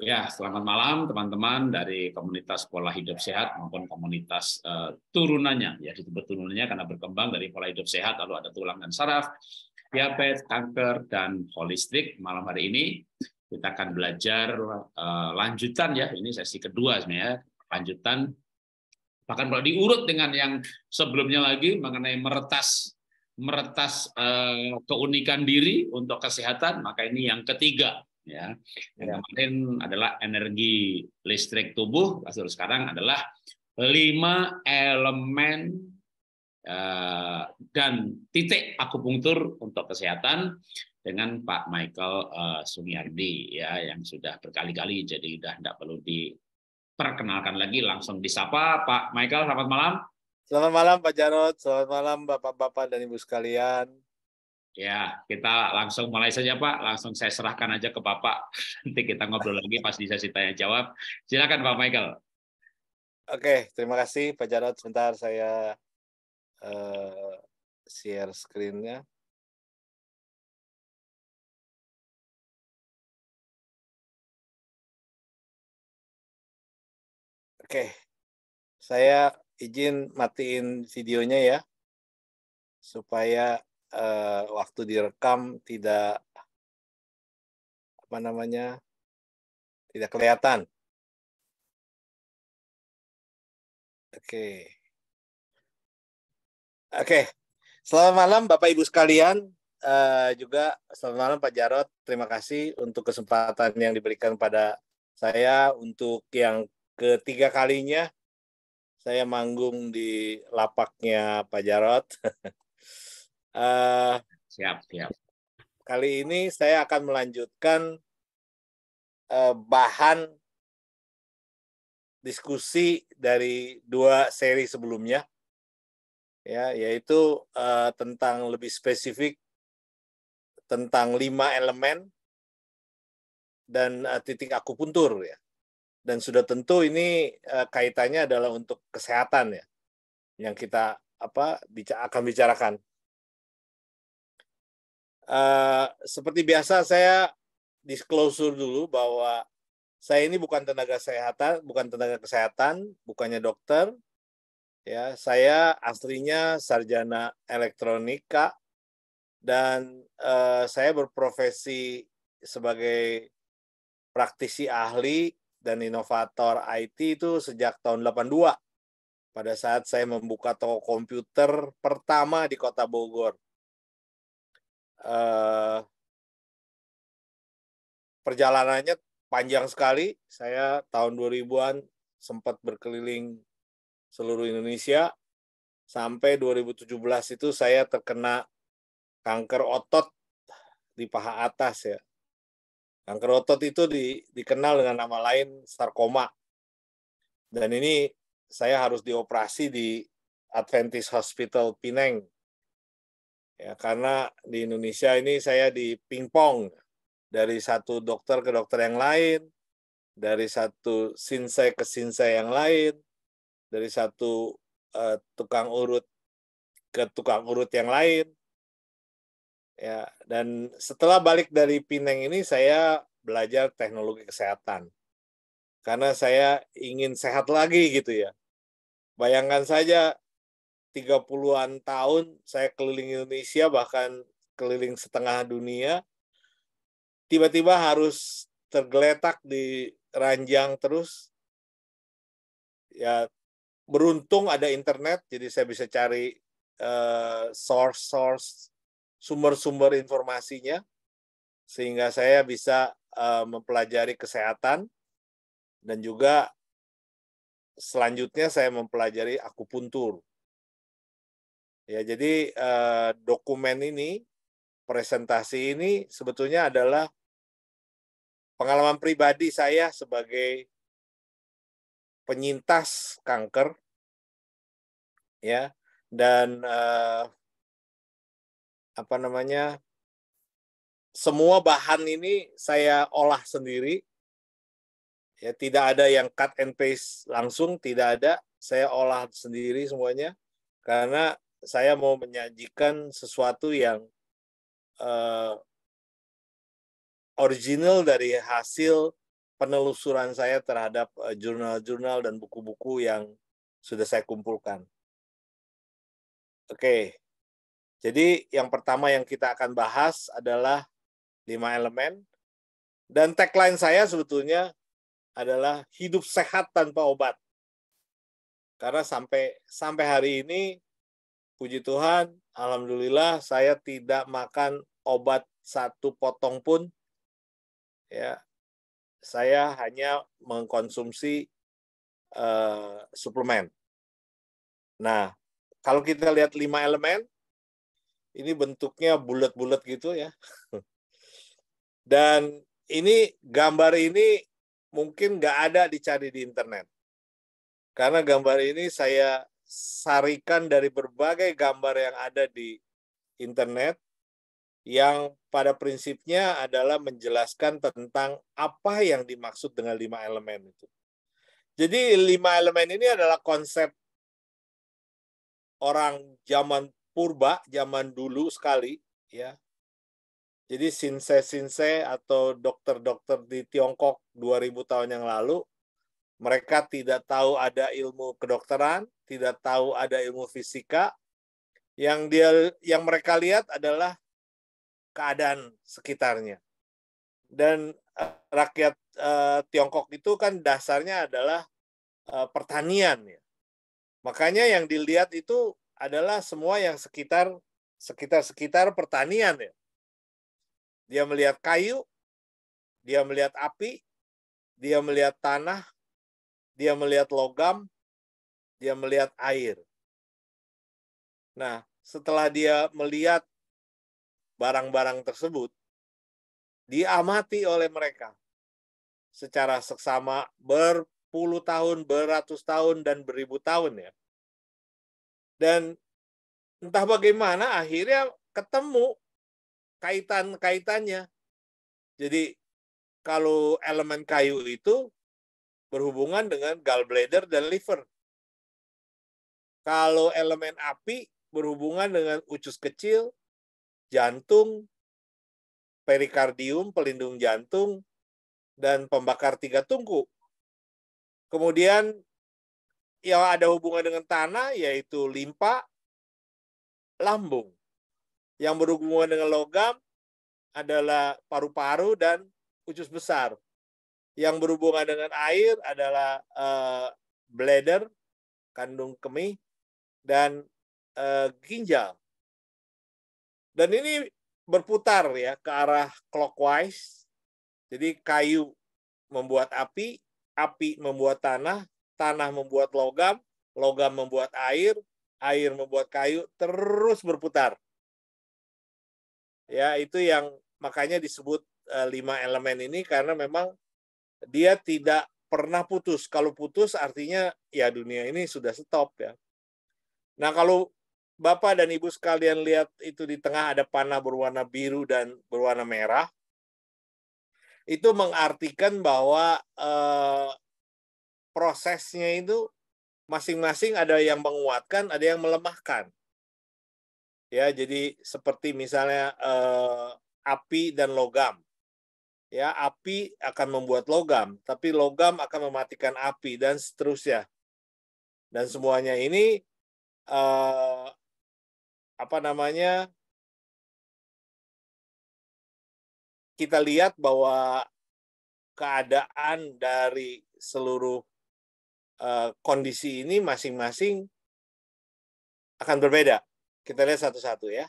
Ya, selamat malam teman-teman dari komunitas pola hidup sehat maupun komunitas uh, turunannya. Ya, itu turunannya karena berkembang dari pola hidup sehat lalu ada tulang dan saraf, diabetes, kanker dan holistik. Malam hari ini kita akan belajar uh, lanjutan ya. Ini sesi kedua sebenarnya, lanjutan bahkan kalau diurut dengan yang sebelumnya lagi mengenai meretas meretas uh, keunikan diri untuk kesehatan, maka ini yang ketiga ya. Yang ya. kemarin adalah energi listrik tubuh, kalau sekarang adalah lima elemen eh, dan titik akupunktur untuk kesehatan dengan Pak Michael eh, Sumiardi ya yang sudah berkali-kali jadi sudah tidak perlu diperkenalkan lagi langsung disapa Pak Michael selamat malam. Selamat malam Pak Jarod selamat malam Bapak-bapak dan Ibu sekalian. Ya, kita langsung mulai saja Pak. Langsung saya serahkan aja ke Bapak. Nanti kita ngobrol lagi pas bisa sesi tanya jawab. Silakan Pak Michael. Oke, terima kasih Pak Jarod. Sebentar saya uh, share screen-nya. Oke, saya izin matiin videonya ya, supaya uh, waktu direkam tidak apa namanya tidak kelihatan. Oke. Okay. Oke. Okay. Selamat malam Bapak Ibu sekalian. Uh, juga selamat malam Pak Jarot. Terima kasih untuk kesempatan yang diberikan pada saya untuk yang ketiga kalinya saya manggung di lapaknya Pak Jarot. Uh, siap, siap. Kali ini saya akan melanjutkan uh, bahan diskusi dari dua seri sebelumnya, ya, yaitu uh, tentang lebih spesifik tentang lima elemen dan uh, titik akupuntur ya. Dan sudah tentu ini uh, kaitannya adalah untuk kesehatan ya yang kita apa bica akan bicarakan. Eh, seperti biasa saya disclosure dulu bahwa saya ini bukan tenaga kesehatan, bukan tenaga kesehatan, bukannya dokter. Ya, saya aslinya sarjana elektronika dan uh, saya berprofesi sebagai praktisi ahli dan inovator IT itu sejak tahun 82 pada saat saya membuka toko komputer pertama di Kota Bogor eh, perjalanannya panjang sekali. Saya tahun 2000-an sempat berkeliling seluruh Indonesia sampai 2017 itu saya terkena kanker otot di paha atas ya. Kanker otot itu di, dikenal dengan nama lain sarkoma. Dan ini saya harus dioperasi di Adventist Hospital Pineng ya karena di Indonesia ini saya di pingpong dari satu dokter ke dokter yang lain, dari satu sinsai ke sinsai yang lain, dari satu uh, tukang urut ke tukang urut yang lain. Ya, dan setelah balik dari Pineng ini saya belajar teknologi kesehatan. Karena saya ingin sehat lagi gitu ya. Bayangkan saja 30-an tahun saya keliling Indonesia bahkan keliling setengah dunia tiba-tiba harus tergeletak di ranjang terus ya beruntung ada internet jadi saya bisa cari uh, source source sumber-sumber informasinya sehingga saya bisa uh, mempelajari kesehatan dan juga selanjutnya saya mempelajari akupuntur Ya, jadi eh, dokumen ini, presentasi ini sebetulnya adalah pengalaman pribadi saya sebagai penyintas kanker ya dan eh, apa namanya semua bahan ini saya olah sendiri ya tidak ada yang cut and paste langsung tidak ada saya olah sendiri semuanya karena saya mau menyajikan sesuatu yang uh, original dari hasil penelusuran saya terhadap eh, jurnal-jurnal uh, dan buku-buku yang sudah saya kumpulkan. Oke, okay. jadi yang pertama yang kita akan bahas adalah lima elemen dan tagline saya sebetulnya adalah hidup sehat tanpa obat. Karena sampai sampai hari ini puji Tuhan, alhamdulillah saya tidak makan obat satu potong pun. Ya. Saya hanya mengkonsumsi uh, suplemen. Nah, kalau kita lihat lima elemen, ini bentuknya bulat-bulat gitu ya. Dan ini gambar ini mungkin nggak ada dicari di internet. Karena gambar ini saya sarikan dari berbagai gambar yang ada di internet yang pada prinsipnya adalah menjelaskan tentang apa yang dimaksud dengan lima elemen itu. Jadi lima elemen ini adalah konsep orang zaman purba, zaman dulu sekali, ya. Jadi sinse-sinse atau dokter-dokter di Tiongkok 2000 tahun yang lalu mereka tidak tahu ada ilmu kedokteran, tidak tahu ada ilmu fisika. Yang dia yang mereka lihat adalah keadaan sekitarnya. Dan eh, rakyat uh, Tiongkok itu kan dasarnya adalah uh, pertanian ya. Makanya yang dilihat itu adalah semua yang sekitar sekitar sekitar pertanian ya. Dia melihat kayu, dia melihat api, dia melihat tanah, dia melihat logam, dia melihat air. Nah, setelah dia melihat barang-barang tersebut, diamati oleh mereka secara seksama berpuluh tahun, beratus tahun, dan beribu tahun ya. Dan entah bagaimana akhirnya ketemu kaitan-kaitannya. Jadi kalau elemen kayu itu berhubungan dengan gallbladder dan liver. Kalau elemen api berhubungan dengan usus kecil, jantung, perikardium, pelindung jantung, dan pembakar tiga tungku. Kemudian yang ada hubungan dengan tanah yaitu limpa, lambung. Yang berhubungan dengan logam adalah paru-paru dan usus besar. Yang berhubungan dengan air adalah uh, bladder, kandung kemih, dan uh, ginjal. Dan ini berputar ya ke arah clockwise. Jadi kayu membuat api, api membuat tanah, tanah membuat logam, logam membuat air, air membuat kayu, terus berputar. Ya, itu yang makanya disebut eh, lima elemen ini karena memang dia tidak pernah putus. Kalau putus artinya ya dunia ini sudah stop ya. Nah kalau Bapak dan Ibu sekalian lihat itu di tengah ada panah berwarna biru dan berwarna merah, itu mengartikan bahwa eh, prosesnya itu masing-masing ada yang menguatkan, ada yang melemahkan. Ya, jadi seperti misalnya eh, api dan logam ya api akan membuat logam, tapi logam akan mematikan api dan seterusnya. Dan semuanya ini eh, apa namanya kita lihat bahwa keadaan dari seluruh uh, kondisi ini masing-masing akan berbeda. Kita lihat satu-satu ya.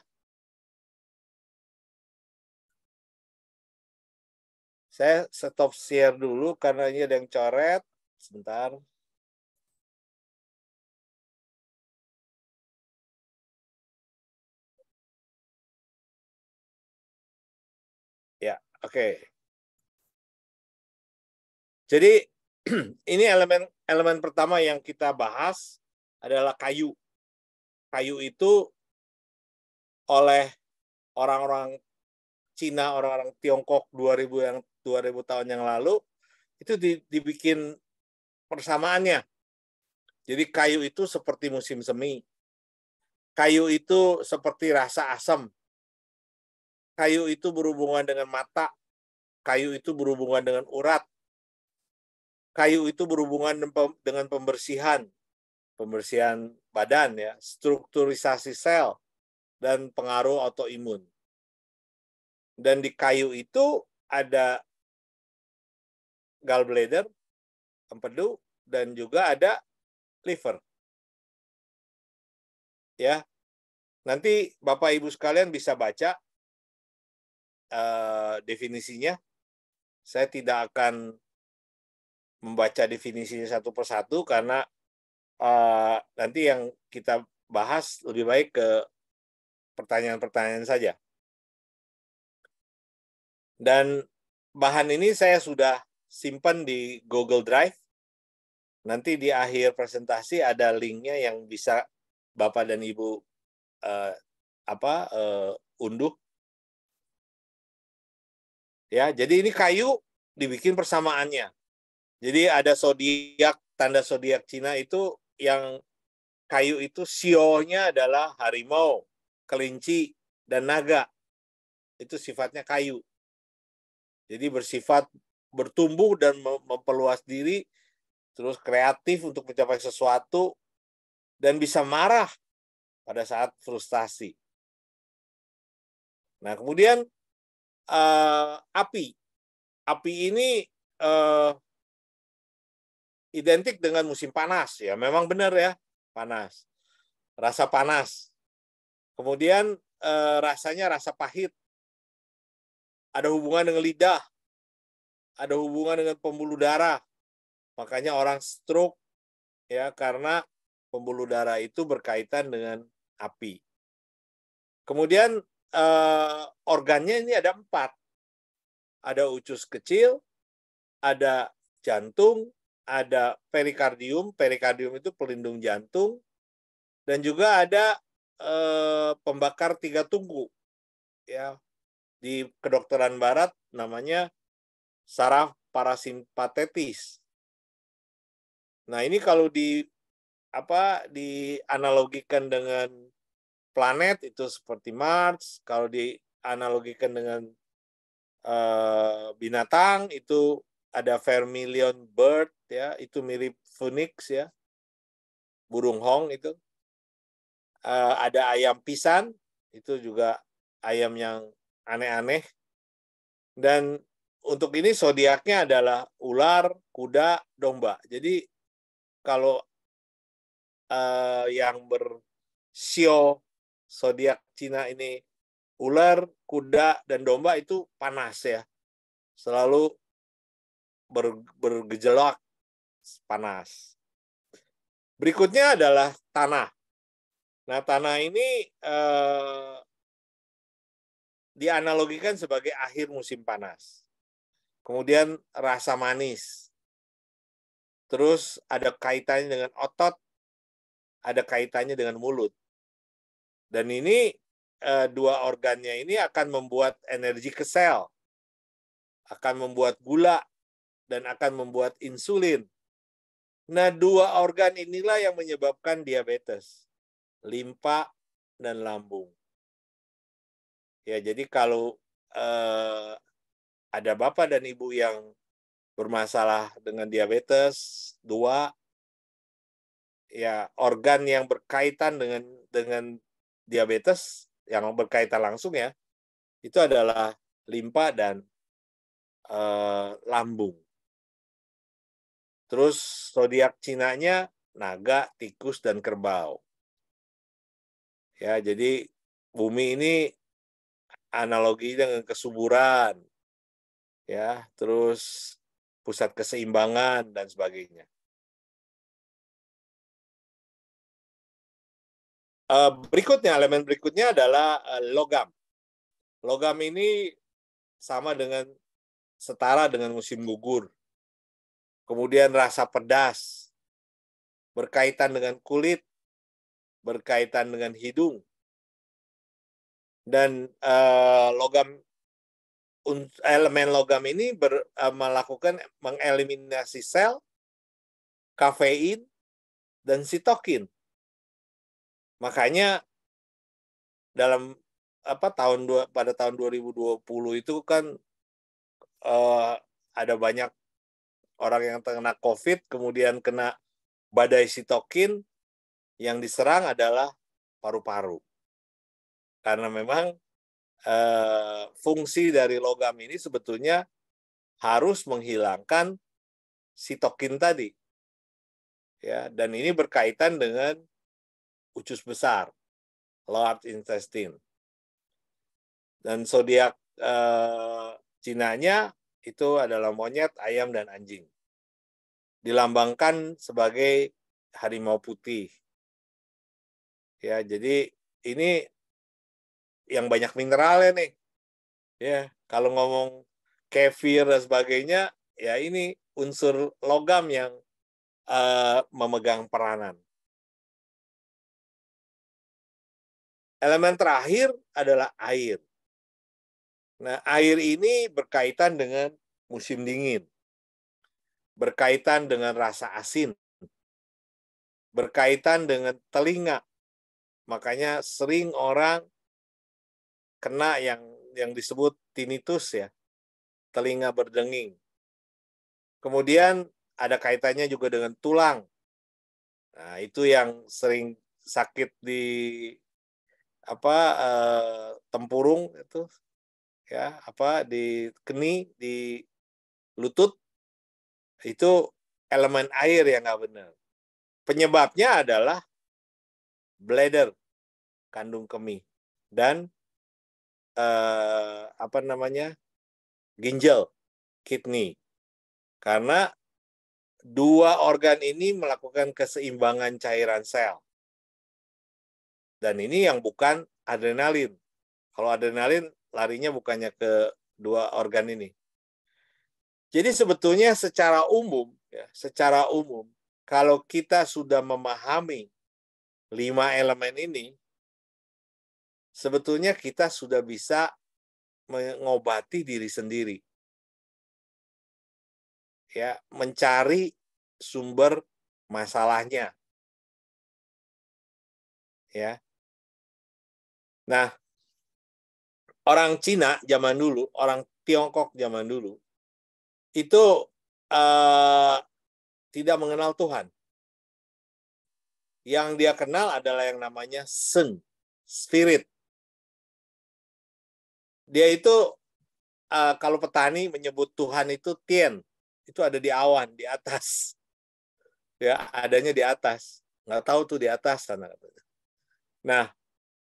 Saya stop share dulu karena ini ada yang coret. Sebentar. Ya, oke. Okay. Jadi ini elemen elemen pertama yang kita bahas adalah kayu. Kayu itu oleh orang-orang Cina, orang-orang Tiongkok 2000 yang 2000 tahun yang lalu itu dibikin persamaannya. Jadi kayu itu seperti musim semi. Kayu itu seperti rasa asam. Kayu itu berhubungan dengan mata. Kayu itu berhubungan dengan urat. Kayu itu berhubungan dengan pembersihan. Pembersihan badan ya, strukturisasi sel dan pengaruh autoimun. Dan di kayu itu ada gallbladder, empedu, dan juga ada liver. Ya, nanti Bapak Ibu sekalian bisa baca uh, definisinya. Saya tidak akan membaca definisinya satu persatu karena uh, nanti yang kita bahas lebih baik ke pertanyaan-pertanyaan saja. Dan bahan ini saya sudah simpan di Google Drive. Nanti di akhir presentasi ada linknya yang bisa Bapak dan Ibu uh, apa uh, unduh. Ya, jadi ini kayu dibikin persamaannya. Jadi ada zodiak tanda zodiak Cina itu yang kayu itu sionya e adalah harimau, kelinci dan naga. Itu sifatnya kayu. Jadi bersifat bertumbuh dan memperluas diri, terus kreatif untuk mencapai sesuatu, dan bisa marah pada saat frustasi. Nah, kemudian uh, api. Api ini uh, identik dengan musim panas. Ya, memang benar ya, panas. Rasa panas. Kemudian uh, rasanya rasa pahit. Ada hubungan dengan lidah ada hubungan dengan pembuluh darah. Makanya orang stroke ya karena pembuluh darah itu berkaitan dengan api. Kemudian eh, organnya ini ada empat. Ada usus kecil, ada jantung, ada perikardium. Perikardium itu pelindung jantung. Dan juga ada eh, pembakar tiga tungku. Ya, di kedokteran barat namanya saraf parasimpatetis. Nah, ini kalau di apa dianalogikan dengan planet itu seperti Mars, kalau dianalogikan dengan uh, binatang itu ada vermilion bird ya, itu mirip phoenix ya. Burung hong itu. Uh, ada ayam pisan, itu juga ayam yang aneh-aneh. Dan untuk ini zodiaknya adalah ular, kuda, domba. Jadi kalau uh, yang bersio zodiak Cina ini ular, kuda, dan domba itu panas ya. Selalu ber, bergejolak panas. Berikutnya adalah tanah. Nah, tanah ini eh, dianalogikan sebagai akhir musim panas. Kemudian rasa manis. Terus ada kaitannya dengan otot, ada kaitannya dengan mulut. Dan ini eh, dua organnya ini akan membuat energi ke sel, akan membuat gula, dan akan membuat insulin. Nah, dua organ inilah yang menyebabkan diabetes, limpa dan lambung. Ya, jadi kalau eh, ada bapak dan ibu yang bermasalah dengan diabetes, dua ya organ yang berkaitan dengan dengan diabetes yang berkaitan langsung ya itu adalah limpa dan eh, lambung. Terus zodiak Cinanya naga, tikus dan kerbau. Ya, jadi bumi ini analogi dengan kesuburan, ya, terus pusat keseimbangan dan sebagainya. Eh, berikutnya, elemen berikutnya adalah eh, logam. Logam ini sama dengan setara dengan musim gugur. Kemudian rasa pedas, berkaitan dengan kulit, berkaitan dengan hidung. Dan uh, logam elemen logam ini ber, uh, melakukan mengeliminasi sel, kafein, dan sitokin. Makanya dalam apa tahun dua, pada tahun 2020 itu kan uh, ada banyak orang yang kena COVID kemudian kena badai sitokin yang diserang adalah paru-paru. Karena memang Eh, fungsi dari logam ini sebetulnya harus menghilangkan sitokin tadi. Ya, dan ini berkaitan dengan usus besar, large intestine. Dan zodiak eh, Cinanya itu adalah monyet, ayam dan anjing. Dilambangkan sebagai harimau putih. Ya, jadi ini yang banyak mineralnya nih. Ya, kalau ngomong kefir dan sebagainya, ya ini unsur logam yang uh, memegang peranan. Elemen terakhir adalah air. Nah, air ini berkaitan dengan musim dingin, berkaitan dengan rasa asin, berkaitan dengan telinga. Makanya sering orang kena yang yang disebut tinnitus ya, telinga berdenging. Kemudian ada kaitannya juga dengan tulang. Nah, itu yang sering sakit di apa eh, tempurung itu ya, apa di keni, di lutut itu elemen air yang nggak benar. Penyebabnya adalah bladder, kandung kemih dan uh, apa namanya ginjal, kidney. Karena dua organ ini melakukan keseimbangan cairan sel. Dan ini yang bukan adrenalin. Kalau adrenalin larinya bukannya ke dua organ ini. Jadi sebetulnya secara umum, ya, secara umum, kalau kita sudah memahami lima elemen ini, sebetulnya kita sudah bisa mengobati diri sendiri. Ya, mencari sumber masalahnya. Ya. Nah, orang Cina zaman dulu, orang Tiongkok zaman dulu itu eh, tidak mengenal Tuhan. Yang dia kenal adalah yang namanya sen, spirit dia itu uh, kalau petani menyebut Tuhan itu Tien, itu ada di awan, di atas. Ya, adanya di atas. Nggak tahu tuh di atas sana Nah,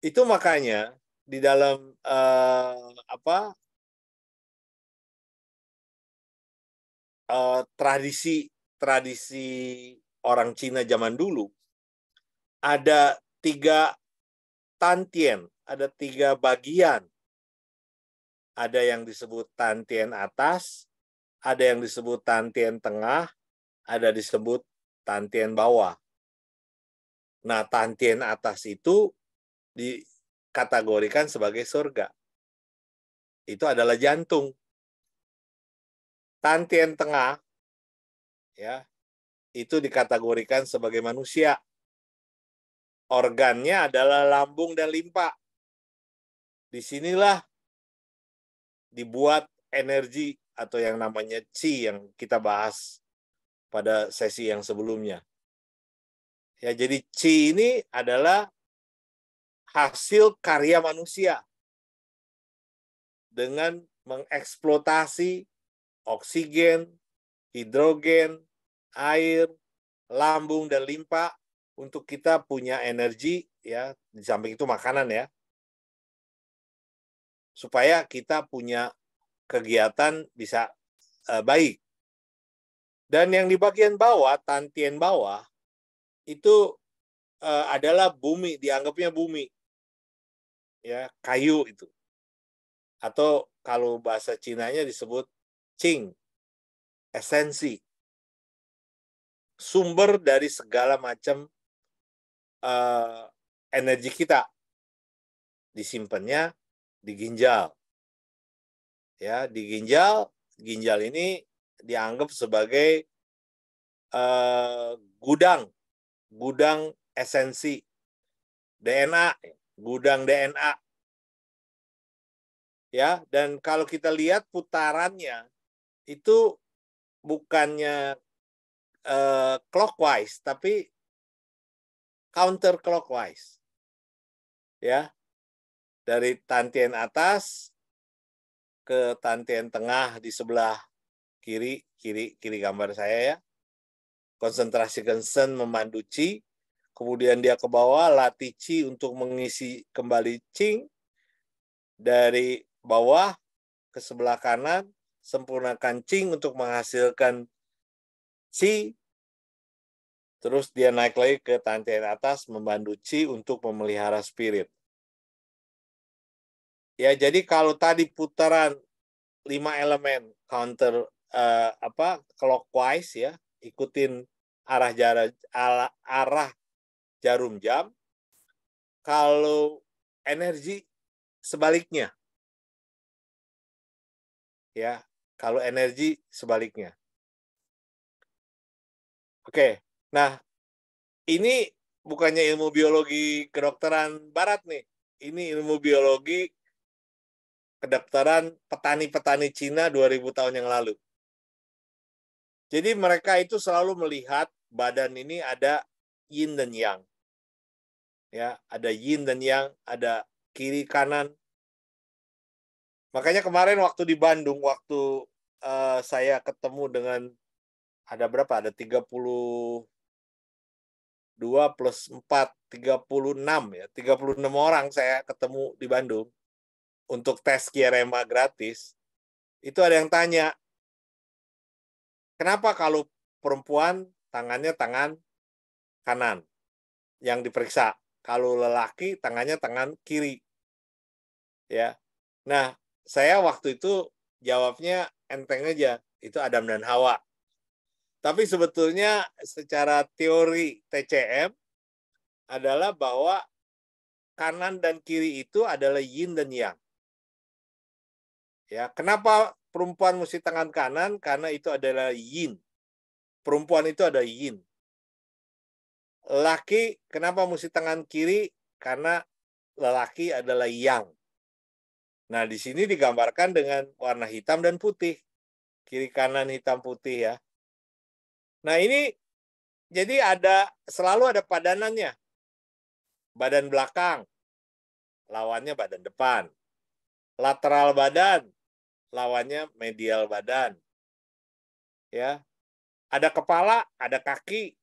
itu makanya di dalam uh, apa uh, tradisi tradisi orang Cina zaman dulu ada tiga tantian, ada tiga bagian ada yang disebut tantien atas, ada yang disebut tantien tengah, ada disebut tantien bawah. Nah, tantien atas itu dikategorikan sebagai surga. Itu adalah jantung. Tantien tengah ya, itu dikategorikan sebagai manusia. Organnya adalah lambung dan limpa. Disinilah dibuat energi atau yang namanya chi yang kita bahas pada sesi yang sebelumnya. Ya, jadi chi ini adalah hasil karya manusia dengan mengeksploitasi oksigen, hidrogen, air, lambung dan limpa untuk kita punya energi ya di samping itu makanan ya supaya kita punya kegiatan bisa uh, baik. Dan yang di bagian bawah, tantian bawah, itu uh, adalah bumi, dianggapnya bumi. Ya, kayu itu. Atau kalau bahasa Cinanya disebut cing, esensi. Sumber dari segala macam uh, energi kita disimpannya di ginjal. Ya, di ginjal, ginjal ini dianggap sebagai uh, gudang, gudang esensi DNA, gudang DNA. Ya, dan kalau kita lihat putarannya itu bukannya uh, clockwise tapi counter clockwise. Ya dari tantien atas ke tantien tengah di sebelah kiri kiri kiri gambar saya ya konsentrasi Gensen memandu Qi, kemudian dia ke bawah latih Qi untuk mengisi kembali Qing dari bawah ke sebelah kanan, sempurnakan Qing untuk menghasilkan Qi, terus dia naik lagi ke tantian atas memandu Qi untuk memelihara spirit. Ya, jadi kalau tadi putaran lima elemen counter uh, apa clockwise ya, ikutin arah jarak arah jarum jam. Kalau energi sebaliknya. Ya, kalau energi sebaliknya. Oke. Nah, ini bukannya ilmu biologi kedokteran barat nih. Ini ilmu biologi kedaftaran petani-petani Cina 2000 tahun yang lalu. Jadi mereka itu selalu melihat badan ini ada yin dan yang. Ya, ada yin dan yang, ada kiri kanan. Makanya kemarin waktu di Bandung waktu uh, saya ketemu dengan ada berapa? Ada 30 2 plus 4, 36 ya. 36 orang saya ketemu di Bandung untuk tes Kirema gratis, itu ada yang tanya, kenapa kalau perempuan tangannya tangan kanan yang diperiksa, kalau lelaki tangannya tangan kiri? Ya. Nah, saya waktu itu jawabnya enteng aja, itu Adam dan Hawa. Tapi sebetulnya secara teori TCM adalah bahwa kanan dan kiri itu adalah yin dan yang. Ya, kenapa perempuan mesti tangan kanan? Karena itu adalah yin. Perempuan itu ada yin. Laki kenapa mesti tangan kiri? Karena lelaki adalah yang. Nah, di sini digambarkan dengan warna hitam dan putih. Kiri kanan hitam putih ya. Nah, ini jadi ada selalu ada padanannya. Badan belakang lawannya badan depan. Lateral badan lawannya medial badan. Ya. Ada kepala, ada kaki.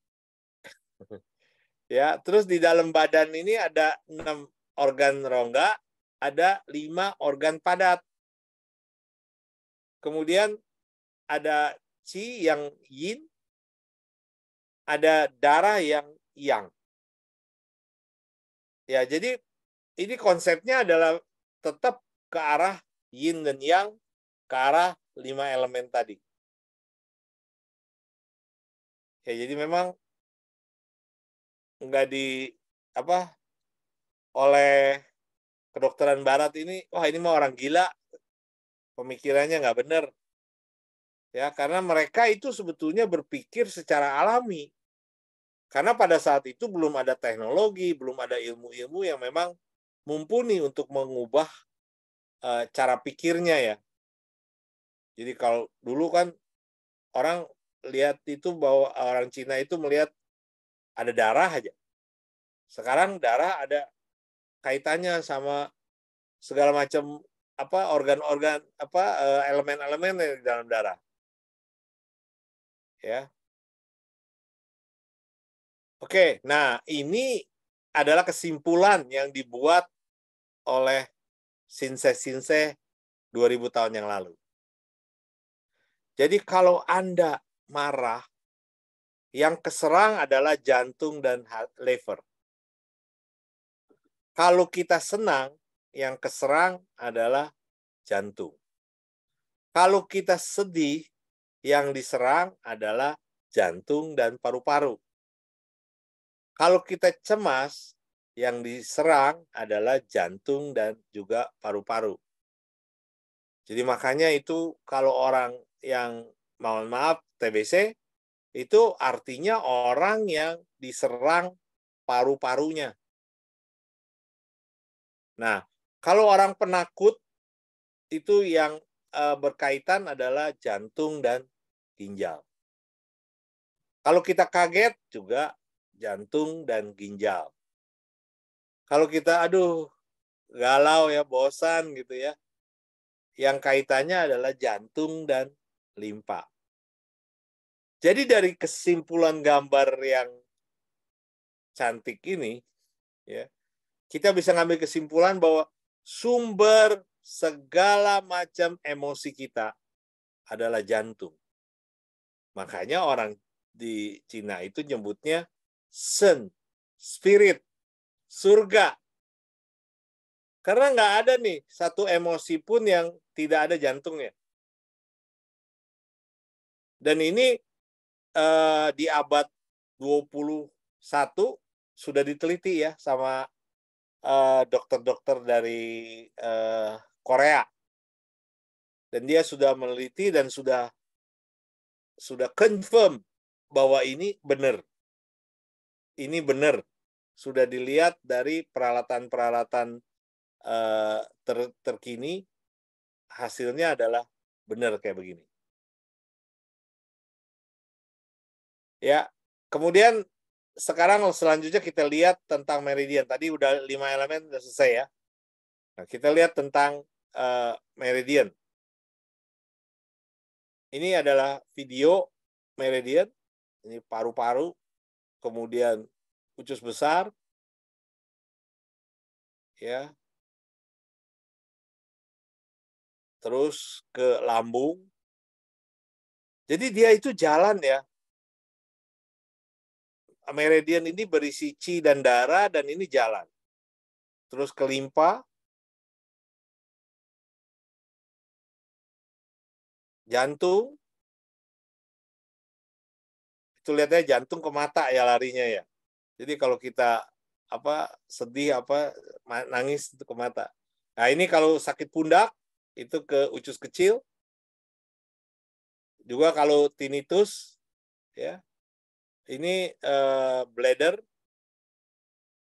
ya, terus di dalam badan ini ada enam organ rongga, ada lima organ padat. Kemudian ada qi yang yin, ada darah yang yang. Ya, jadi ini konsepnya adalah tetap ke arah yin dan yang ke arah lima elemen tadi. Ya, jadi memang nggak di apa oleh kedokteran barat ini wah ini mah orang gila pemikirannya nggak benar ya karena mereka itu sebetulnya berpikir secara alami karena pada saat itu belum ada teknologi belum ada ilmu-ilmu yang memang mumpuni untuk mengubah uh, cara pikirnya ya jadi kalau dulu kan orang lihat itu bahwa orang Cina itu melihat ada darah aja. Sekarang darah ada kaitannya sama segala macam apa organ-organ apa eh, elemen-elemen yang di dalam darah. Ya. Oke, nah ini adalah kesimpulan yang dibuat oleh sinse-sinse 2000 tahun yang lalu. Jadi kalau Anda marah, yang keserang adalah jantung dan lever. Kalau kita senang, yang keserang adalah jantung. Kalau kita sedih, yang diserang adalah jantung dan paru-paru. Kalau kita cemas, yang diserang adalah jantung dan juga paru-paru. Jadi makanya itu kalau orang yang mohon maaf TBC itu artinya orang yang diserang paru-parunya. Nah, kalau orang penakut itu yang eh, berkaitan adalah jantung dan ginjal. Kalau kita kaget juga jantung dan ginjal. Kalau kita aduh galau ya bosan gitu ya, yang kaitannya adalah jantung dan limpa. Jadi dari kesimpulan gambar yang cantik ini, ya, kita bisa ngambil kesimpulan bahwa sumber segala macam emosi kita adalah jantung. Makanya orang di Cina itu nyebutnya sen, spirit, surga. Karena nggak ada nih satu emosi pun yang tidak ada jantungnya. Dan ini uh, di abad 21 sudah diteliti ya sama eh, dokter-dokter uh, dari uh, Korea. Dan dia sudah meneliti dan sudah sudah confirm bahwa ini benar. Ini benar. Sudah dilihat dari peralatan-peralatan ter, terkini hasilnya adalah benar kayak begini. Ya. Kemudian sekarang selanjutnya kita lihat tentang meridian. Tadi udah lima elemen sudah selesai ya. Nah, kita lihat tentang uh, meridian. Ini adalah video meridian. Ini paru-paru, kemudian usus besar. Ya. Terus ke lambung. Jadi dia itu jalan ya meridian ini berisi chi dan darah dan ini jalan. Terus ke limpa. Jantung. Itu lihatnya jantung ke mata ya larinya ya. Jadi kalau kita apa sedih apa nangis itu ke mata. Nah, ini kalau sakit pundak itu ke ucus kecil. Juga kalau tinnitus ya ini uh, bladder,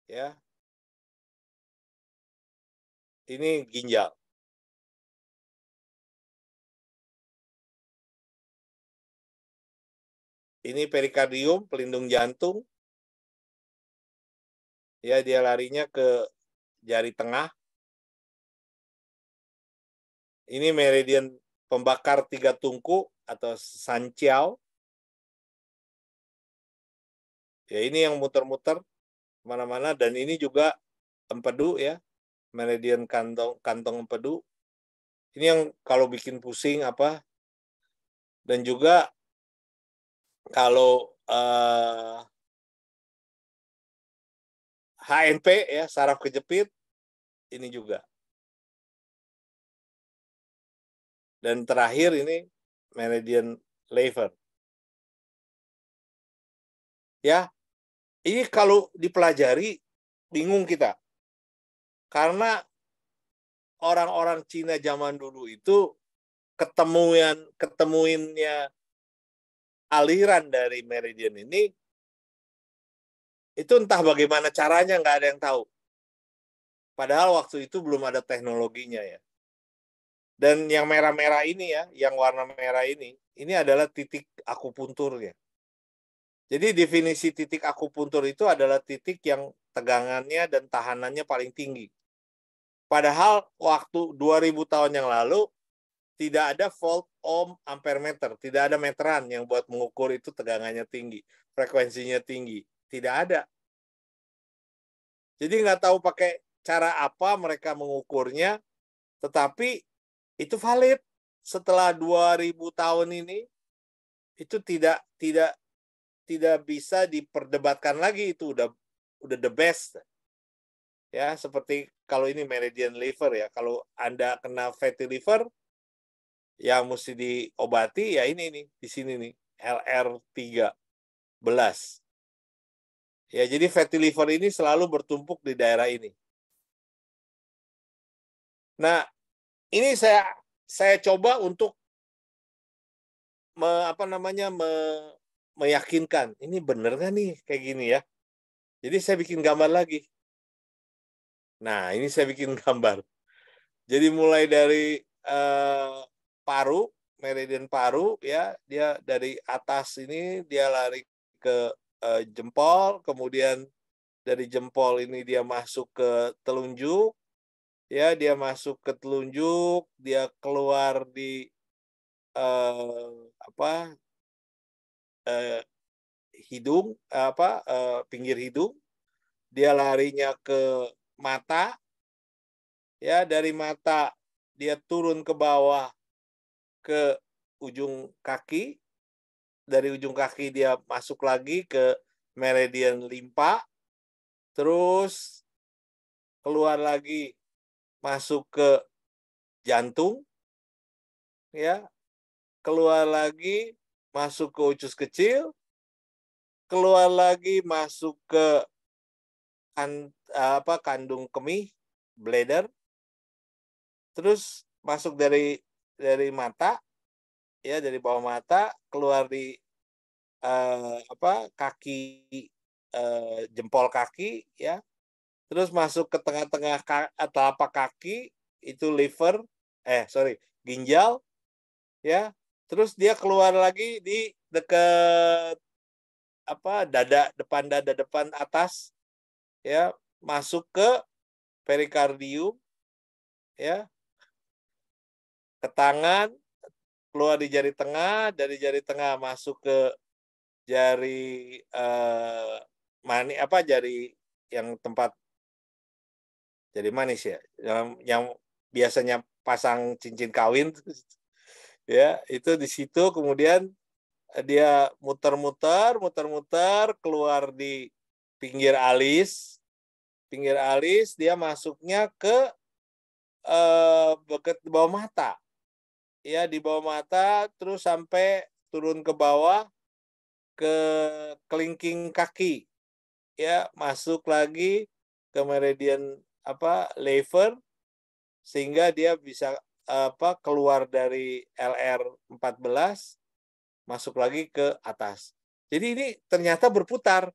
ya. Ini ginjal. Ini perikardium, pelindung jantung. Ya, dia larinya ke jari tengah. Ini meridian pembakar tiga tungku atau sanciao. Ya ini yang muter-muter mana-mana dan ini juga empedu ya, meridian kantong kantong empedu. Ini yang kalau bikin pusing apa dan juga kalau uh, eh, HNP ya saraf kejepit ini juga. Dan terakhir ini meridian lever. Ya, ini kalau dipelajari bingung kita. Karena orang-orang Cina zaman dulu itu ketemuan ketemuinnya aliran dari meridian ini itu entah bagaimana caranya nggak ada yang tahu. Padahal waktu itu belum ada teknologinya ya. Dan yang merah-merah ini ya, yang warna merah ini, ini adalah titik akupunturnya. Jadi definisi titik akupuntur itu adalah titik yang tegangannya dan tahanannya paling tinggi. Padahal waktu 2000 tahun yang lalu tidak ada volt, ohm, ampere meter, tidak ada meteran yang buat mengukur itu tegangannya tinggi, frekuensinya tinggi, tidak ada. Jadi nggak tahu pakai cara apa mereka mengukurnya, tetapi itu valid setelah 2000 tahun ini itu tidak tidak tidak bisa diperdebatkan lagi itu udah udah the best ya seperti kalau ini meridian liver ya kalau anda kena fatty liver ya mesti diobati ya ini ini di sini nih LR13 ya jadi fatty liver ini selalu bertumpuk di daerah ini nah ini saya saya coba untuk me, apa namanya me, meyakinkan ini bener gak nih kayak gini ya jadi saya bikin gambar lagi nah ini saya bikin gambar jadi mulai dari eh, paru meridian paru ya dia dari atas ini dia lari ke eh, jempol kemudian dari jempol ini dia masuk ke telunjuk ya dia masuk ke telunjuk dia keluar di eh, apa eh, hidung apa eh, pinggir hidung, dia larinya ke mata, ya dari mata dia turun ke bawah ke ujung kaki, dari ujung kaki dia masuk lagi ke meridian limpa, terus keluar lagi masuk ke jantung, ya keluar lagi masuk ke usus kecil, keluar lagi masuk ke kan, apa kandung kemih, bladder, terus masuk dari dari mata, ya dari bawah mata keluar di eh, apa kaki eh, jempol kaki, ya, terus masuk ke tengah-tengah atau apa kaki itu liver, eh sorry ginjal, ya terus dia keluar lagi di dekat apa dada depan dada depan atas ya masuk ke perikardium ya ke tangan keluar di jari tengah dari jari tengah masuk ke jari eh, mani apa jari yang tempat jadi manis ya yang, yang biasanya pasang cincin kawin ya itu di situ kemudian eh, dia muter-muter muter-muter keluar di pinggir alis pinggir alis dia masuknya ke eh, bawah mata ya di bawah mata terus sampai turun ke bawah ke kelingking kaki ya masuk lagi ke meridian apa lever sehingga dia bisa apa keluar dari LR14 masuk lagi ke atas. Jadi ini ternyata berputar.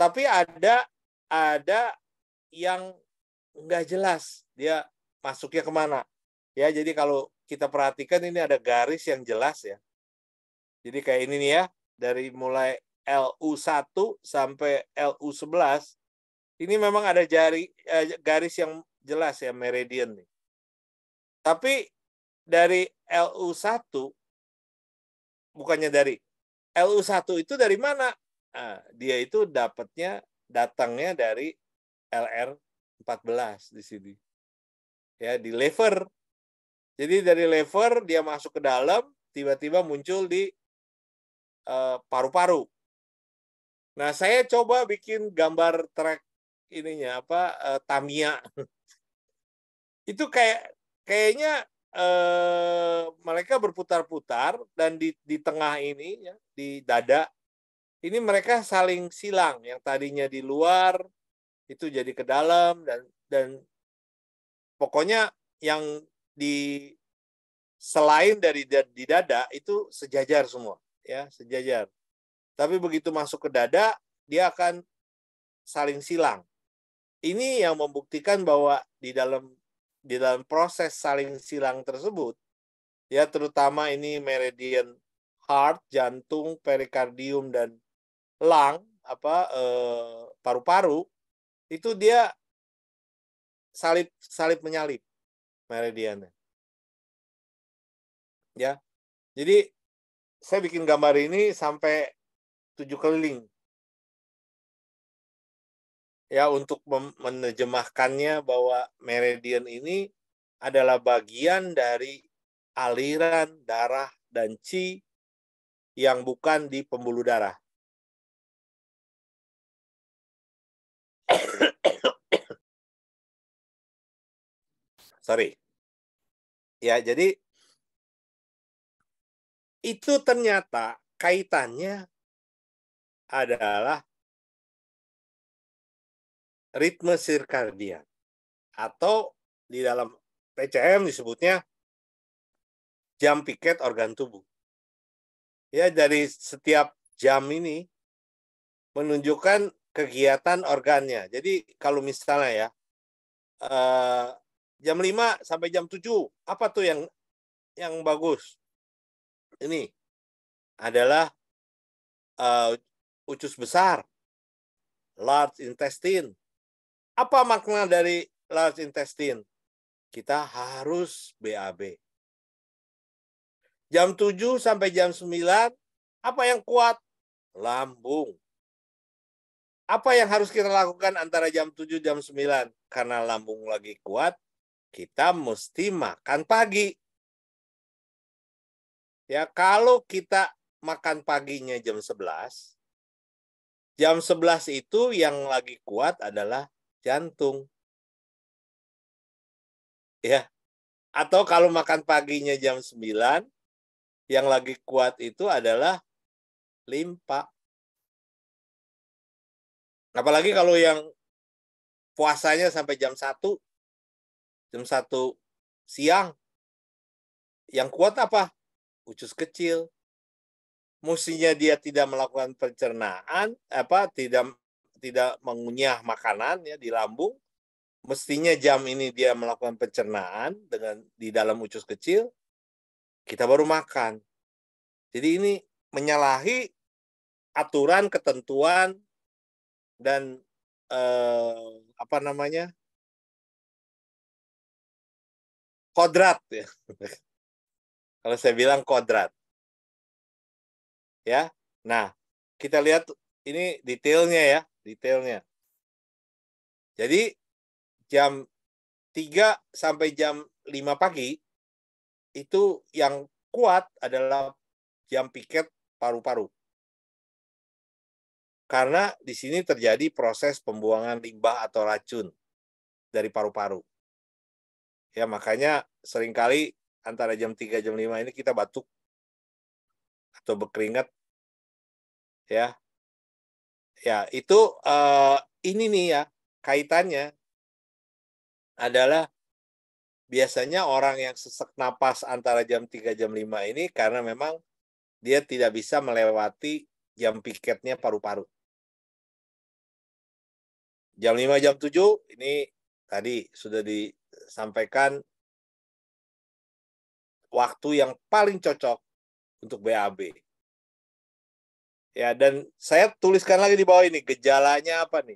Tapi ada ada yang nggak jelas dia masuknya kemana. Ya, jadi kalau kita perhatikan ini ada garis yang jelas ya. Jadi kayak ini nih ya, dari mulai LU1 sampai LU11 ini memang ada jari eh, garis yang jelas ya meridian nih. Tapi dari LU1 bukannya dari LU1 itu dari mana? Nah, dia itu dapatnya datangnya dari LR14 di sini. Ya, di lever. Jadi dari lever dia masuk ke dalam, tiba-tiba muncul di eh, paru-paru. Uh, nah, saya coba bikin gambar track ininya apa uh, eh, Tamia. itu kayak kayaknya eh, mereka berputar-putar dan di, di tengah ini ya, di dada ini mereka saling silang yang tadinya di luar itu jadi ke dalam dan dan pokoknya yang di selain dari di dada itu sejajar semua ya sejajar tapi begitu masuk ke dada dia akan saling silang ini yang membuktikan bahwa di dalam di dalam proses saling silang tersebut, ya terutama ini meridian heart, jantung, perikardium dan lang, apa eh, paru-paru, eh, itu dia salib salib menyalip meridiannya. Ya. Jadi saya bikin gambar ini sampai tujuh keliling ya untuk menerjemahkannya bahwa meridian ini adalah bagian dari aliran darah dan chi yang bukan di pembuluh darah. Sorry. Ya, jadi itu ternyata kaitannya adalah ritme sirkadian atau di dalam PCM disebutnya jam piket organ tubuh. Ya, dari setiap jam ini menunjukkan kegiatan organnya. Jadi kalau misalnya ya eh, jam 5 sampai jam 7, apa tuh yang yang bagus? Ini adalah eh, usus besar, large intestine, apa makna dari large intestine? Kita harus BAB. Jam 7 sampai jam 9, apa yang kuat? Lambung. Apa yang harus kita lakukan antara jam 7 jam 9? Karena lambung lagi kuat, kita mesti makan pagi. Ya, kalau kita makan paginya jam 11, jam 11 itu yang lagi kuat adalah jantung. Ya. Atau kalau makan paginya jam 9, yang lagi kuat itu adalah limpa. Apalagi kalau yang puasanya sampai jam 1, jam 1 siang, yang kuat apa? Ucus kecil. Mestinya dia tidak melakukan pencernaan, apa tidak tidak mengunyah makanan ya di lambung, mestinya jam ini dia melakukan pencernaan dengan di dalam usus kecil, kita baru makan. Jadi ini menyalahi aturan ketentuan dan eh, apa namanya kodrat ya. Kalau saya bilang kodrat. Ya. Nah, kita lihat ini detailnya ya detailnya. Jadi jam 3 sampai jam 5 pagi itu yang kuat adalah jam piket paru-paru. Karena di sini terjadi proses pembuangan limbah atau racun dari paru-paru. Ya makanya seringkali antara jam 3 jam 5 ini kita batuk atau berkeringat ya Ya, itu uh, ini nih ya kaitannya adalah biasanya orang yang sesak napas antara jam 3 jam 5 ini karena memang dia tidak bisa melewati jam piketnya paru-paru. Jam 5 jam 7 ini tadi sudah disampaikan waktu yang paling cocok untuk BAB. Ya, dan saya tuliskan lagi di bawah ini gejalanya apa nih?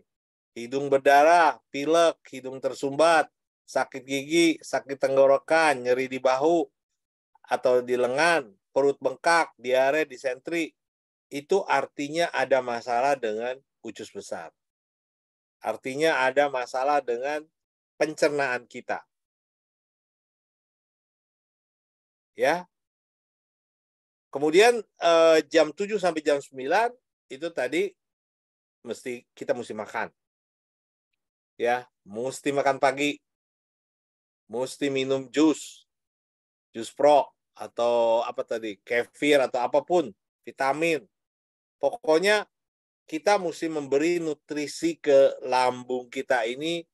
Hidung berdarah, pilek, hidung tersumbat, sakit gigi, sakit tenggorokan, nyeri di bahu atau di lengan, perut bengkak, diare, disentri. Itu artinya ada masalah dengan usus besar. Artinya ada masalah dengan pencernaan kita. Ya, Kemudian eh, jam 7 sampai jam 9 itu tadi mesti kita mesti makan. Ya, mesti makan pagi. Mesti minum jus. Jus pro atau apa tadi? kefir atau apapun, vitamin. Pokoknya kita mesti memberi nutrisi ke lambung kita ini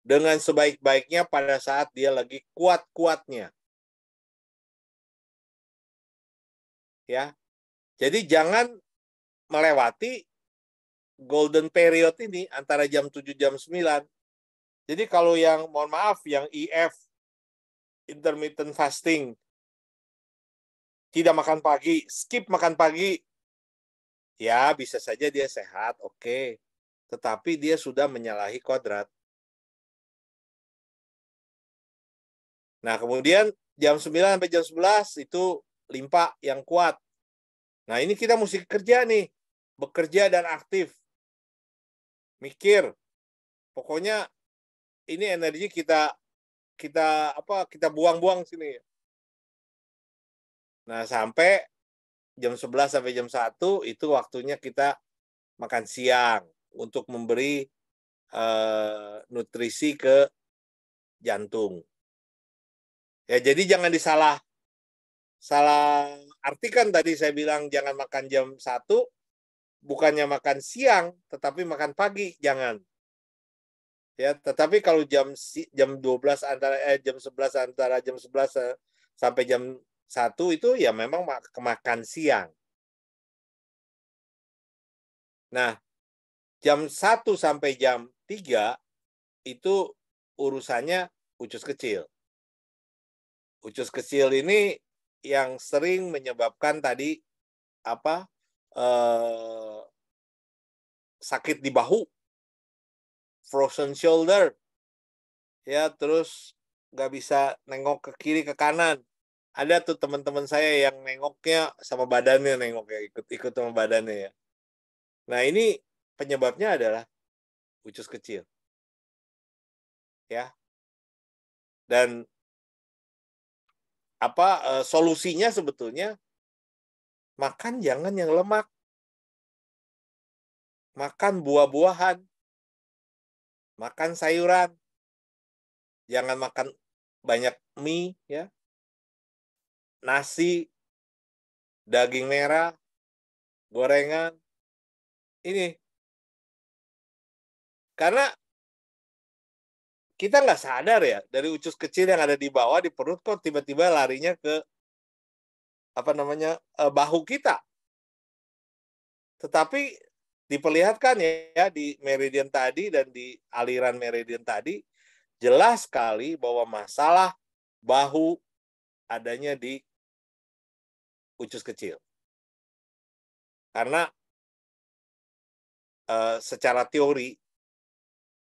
dengan sebaik-baiknya pada saat dia lagi kuat-kuatnya. ya. Jadi jangan melewati golden period ini antara jam 7 jam 9. Jadi kalau yang mohon maaf yang IF e intermittent fasting tidak makan pagi, skip makan pagi. Ya, bisa saja dia sehat, oke. Okay. Tetapi dia sudah menyalahi kodrat. Nah, kemudian jam 9 sampai jam 11 itu limpa yang kuat. Nah, ini kita mesti kerja nih. Bekerja dan aktif. Mikir. Pokoknya ini energi kita kita apa kita buang-buang sini. Nah, sampai jam 11 sampai jam 1 itu waktunya kita makan siang untuk memberi eh, nutrisi ke jantung. Ya, jadi jangan disalah salah artikan tadi saya bilang jangan makan jam 1, bukannya makan siang, tetapi makan pagi, jangan. Ya, tetapi kalau jam jam 12 antara eh, jam 11 antara jam 11 eh, sampai jam 1 itu ya memang makan siang. Nah, jam 1 sampai jam 3 itu urusannya ucus kecil. Ucus kecil ini yang sering menyebabkan tadi apa eh, sakit di bahu, frozen shoulder, ya terus nggak bisa nengok ke kiri ke kanan. Ada tuh teman-teman saya yang nengoknya sama badannya nengoknya ikut-ikut sama badannya ya. Nah ini penyebabnya adalah ucus kecil, ya. Dan apa eh, solusinya sebetulnya makan jangan yang lemak. Makan buah-buahan. Makan sayuran. Jangan makan banyak mie ya. Nasi, daging merah, gorengan. Ini. Karena kita nggak sadar ya dari ucus kecil yang ada di bawah di perut kok tiba-tiba larinya ke apa namanya eh, bahu kita. Tetapi diperlihatkan ya, ya di meridian tadi dan di aliran meridian tadi jelas sekali bahwa masalah bahu adanya di ucus kecil. Karena eh, secara teori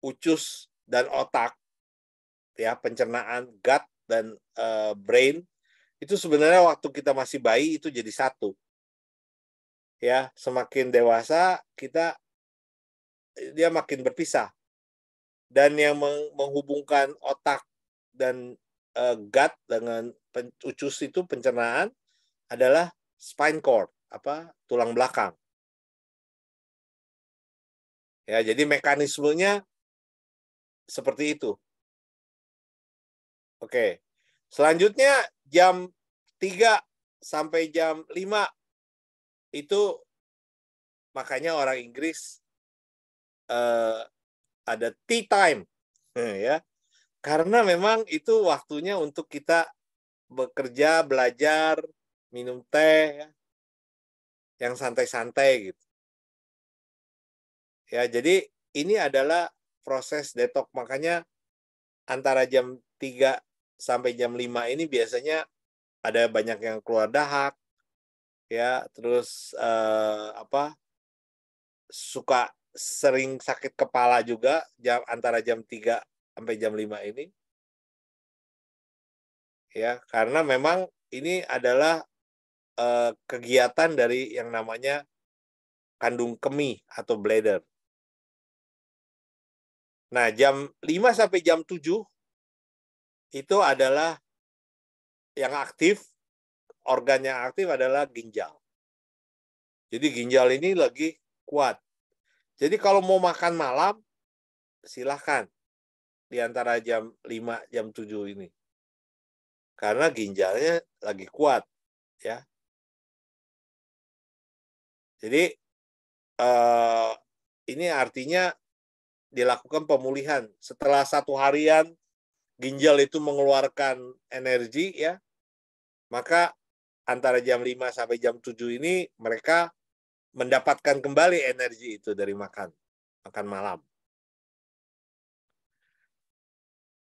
ucus dan otak ya pencernaan gut dan uh, brain itu sebenarnya waktu kita masih bayi itu jadi satu ya semakin dewasa kita dia makin berpisah dan yang menghubungkan otak dan uh, gut dengan ucus itu pencernaan adalah spine cord apa tulang belakang ya jadi mekanismenya seperti itu Oke. Selanjutnya jam 3 sampai jam 5 itu makanya orang Inggris eh, ada tea time ya. Karena memang itu waktunya untuk kita bekerja, belajar, minum teh ya. yang santai-santai gitu. Ya, jadi ini adalah proses detok makanya antara jam 3 sampai jam 5 ini biasanya ada banyak yang keluar dahak ya terus eh, apa suka sering sakit kepala juga jam antara jam 3 sampai jam 5 ini ya karena memang ini adalah eh, kegiatan dari yang namanya kandung kemih atau bladder. Nah, jam 5 sampai jam 7 itu adalah yang aktif, organ yang aktif adalah ginjal. Jadi ginjal ini lagi kuat. Jadi kalau mau makan malam, silahkan. Di antara jam 5, jam 7 ini. Karena ginjalnya lagi kuat. ya. Jadi eh, ini artinya dilakukan pemulihan. Setelah satu harian ginjal itu mengeluarkan energi ya, maka antara jam 5 sampai jam 7 ini mereka mendapatkan kembali energi itu dari makan, makan malam.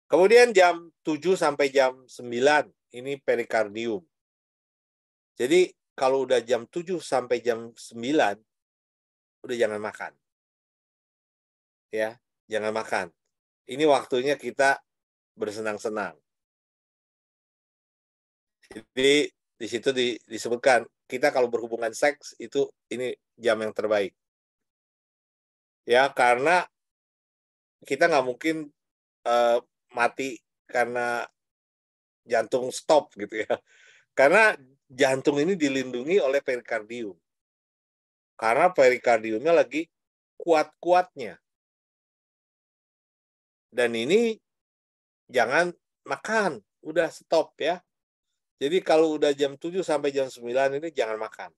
Kemudian jam 7 sampai jam 9 ini perikardium. Jadi kalau udah jam 7 sampai jam 9 udah jangan makan. Ya, jangan makan. Ini waktunya kita bersenang-senang. Jadi di situ di, disebutkan kita kalau berhubungan seks itu ini jam yang terbaik. Ya karena kita nggak mungkin uh, mati karena jantung stop gitu ya. Karena jantung ini dilindungi oleh perikardium. Karena perikardiumnya lagi kuat-kuatnya. Dan ini jangan makan, udah stop ya. Jadi kalau udah jam 7 sampai jam 9 ini jangan makan.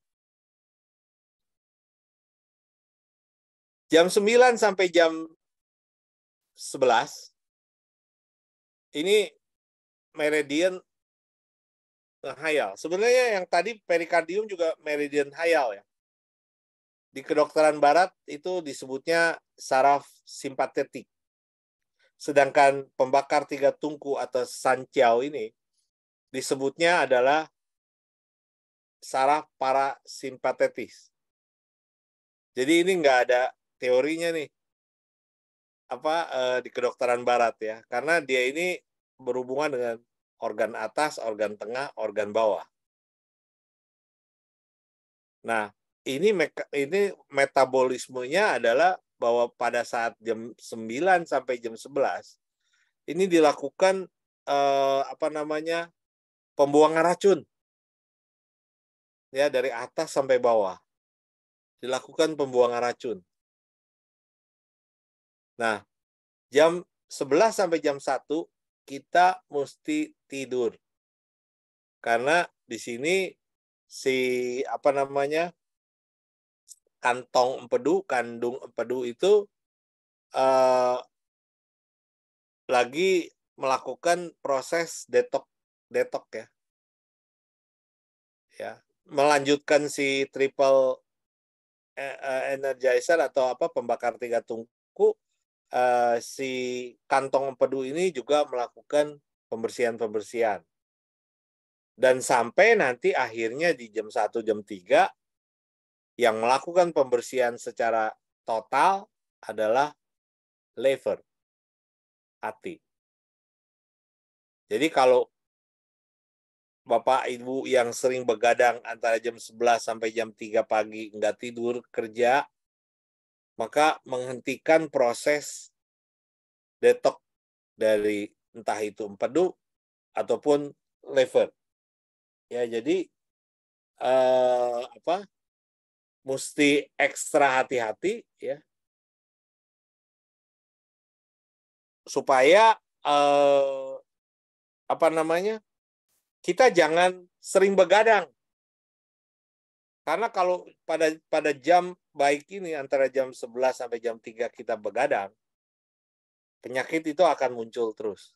Jam 9 sampai jam 11 ini meridian hayal. Sebenarnya yang tadi perikardium juga meridian hayal ya. Di kedokteran barat itu disebutnya saraf simpatetik. Sedangkan pembakar tiga tungku atau sanciao ini disebutnya adalah saraf simpatetis Jadi ini nggak ada teorinya nih apa eh, di kedokteran barat ya karena dia ini berhubungan dengan organ atas, organ tengah, organ bawah. Nah, ini ini metabolismenya adalah bahwa pada saat jam 9 sampai jam 11 ini dilakukan eh, apa namanya pembuangan racun ya dari atas sampai bawah dilakukan pembuangan racun nah jam 11 sampai jam 1 kita mesti tidur karena di sini si apa namanya kantong empedu, kandung empedu itu uh, lagi melakukan proses detok detok ya. Ya, melanjutkan si triple e, e, energizer atau apa pembakar tiga tungku uh, si kantong empedu ini juga melakukan pembersihan-pembersihan. Dan sampai nanti akhirnya di jam satu, jam tiga yang melakukan pembersihan secara total adalah lever hati. Jadi kalau Bapak Ibu yang sering begadang antara jam 11 sampai jam 3 pagi nggak tidur kerja, maka menghentikan proses detok dari entah itu empedu ataupun lever. Ya jadi eh, apa mesti ekstra hati-hati ya supaya eh, apa namanya kita jangan sering begadang karena kalau pada pada jam baik ini antara jam 11 sampai jam 3 kita begadang penyakit itu akan muncul terus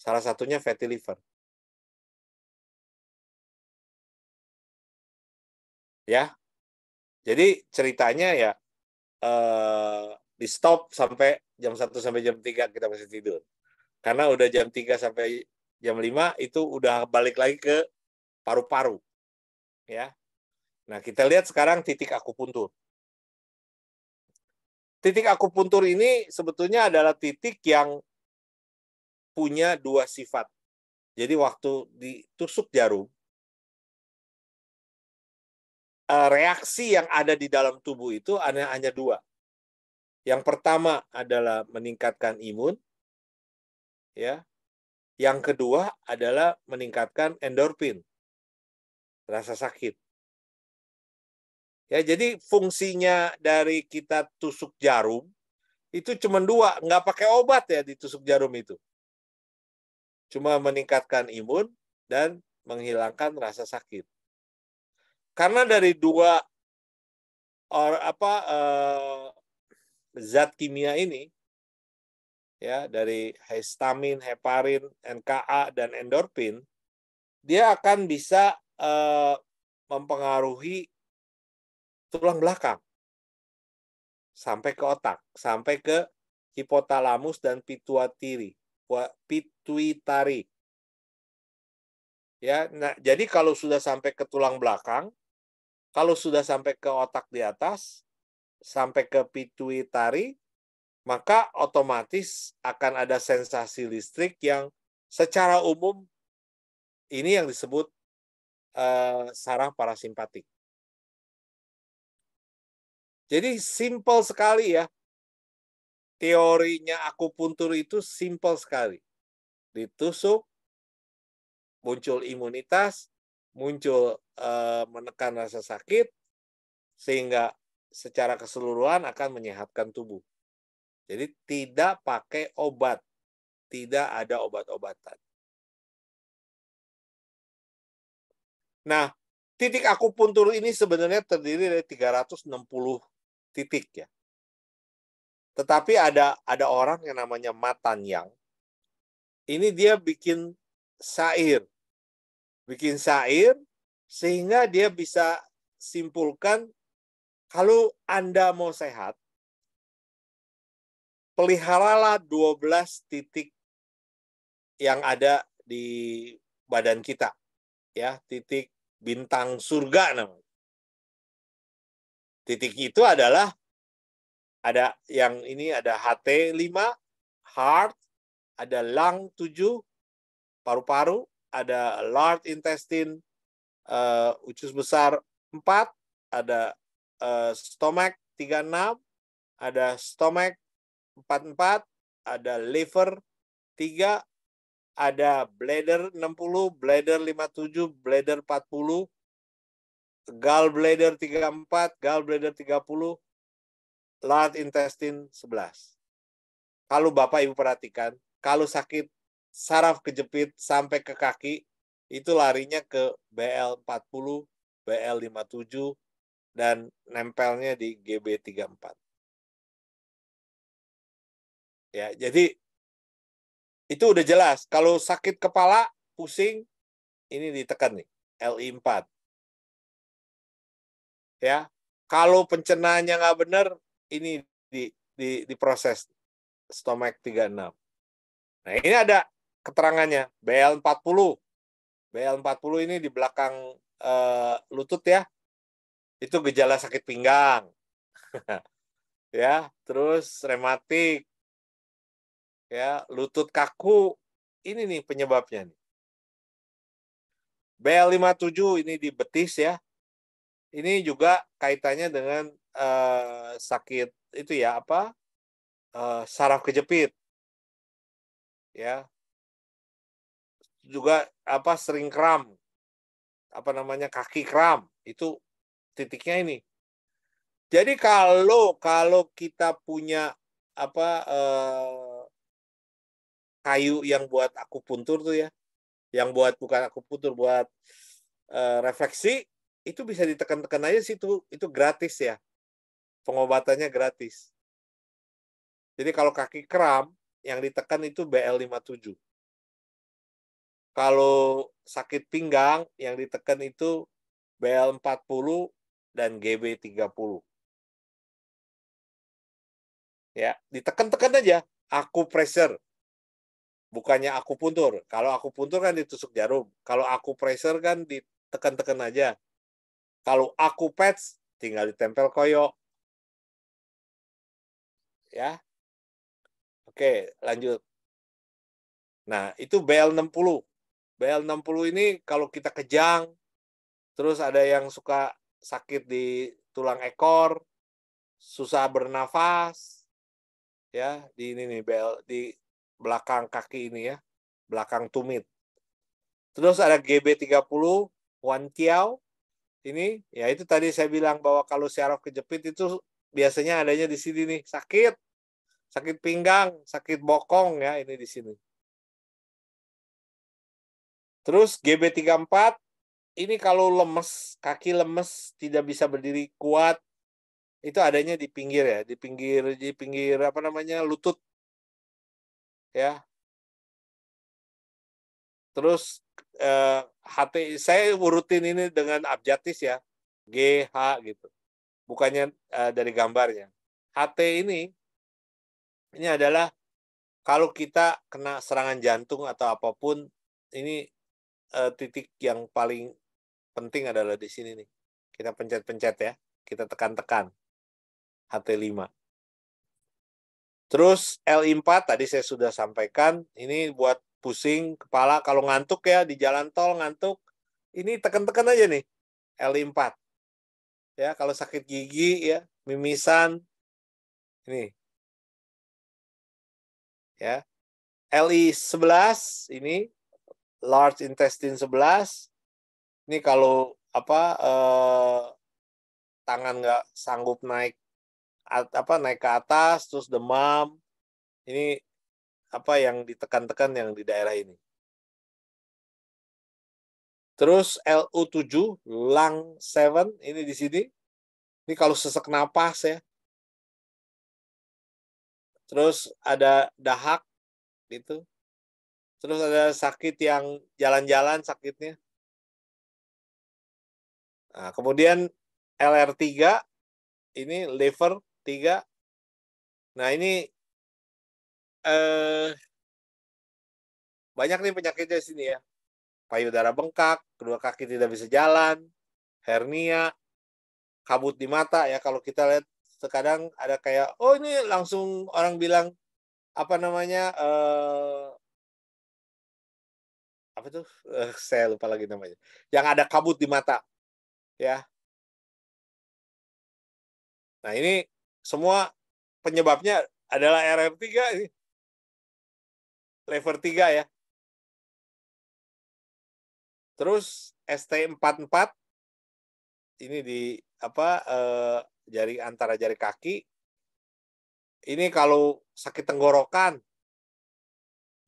salah satunya fatty liver ya jadi ceritanya ya uh, di stop sampai jam 1 sampai jam 3 kita masih tidur. Karena udah jam 3 sampai jam 5 itu udah balik lagi ke paru-paru. Ya. Nah, kita lihat sekarang titik akupuntur. Titik akupuntur ini sebetulnya adalah titik yang punya dua sifat. Jadi waktu ditusuk jarum, Eh, reaksi yang ada di dalam tubuh itu hanya hanya dua. Yang pertama adalah meningkatkan imun, ya. Yang kedua adalah meningkatkan endorfin, rasa sakit. Ya, jadi fungsinya dari kita tusuk jarum itu cuma dua, nggak pakai obat ya di tusuk jarum itu. Cuma meningkatkan imun dan menghilangkan rasa sakit karena dari dua or apa uh, zat kimia ini ya dari histamin, heparin, NKA dan endorfin dia akan bisa uh, mempengaruhi tulang belakang sampai ke otak, sampai ke hipotalamus dan pituitari. Pituitari. Ya, nah jadi kalau sudah sampai ke tulang belakang, kalau sudah sampai ke otak di atas, sampai ke pituitari, maka otomatis akan ada sensasi listrik yang secara umum ini yang disebut uh, saraf parasimpatik. Jadi simple sekali ya. Teorinya akupuntur itu simple sekali. Ditusuk, muncul imunitas, muncul eh, menekan rasa sakit sehingga secara keseluruhan akan menyehatkan tubuh. Jadi tidak pakai obat. Tidak ada obat-obatan. Nah, titik akupuntur ini sebenarnya terdiri dari 360 titik ya. Tetapi ada ada orang yang namanya Matan Yang. Ini dia bikin sair bikin syair sehingga dia bisa simpulkan kalau Anda mau sehat peliharalah 12 titik yang ada di badan kita ya titik bintang surga namanya titik itu adalah ada yang ini ada HT 5 heart ada lang 7 paru-paru ada large intestine, uh, eh, usus besar 4, ada uh, stomach 36, ada stomach 44, ada liver 3, ada bladder 60, bladder 57, bladder 40, gallbladder 34, gallbladder 30, large intestine 11. Kalau Bapak Ibu perhatikan, kalau sakit saraf kejepit sampai ke kaki, itu larinya ke BL40, BL57, dan nempelnya di GB34. Ya, jadi itu udah jelas. Kalau sakit kepala, pusing, ini ditekan nih, LI4. Ya, kalau pencernaannya nggak benar, ini di, di, diproses stomach 36. Nah, ini ada keterangannya BL40. BL40 ini di belakang e, lutut ya. Itu gejala sakit pinggang. ya, terus rematik. Ya, lutut kaku. Ini nih penyebabnya nih. BL57 ini di betis ya. Ini juga kaitannya dengan e, sakit itu ya apa? E, saraf kejepit. Ya, juga apa sering kram apa namanya kaki kram itu titiknya ini jadi kalau kalau kita punya apa eh, kayu yang buat aku puntur tuh ya yang buat bukan aku puntur buat eh, refleksi itu bisa ditekan-tekan aja sih itu itu gratis ya pengobatannya gratis jadi kalau kaki kram yang ditekan itu BL57 kalau sakit pinggang yang ditekan itu BL40 dan GB30. Ya, ditekan-tekan aja. Aku pressure. Bukannya aku puntur. Kalau aku puntur kan ditusuk jarum. Kalau aku pressure kan ditekan-tekan aja. Kalau aku patch tinggal ditempel koyo. Ya. Oke, lanjut. Nah, itu BL60. BL60 ini kalau kita kejang, terus ada yang suka sakit di tulang ekor, susah bernafas, ya di ini nih BL di belakang kaki ini ya, belakang tumit. Terus ada GB30 Wan Tiao. Ini ya itu tadi saya bilang bahwa kalau syaraf kejepit itu biasanya adanya di sini nih, sakit. Sakit pinggang, sakit bokong ya ini di sini. Terus GB34 ini kalau lemes, kaki lemes, tidak bisa berdiri kuat, itu adanya di pinggir ya, di pinggir di pinggir apa namanya? lutut. Ya. Terus eh, HT saya urutin ini dengan abjatis ya. GH gitu. Bukannya eh, dari gambarnya. HT ini ini adalah kalau kita kena serangan jantung atau apapun ini uh, titik yang paling penting adalah di sini nih. Kita pencet-pencet ya. Kita tekan-tekan. HT5. Terus L4 tadi saya sudah sampaikan. Ini buat pusing kepala. Kalau ngantuk ya di jalan tol ngantuk. Ini tekan-tekan aja nih. L4. Ya, kalau sakit gigi ya, mimisan. Ini. Ya. l 11 ini large intestine 11 ini kalau apa eh, tangan nggak sanggup naik at, apa naik ke atas terus demam ini apa yang ditekan-tekan yang di daerah ini terus LU7 lung 7 ini di sini ini kalau sesak napas ya terus ada dahak itu. Terus ada sakit yang jalan-jalan sakitnya. Nah, kemudian LR3 ini liver 3. Nah, ini eh banyak nih penyakitnya di sini ya. Payudara bengkak, kedua kaki tidak bisa jalan, hernia, kabut di mata ya kalau kita lihat terkadang ada kayak oh ini langsung orang bilang apa namanya eh apa tuh uh, saya lupa lagi namanya yang ada kabut di mata ya nah ini semua penyebabnya adalah RR3 ini lever 3 ya terus ST44 ini di apa uh, jari antara jari kaki ini kalau sakit tenggorokan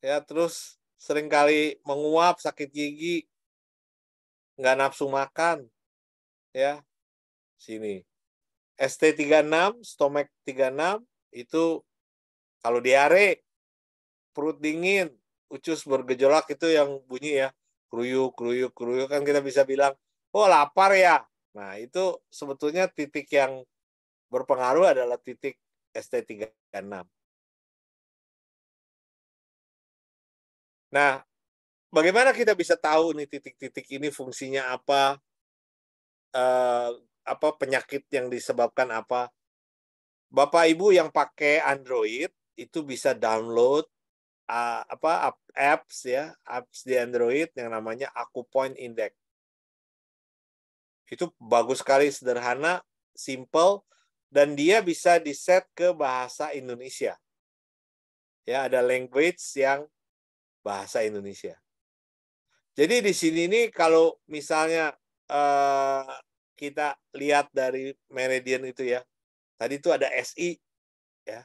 ya terus sering kali menguap, sakit gigi, nggak nafsu makan, ya sini. ST36, stomach 36 itu kalau diare, perut dingin, ucus bergejolak itu yang bunyi ya, kruyuk, kruyuk, kruyuk kan kita bisa bilang, oh lapar ya. Nah itu sebetulnya titik yang berpengaruh adalah titik ST36. Nah, bagaimana kita bisa tahu nih titik-titik ini fungsinya apa? Eh, apa penyakit yang disebabkan apa? Bapak Ibu yang pakai Android itu bisa download uh, apa apps ya, apps di Android yang namanya AkuPoint Index. Itu bagus sekali, sederhana, simple, dan dia bisa di set ke bahasa Indonesia. Ya, ada language yang bahasa Indonesia. Jadi di sini ini kalau misalnya eh, kita lihat dari meridian itu ya, tadi itu ada SI ya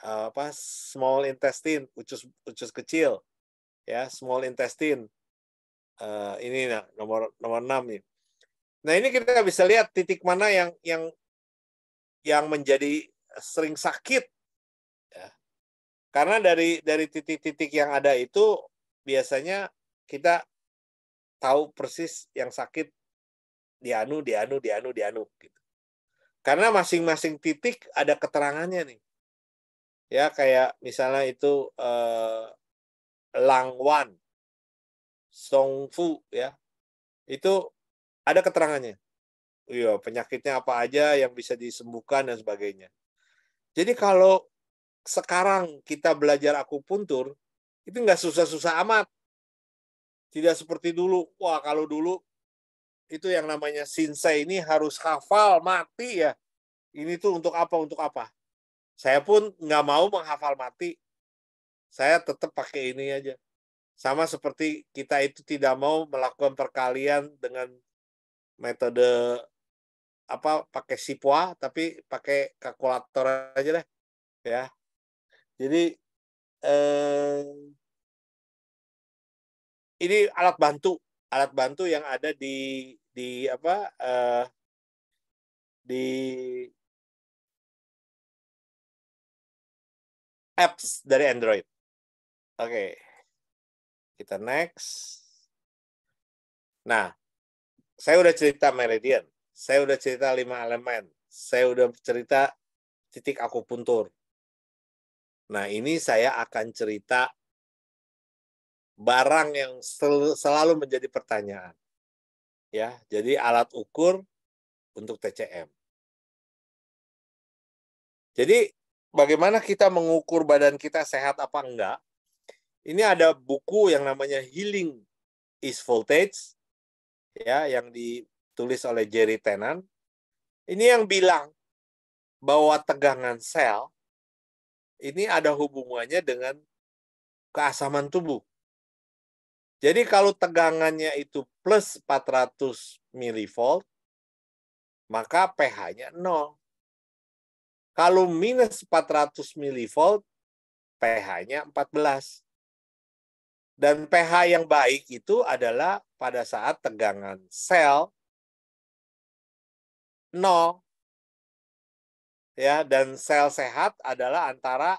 eh, apa small intestine usus usus kecil ya small intestine uh, ini nah, nomor nomor enam nih. Nah ini kita bisa lihat titik mana yang yang yang menjadi sering sakit karena dari dari titik-titik yang ada itu biasanya kita tahu persis yang sakit dianu, dianu, dianu, dianu gitu. Karena masing-masing titik ada keterangannya nih. Ya kayak misalnya itu eh, Langwan, Songfu ya. Itu ada keterangannya. Iya, penyakitnya apa aja yang bisa disembuhkan dan sebagainya. Jadi kalau sekarang kita belajar akupuntur itu nggak susah-susah amat. Tidak seperti dulu. Wah kalau dulu itu yang namanya sinsei ini harus hafal mati ya. Ini tuh untuk apa? Untuk apa? Saya pun nggak mau menghafal mati. Saya tetap pakai ini aja. Sama seperti kita itu tidak mau melakukan perkalian dengan metode apa pakai sipua tapi pakai kalkulator aja deh ya jadi eh, ini alat bantu, alat bantu yang ada di di apa eh, di apps dari Android. Oke, kita next. Nah, saya udah cerita meridian, saya udah cerita lima elemen, saya udah cerita titik akupuntur, Nah, ini saya akan cerita barang yang sel selalu menjadi pertanyaan. Ya, jadi alat ukur untuk TCM. Jadi, bagaimana kita mengukur badan kita sehat apa enggak? Ini ada buku yang namanya Healing is Voltage ya yang ditulis oleh Jerry Tenan Ini yang bilang bahwa tegangan sel ini ada hubungannya dengan keasaman tubuh. Jadi kalau tegangannya itu plus 400 milivolt, maka pH-nya 0. Kalau minus 400 milivolt, pH-nya 14. Dan pH yang baik itu adalah pada saat tegangan sel 0 ya dan sel sehat adalah antara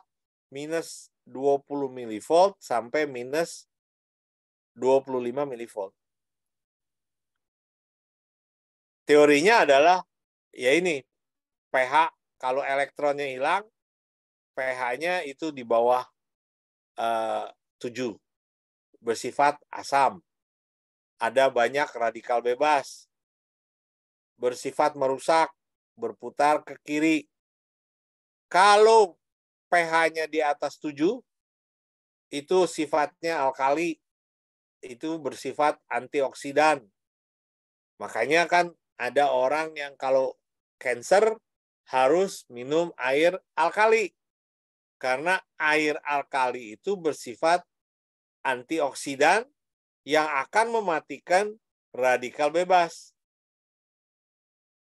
minus 20 milivolt sampai minus 25 milivolt. Teorinya adalah ya ini pH kalau elektronnya hilang pH-nya itu di bawah eh, 7 bersifat asam. Ada banyak radikal bebas bersifat merusak, berputar ke kiri, kalau pH-nya di atas 7, itu sifatnya alkali. Itu bersifat antioksidan. Makanya kan ada orang yang kalau cancer harus minum air alkali. Karena air alkali itu bersifat antioksidan yang akan mematikan radikal bebas.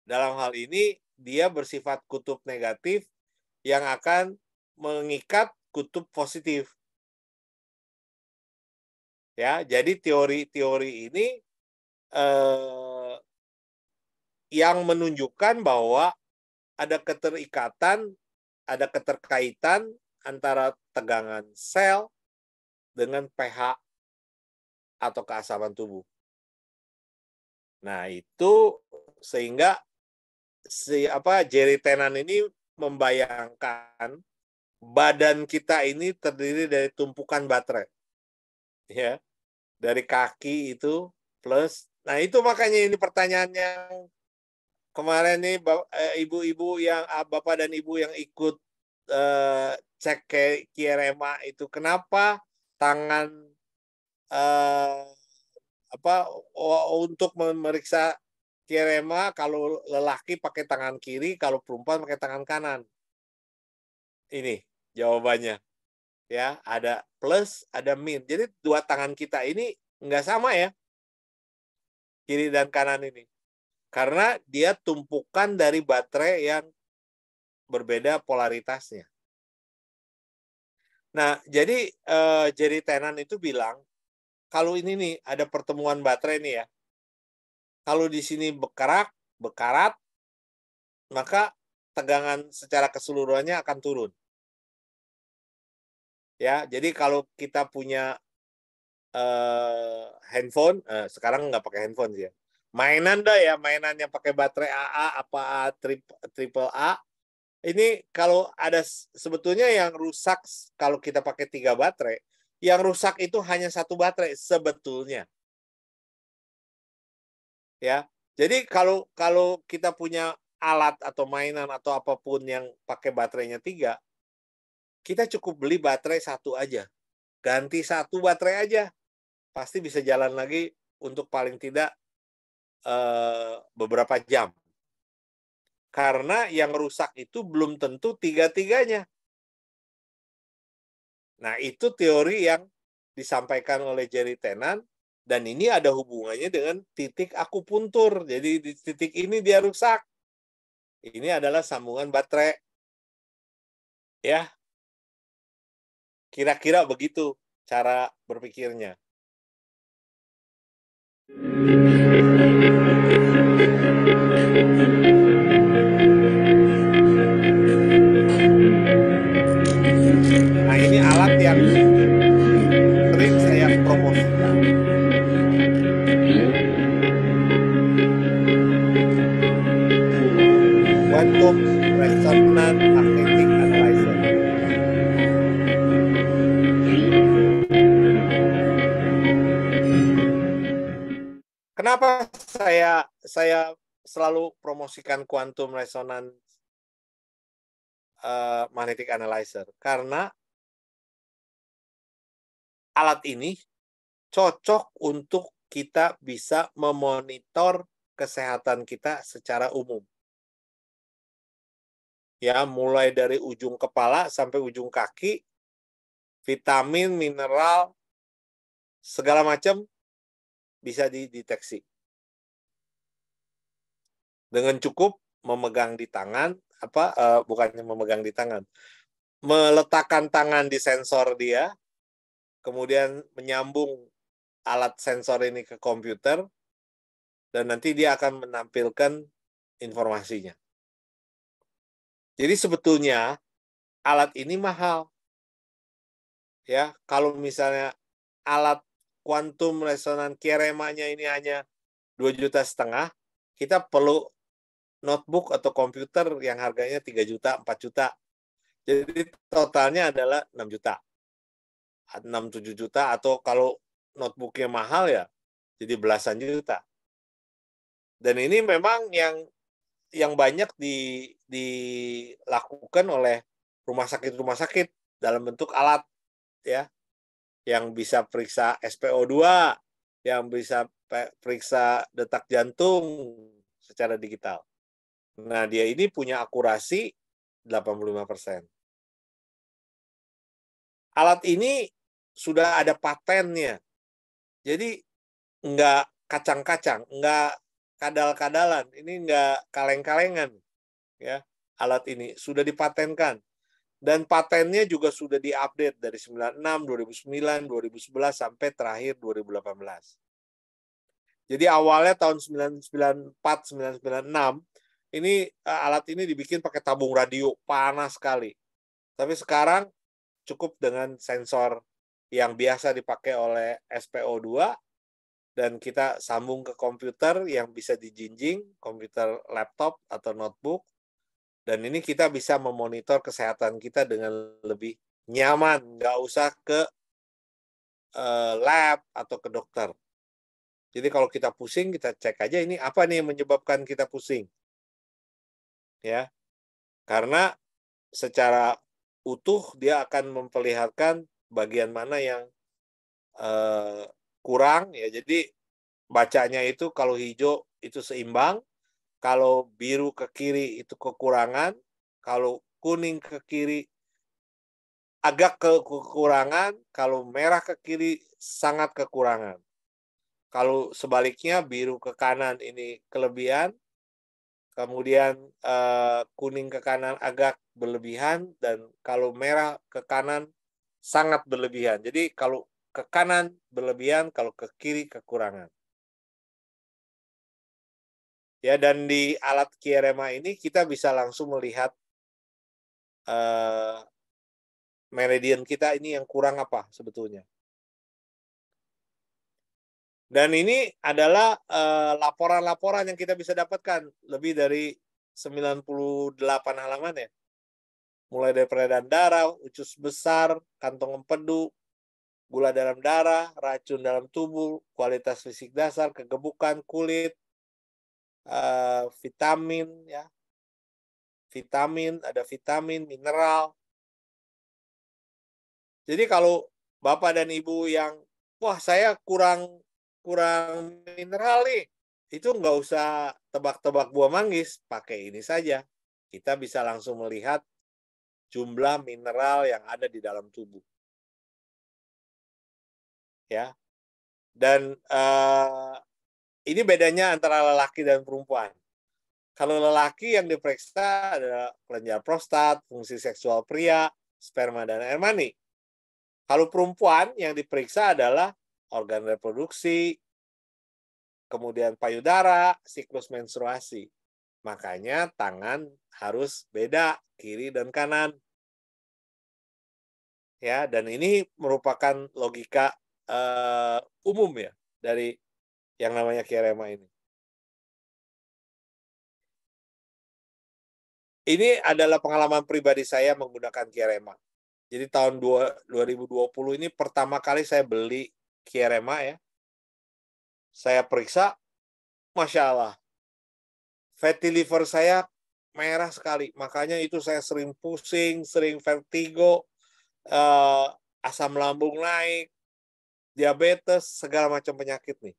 Dalam hal ini, dia bersifat kutub negatif yang akan mengikat kutub positif. Ya, jadi teori-teori ini eh, yang menunjukkan bahwa ada keterikatan, ada keterkaitan antara tegangan sel dengan pH atau keasaman tubuh. Nah, itu sehingga si apa Jerry Tenan ini membayangkan badan kita ini terdiri dari tumpukan baterai. Ya. Dari kaki itu plus nah itu makanya ini pertanyaannya kemarin nih eh, ibu-ibu yang ah, bapak dan ibu yang ikut eh, cek ke itu kenapa tangan eh, apa untuk memeriksa Kirimah kalau lelaki pakai tangan kiri, kalau perempuan pakai tangan kanan. Ini jawabannya. Ya, ada plus, ada min. Jadi dua tangan kita ini nggak sama ya. Kiri dan kanan ini. Karena dia tumpukan dari baterai yang berbeda polaritasnya. Nah, jadi uh, Jerry Tenan itu bilang, kalau ini nih ada pertemuan baterai nih ya, kalau di sini bekarak, berkarat, maka tegangan secara keseluruhannya akan turun. Ya, jadi kalau kita punya uh, handphone, uh, sekarang nggak pakai handphone sih ya. Mainan dah ya, mainan yang pakai baterai AA apa A, triple A. Ini kalau ada sebetulnya yang rusak kalau kita pakai tiga baterai, yang rusak itu hanya satu baterai sebetulnya ya. Jadi kalau kalau kita punya alat atau mainan atau apapun yang pakai baterainya tiga, kita cukup beli baterai satu aja. Ganti satu baterai aja. Pasti bisa jalan lagi untuk paling tidak eh, beberapa jam. Karena yang rusak itu belum tentu tiga-tiganya. Nah, itu teori yang disampaikan oleh Jerry Tenan dan ini ada hubungannya dengan titik akupuntur. Jadi di titik ini dia rusak. Ini adalah sambungan baterai. Ya. Kira-kira begitu cara berpikirnya. Thank you. Hukum resonance magnetic analyzer. Kenapa saya saya selalu promosikan quantum resonance uh, magnetic analyzer? Karena alat ini cocok untuk kita bisa memonitor kesehatan kita secara umum ya mulai dari ujung kepala sampai ujung kaki vitamin mineral segala macam bisa dideteksi dengan cukup memegang di tangan apa uh, bukannya memegang di tangan meletakkan tangan di sensor dia kemudian menyambung alat sensor ini ke komputer dan nanti dia akan menampilkan informasinya jadi sebetulnya alat ini mahal. Ya, kalau misalnya alat kuantum resonan kiremanya ini hanya 2 juta setengah, kita perlu notebook atau komputer yang harganya 3 juta, 4 juta. Jadi totalnya adalah 6 juta. 6-7 juta atau kalau notebooknya mahal ya jadi belasan juta. Dan ini memang yang yang banyak di dilakukan oleh rumah sakit-rumah sakit dalam bentuk alat ya yang bisa periksa SPO2, yang bisa periksa detak jantung secara digital. Nah, dia ini punya akurasi 85%. Alat ini sudah ada patennya. Jadi nggak kacang-kacang, nggak kadal-kadalan, ini nggak kaleng-kalengan ya alat ini sudah dipatenkan dan patennya juga sudah diupdate dari 96, 2009, 2011 sampai terakhir 2018. Jadi awalnya tahun 994, 1996 ini eh, alat ini dibikin pakai tabung radio panas sekali. Tapi sekarang cukup dengan sensor yang biasa dipakai oleh SPO2 dan kita sambung ke komputer yang bisa dijinjing, komputer laptop atau notebook. Dan ini kita bisa memonitor kesehatan kita dengan lebih nyaman, nggak usah ke eh, lab atau ke dokter. Jadi kalau kita pusing, kita cek aja ini apa nih yang menyebabkan kita pusing. Ya. Karena secara utuh dia akan memperlihatkan bagian mana yang eh, kurang ya jadi bacanya itu kalau hijau itu seimbang kalau biru ke kiri itu kekurangan kalau kuning ke kiri agak ke kekurangan kalau merah ke kiri sangat kekurangan kalau sebaliknya biru ke kanan ini kelebihan kemudian eh, kuning ke kanan agak berlebihan dan kalau merah ke kanan sangat berlebihan jadi kalau ke kanan berlebihan, kalau ke kiri kekurangan. Ya, dan di alat Kierema ini kita bisa langsung melihat uh, meridian kita ini yang kurang apa sebetulnya. Dan ini adalah eh, laporan-laporan uh, yang kita bisa dapatkan lebih dari 98 halaman ya. Mulai dari peredaran darah, usus besar, kantong empedu, gula dalam darah, racun dalam tubuh, kualitas fisik dasar, kegebukan kulit, eh, vitamin ya. Vitamin, ada vitamin, mineral. Jadi kalau Bapak dan Ibu yang wah saya kurang kurang mineral nih, itu nggak usah tebak-tebak buah manggis, pakai ini saja. Kita bisa langsung melihat jumlah mineral yang ada di dalam tubuh ya dan uh, ini bedanya antara lelaki dan perempuan kalau lelaki yang diperiksa adalah kelenjar prostat, fungsi seksual pria, sperma dan air mani. Kalau perempuan yang diperiksa adalah organ reproduksi, kemudian payudara, siklus menstruasi. Makanya tangan harus beda kiri dan kanan. Ya, dan ini merupakan logika uh, umum ya dari yang namanya Kirema ini. Ini adalah pengalaman pribadi saya menggunakan Kirema. Jadi tahun 2020 ini pertama kali saya beli Kirema ya. Saya periksa, Masya Allah. Fatty liver saya merah sekali. Makanya itu saya sering pusing, sering vertigo, eh, asam lambung naik, diabetes, segala macam penyakit nih.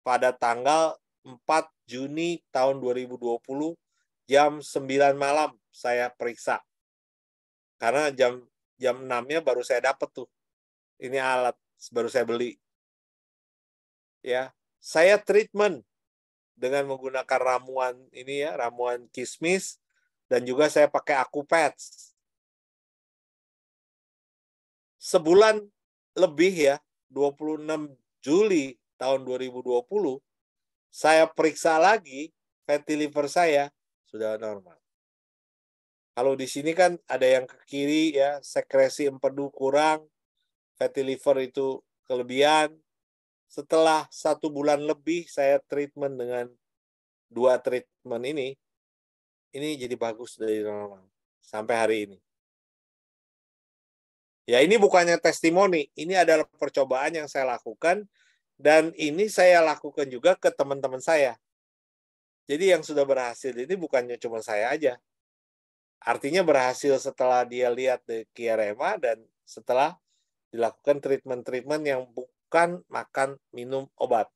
Pada tanggal 4 Juni tahun 2020 jam 9 malam saya periksa. Karena jam jam 6-nya baru saya dapat tuh. Ini alat baru saya beli. Ya, saya treatment dengan menggunakan ramuan ini ya, ramuan kismis dan juga saya pakai akupets. Sebulan lebih ya, 26 Juli tahun 2020, saya periksa lagi fatty liver saya sudah normal. Kalau di sini kan ada yang ke kiri ya, sekresi empedu kurang, fatty liver itu kelebihan. Setelah satu bulan lebih saya treatment dengan dua treatment ini, ini jadi bagus dari normal sampai hari ini. Ya ini bukannya testimoni, ini adalah percobaan yang saya lakukan dan ini saya lakukan juga ke teman-teman saya. Jadi yang sudah berhasil ini bukannya cuma saya aja. Artinya berhasil setelah dia lihat di Kiarema dan setelah dilakukan treatment-treatment yang bukan makan minum obat.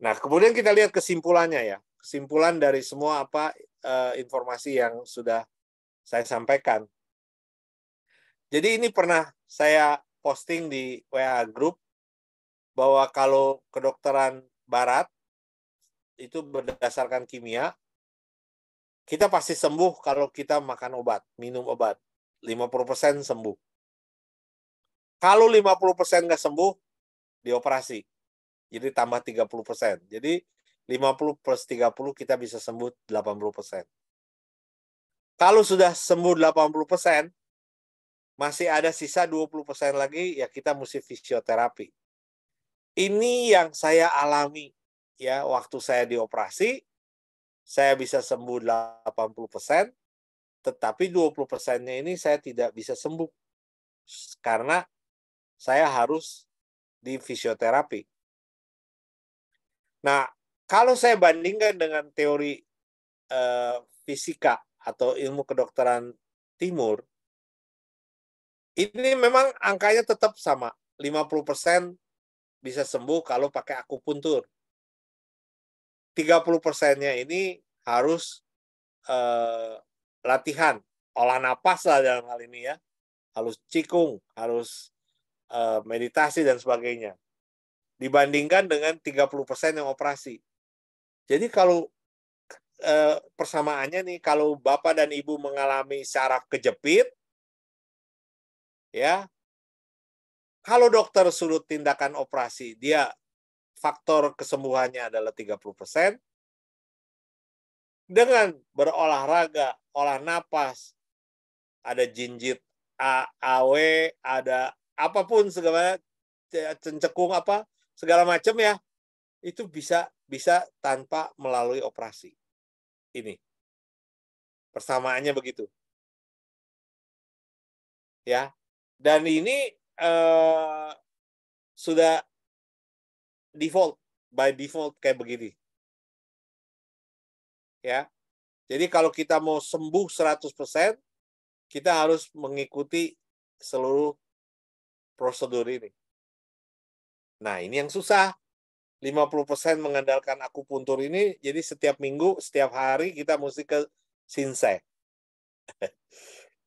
Nah, kemudian kita lihat kesimpulannya ya. Kesimpulan dari semua apa eh, informasi yang sudah saya sampaikan. Jadi ini pernah saya posting di WA group bahwa kalau kedokteran barat itu berdasarkan kimia, kita pasti sembuh kalau kita makan obat, minum obat. 50% sembuh. Kalau 50% nggak sembuh, dioperasi. Jadi tambah 30%. Jadi 50 plus 30 kita bisa sembuh 80%. Kalau sudah sembuh 80%, masih ada sisa 20% lagi, ya kita mesti fisioterapi. Ini yang saya alami ya waktu saya dioperasi, saya bisa sembuh 80%, tetapi 20%-nya ini saya tidak bisa sembuh karena saya harus di fisioterapi. Nah, kalau saya bandingkan dengan teori eh, fisika atau ilmu kedokteran timur, ini memang angkanya tetap sama. 50% bisa sembuh kalau pakai akupuntur. 30 persennya ini harus eh, latihan olah napas lah dalam hal ini ya harus cikung harus eh, meditasi dan sebagainya dibandingkan dengan 30 yang operasi jadi kalau Eh, persamaannya nih kalau bapak dan ibu mengalami saraf kejepit ya kalau dokter suruh tindakan operasi dia faktor kesembuhannya adalah 30% dengan berolahraga, olah napas, ada jinjit AW, ada apapun segala cencekung apa segala macam ya itu bisa bisa tanpa melalui operasi ini. Persamaannya begitu. Ya. Dan ini eh, sudah default by default kayak begini. Ya. Jadi kalau kita mau sembuh 100%, kita harus mengikuti seluruh prosedur ini. Nah, ini yang susah. 50% mengandalkan akupuntur ini jadi setiap minggu setiap hari kita mesti ke Sinsek.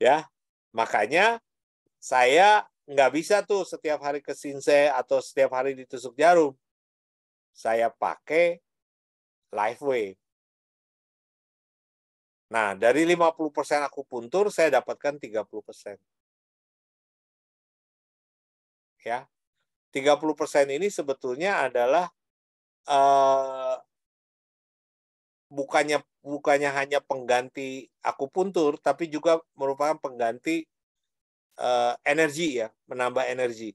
ya. Makanya saya nggak bisa tuh setiap hari ke Sinse atau setiap hari ditusuk jarum. Saya pakai way. Nah, dari 50% aku puntur, saya dapatkan 30%. Ya. 30% ini sebetulnya adalah uh, bukannya bukannya hanya pengganti aku akupuntur tapi juga merupakan pengganti uh, energi ya menambah energi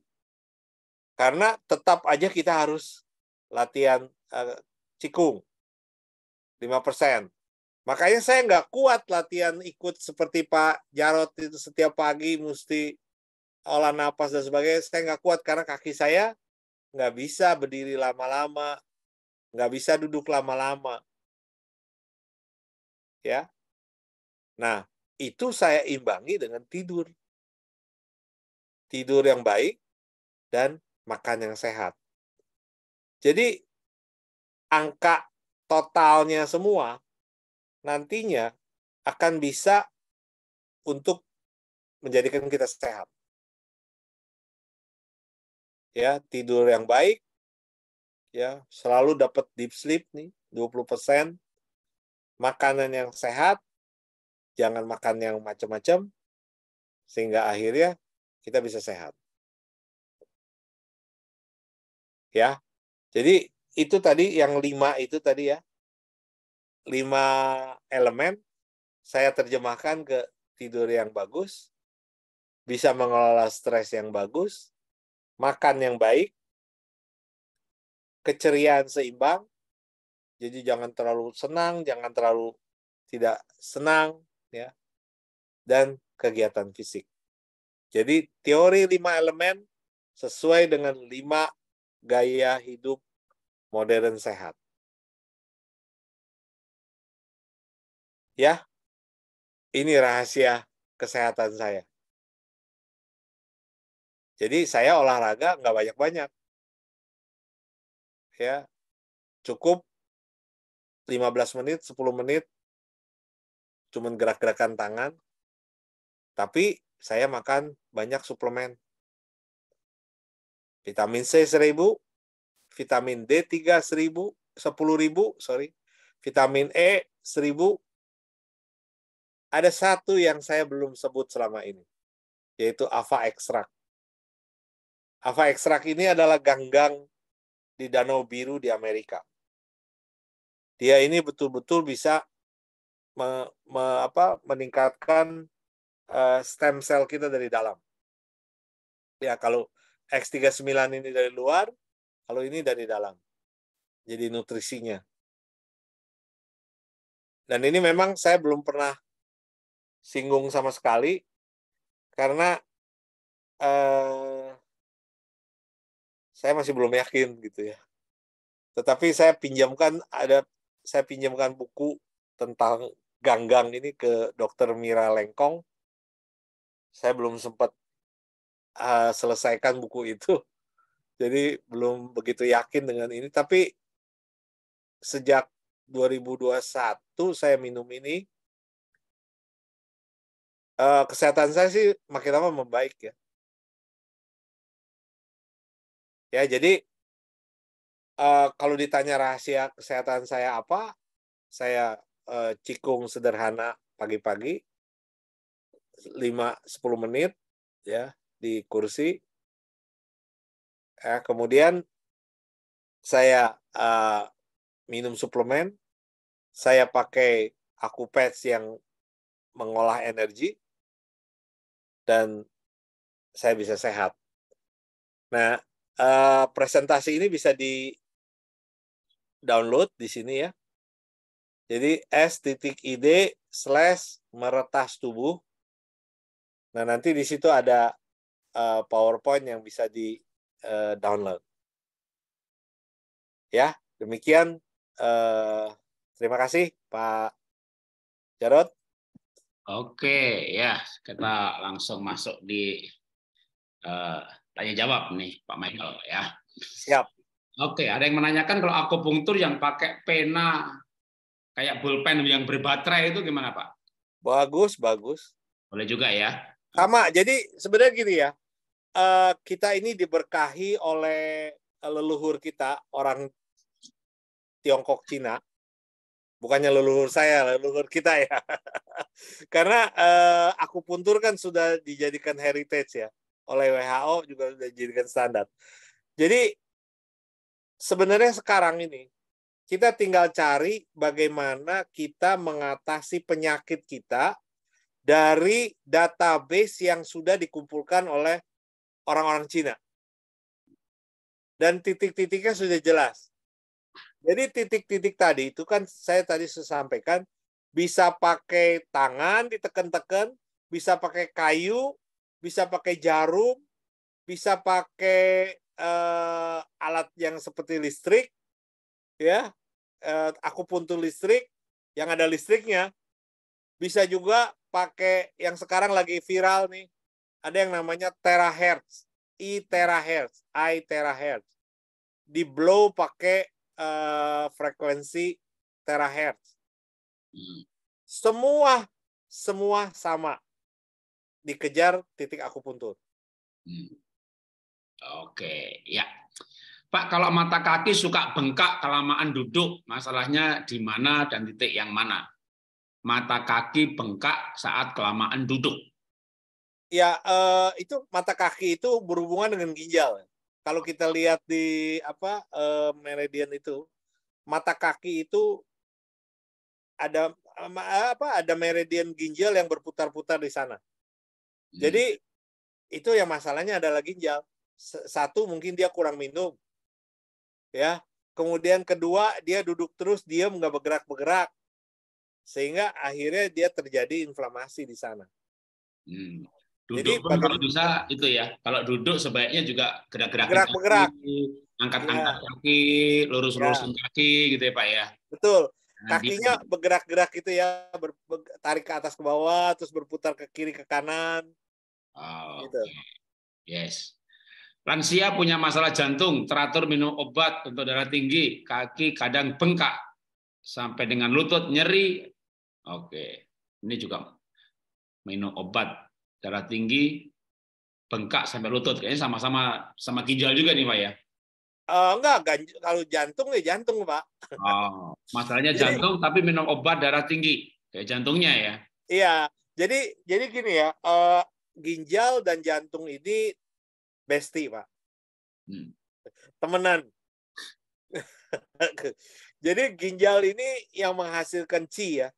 karena tetap aja kita harus latihan uh, cikung 5%. Makanya saya nggak kuat latihan ikut seperti Pak Jarot itu setiap pagi mesti olah napas dan sebagainya. Saya nggak kuat karena kaki saya nggak bisa berdiri lama-lama nggak bisa duduk lama-lama. Ya. Nah, itu saya imbangi dengan tidur. Tidur yang baik dan makan yang sehat. Jadi angka totalnya semua nantinya akan bisa untuk menjadikan kita sehat. Ya, tidur yang baik, ya selalu dapat deep sleep nih 20%. Makanan yang sehat, jangan makan yang macam-macam sehingga akhirnya kita bisa sehat. Ya. Jadi itu tadi yang lima itu tadi ya. Lima elemen saya terjemahkan ke tidur yang bagus, bisa mengelola stres yang bagus, makan yang baik, keceriaan seimbang. Jadi jangan terlalu senang, jangan terlalu tidak senang ya. Dan kegiatan fisik. Jadi teori lima elemen sesuai dengan lima gaya hidup modern sehat. Ya, ini rahasia kesehatan saya. Jadi saya olahraga nggak banyak-banyak ya cukup 15 menit, 10 menit cuman gerak-gerakan tangan. Tapi saya makan banyak suplemen. Vitamin C 1000, vitamin D 3 1000, 10000, sorry. Vitamin E 1000. Ada satu yang saya belum sebut selama ini, yaitu Ava ekstrak. Ava ekstrak ini adalah ganggang -gang di Danau Biru di Amerika. Dia ini betul-betul bisa me, me, apa, meningkatkan uh, stem cell kita dari dalam. Ya kalau X39 ini dari luar, kalau ini dari dalam. Jadi nutrisinya. Dan ini memang saya belum pernah singgung sama sekali karena eh, saya masih belum yakin gitu ya. Tetapi saya pinjamkan ada saya pinjamkan buku tentang ganggang ini ke Dokter Mira Lengkong. Saya belum sempat uh, selesaikan buku itu. Jadi belum begitu yakin dengan ini tapi sejak 2021 saya minum ini eh, kesehatan saya sih makin lama membaik ya ya jadi uh, kalau ditanya rahasia kesehatan saya apa saya uh, cikung sederhana pagi-pagi 5-10 menit ya di kursi ya, kemudian saya uh, minum suplemen saya pakai akupets yang mengolah energi dan saya bisa sehat. Nah, Eh, presentasi ini bisa di download di sini ya. Jadi ide slash meretas tubuh. Nah nanti di situ ada uh, PowerPoint yang bisa di uh, download. Ya demikian. Uh, terima kasih Pak Jarod. Oke ya kita langsung masuk di uh, tanya jawab nih Pak Michael ya. Siap. Oke, ada yang menanyakan kalau akupunktur yang pakai pena kayak pulpen yang berbaterai itu gimana Pak? Bagus, bagus. Boleh juga ya. Sama, jadi sebenarnya gini ya, eh, kita ini diberkahi oleh leluhur kita, orang Tiongkok Cina, bukannya leluhur saya, leluhur kita ya. Karena eh, aku puntur kan sudah dijadikan heritage ya oleh WHO juga sudah dijadikan standar. Jadi sebenarnya sekarang ini kita tinggal cari bagaimana kita mengatasi penyakit kita dari database yang sudah dikumpulkan oleh orang-orang Cina. Dan titik-titiknya sudah jelas. Jadi titik-titik tadi itu kan saya tadi sudah sampaikan bisa pakai tangan diteken-teken, bisa pakai kayu, bisa pakai jarum, bisa pakai uh, alat yang seperti listrik, ya, uh, aku puntur listrik yang ada listriknya, bisa juga pakai yang sekarang lagi viral nih, ada yang namanya terahertz, i terahertz, i terahertz, di blow pakai uh, frekuensi terahertz. Hmm. Semua semua sama dikejar titik aku puntur. Hmm. Oke, ya. Pak, kalau mata kaki suka bengkak kelamaan duduk, masalahnya di mana dan titik yang mana? Mata kaki bengkak saat kelamaan duduk. Ya, eh, itu mata kaki itu berhubungan dengan ginjal. Kalau kita lihat di apa eh, meridian itu, mata kaki itu ada eh, apa ada meridian ginjal yang berputar-putar di sana. Hmm. Jadi itu yang masalahnya adalah ginjal. Satu mungkin dia kurang minum. Ya. Kemudian kedua dia duduk terus diam nggak bergerak-bergerak. Sehingga akhirnya dia terjadi inflamasi di sana. Hmm. Duduk Jadi, pun kalau bisa itu ya. Kalau duduk sebaiknya juga gerak-gerak. Gerak-gerak. Angkat-angkat ya. kaki, lurus lurus ya. kaki gitu ya Pak ya. Betul. Nah, Kakinya gitu. bergerak-gerak gitu ya, ber, tarik ke atas ke bawah, terus berputar ke kiri ke kanan Oh, gitu. Yes. Lansia punya masalah jantung, teratur minum obat untuk darah tinggi, kaki kadang bengkak sampai dengan lutut nyeri. Oke, ini juga minum obat darah tinggi, bengkak sampai lutut kayaknya sama-sama sama ginjal juga nih pak ya? Uh, enggak, ganj- kalau jantung ya jantung pak. Oh, masalahnya iya. jantung tapi minum obat darah tinggi kayak jantungnya ya? Iya, jadi jadi gini ya, uh, ginjal dan jantung ini besti pak hmm. temenan jadi ginjal ini yang menghasilkan ci ya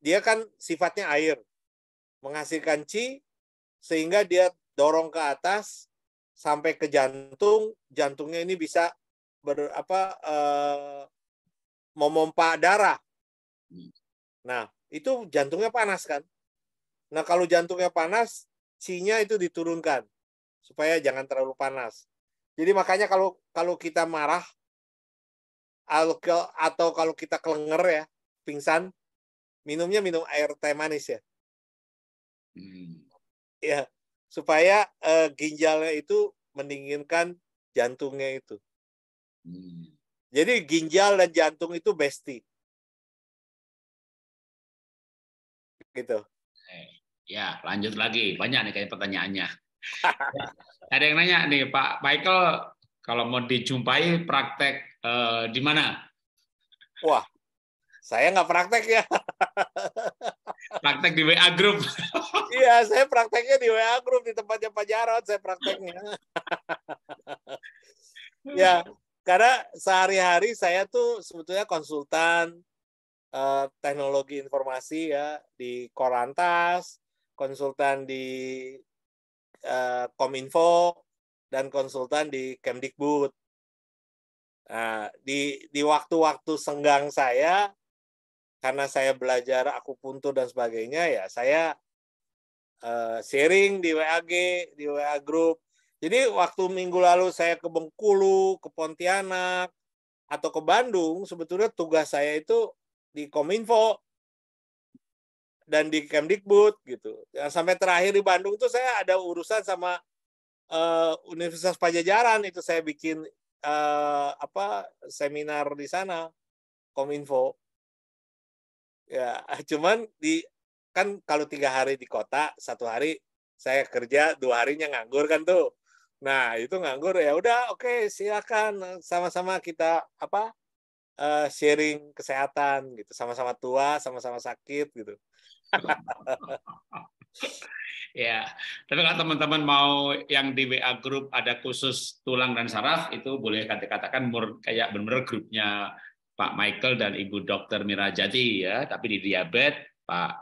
dia kan sifatnya air menghasilkan ci sehingga dia dorong ke atas sampai ke jantung jantungnya ini bisa ber apa eh, memompa darah hmm. nah itu jantungnya panas kan Nah, kalau jantungnya panas, sinya itu diturunkan supaya jangan terlalu panas. Jadi makanya kalau kalau kita marah atau kalau kita kelenger ya, pingsan, minumnya minum air teh manis ya. Hmm. Ya, supaya uh, ginjalnya itu mendinginkan jantungnya itu. Hmm. Jadi ginjal dan jantung itu bestie. Gitu. Ya, lanjut lagi. Banyak nih kayak pertanyaannya. Ada yang nanya nih, Pak Michael, kalau mau dijumpai praktek eh, di mana? Wah, saya nggak praktek ya. praktek di WA Group. iya, saya prakteknya di WA Group, di tempatnya Pak Jarod, saya prakteknya. ya, karena sehari-hari saya tuh sebetulnya konsultan eh, teknologi informasi ya, di Korantas, konsultan di uh, Kominfo dan konsultan di Kemdikbud. Nah, di di waktu-waktu senggang saya karena saya belajar akupuntur dan sebagainya ya saya uh, sharing di WAG, di WA group. Jadi waktu minggu lalu saya ke Bengkulu, ke Pontianak atau ke Bandung, sebetulnya tugas saya itu di Kominfo dan di Kemdikbud gitu. Yang sampai terakhir di Bandung tuh saya ada urusan sama uh, Universitas Pajajaran itu saya bikin uh, apa seminar di sana Kominfo. Ya, cuman di kan kalau tiga hari di kota, satu hari saya kerja, dua harinya nganggur kan tuh. Nah itu nganggur ya udah oke okay, silakan sama-sama kita apa uh, sharing kesehatan gitu sama-sama tua sama-sama sakit gitu ya, tapi kalau teman-teman mau yang di WA grup ada khusus tulang dan saraf itu boleh katakan kayak benar-benar grupnya Pak Michael dan Ibu Mira Mirajati ya, tapi di diabetes Pak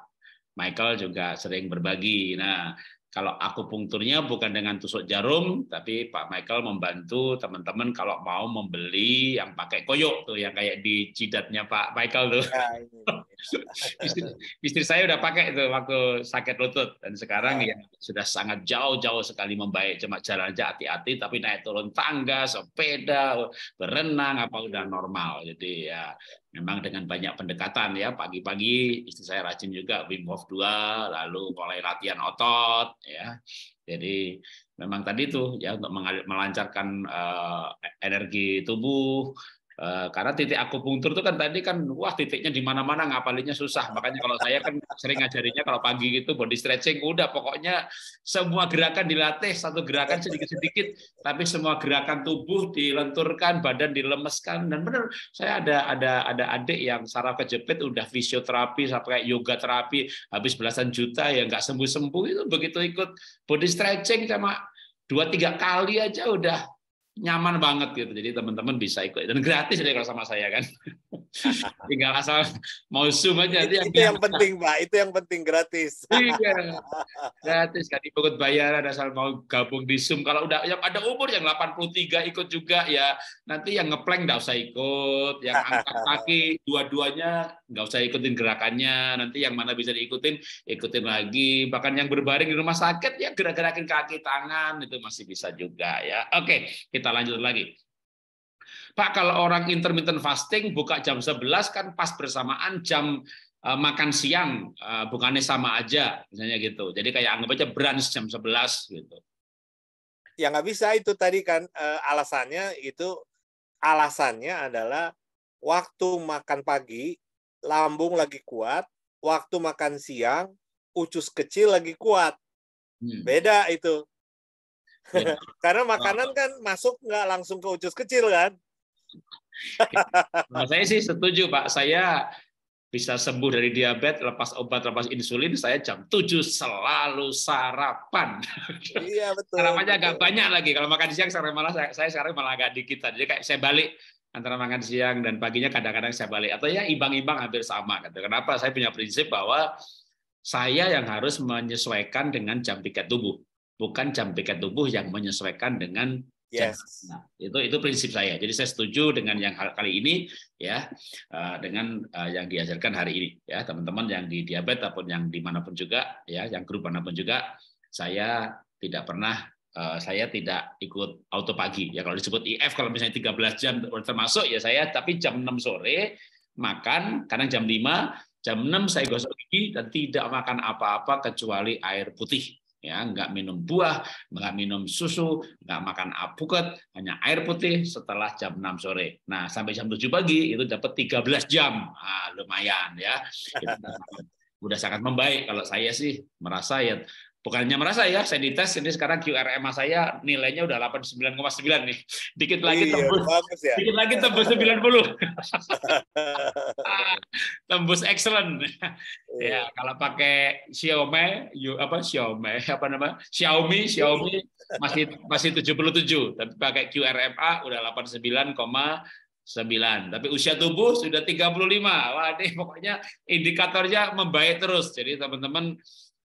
Michael juga sering berbagi. Nah, kalau aku punturnya bukan dengan tusuk jarum, tapi Pak Michael membantu teman-teman kalau mau membeli yang pakai koyok tuh yang kayak di jidatnya Pak Michael tuh. Ya, istri, istri saya udah pakai itu waktu sakit lutut dan sekarang ya. ya sudah sangat jauh-jauh sekali membaik cuma jalan aja hati-hati tapi naik turun tangga sepeda berenang apa udah normal jadi ya memang dengan banyak pendekatan ya pagi-pagi istri saya rajin juga Wim Hof 2 lalu mulai latihan otot ya jadi memang tadi tuh ya untuk melancarkan uh, energi tubuh Eh, karena titik akupunktur itu kan tadi kan wah titiknya di mana-mana ngapalinnya susah. Makanya kalau saya kan sering ngajarinya kalau pagi gitu body stretching udah pokoknya semua gerakan dilatih satu gerakan sedikit-sedikit tapi semua gerakan tubuh dilenturkan, badan dilemeskan dan benar saya ada ada ada adik yang saraf kejepit udah fisioterapi sampai yoga terapi habis belasan juta ya nggak sembuh-sembuh itu begitu ikut body stretching sama dua tiga kali aja udah nyaman banget gitu. Jadi teman-teman bisa ikut dan gratis deh kalau sama saya kan. Tinggal asal mau zoom aja. Itu, itu yang, penting pak, itu yang penting gratis. iya, gratis kan ikut bayaran asal mau gabung di zoom. Kalau udah yang ada umur yang 83 ikut juga ya nanti yang ngeplank nggak usah ikut, yang angkat kaki dua-duanya nggak usah ikutin gerakannya nanti yang mana bisa diikutin ikutin lagi bahkan yang berbaring di rumah sakit ya gerak-gerakin kaki tangan itu masih bisa juga ya oke kita lanjut lagi Pak kalau orang intermittent fasting buka jam 11 kan pas bersamaan jam eh, makan siang eh, bukannya sama aja misalnya gitu jadi kayak anggap aja brunch jam 11 gitu ya nggak bisa itu tadi kan eh, alasannya itu alasannya adalah waktu makan pagi lambung lagi kuat, waktu makan siang, ucus kecil lagi kuat. Hmm. Beda itu. Ya. Karena oh. makanan kan masuk nggak langsung ke ucus kecil kan? nah, saya sih setuju Pak. Saya bisa sembuh dari diabetes lepas obat lepas insulin saya jam 7 selalu sarapan. Iya betul. Sarapannya agak banyak lagi kalau makan siang sekarang malah saya, saya sekarang malah agak dikit Jadi kayak saya balik antara makan siang dan paginya kadang-kadang saya balik atau ya imbang-imbang hampir sama gitu. Kenapa? Saya punya prinsip bahwa saya yang harus menyesuaikan dengan jam piket tubuh, bukan jam piket tubuh yang menyesuaikan dengan Yes. Nah, itu itu prinsip saya. Jadi saya setuju dengan yang kali ini ya eh, dengan eh, yang diajarkan hari ini ya teman-teman yang di diabetes ataupun yang dimanapun juga ya yang grup manapun juga saya tidak pernah Eh, saya tidak ikut auto pagi. Ya kalau disebut IF kalau misalnya 13 jam termasuk ya saya tapi jam 6 sore makan, kadang jam 5, jam 6 saya gosok gigi dan tidak makan apa-apa kecuali air putih. Ya, nggak minum buah, nggak minum susu, nggak makan apuket hanya air putih setelah jam 6 sore. Nah, sampai jam 7 pagi itu dapat 13 jam. Ah, lumayan ya. sudah udah sangat membaik kalau saya sih merasa ya bukan hanya merasa ya, saya dites ini sekarang QRMA saya nilainya udah 89,9 nih. Dikit lagi iya, tembus ya. dikit lagi tembus 90. tembus excellent. Iya. ya, kalau pakai Xiaomi, apa Xiaomi, apa nama? Xiaomi, Xiaomi masih masih 77, tapi pakai QRMA udah 89,9. Tapi usia tubuh sudah 35. Wah, ini pokoknya indikatornya membaik terus. Jadi teman-teman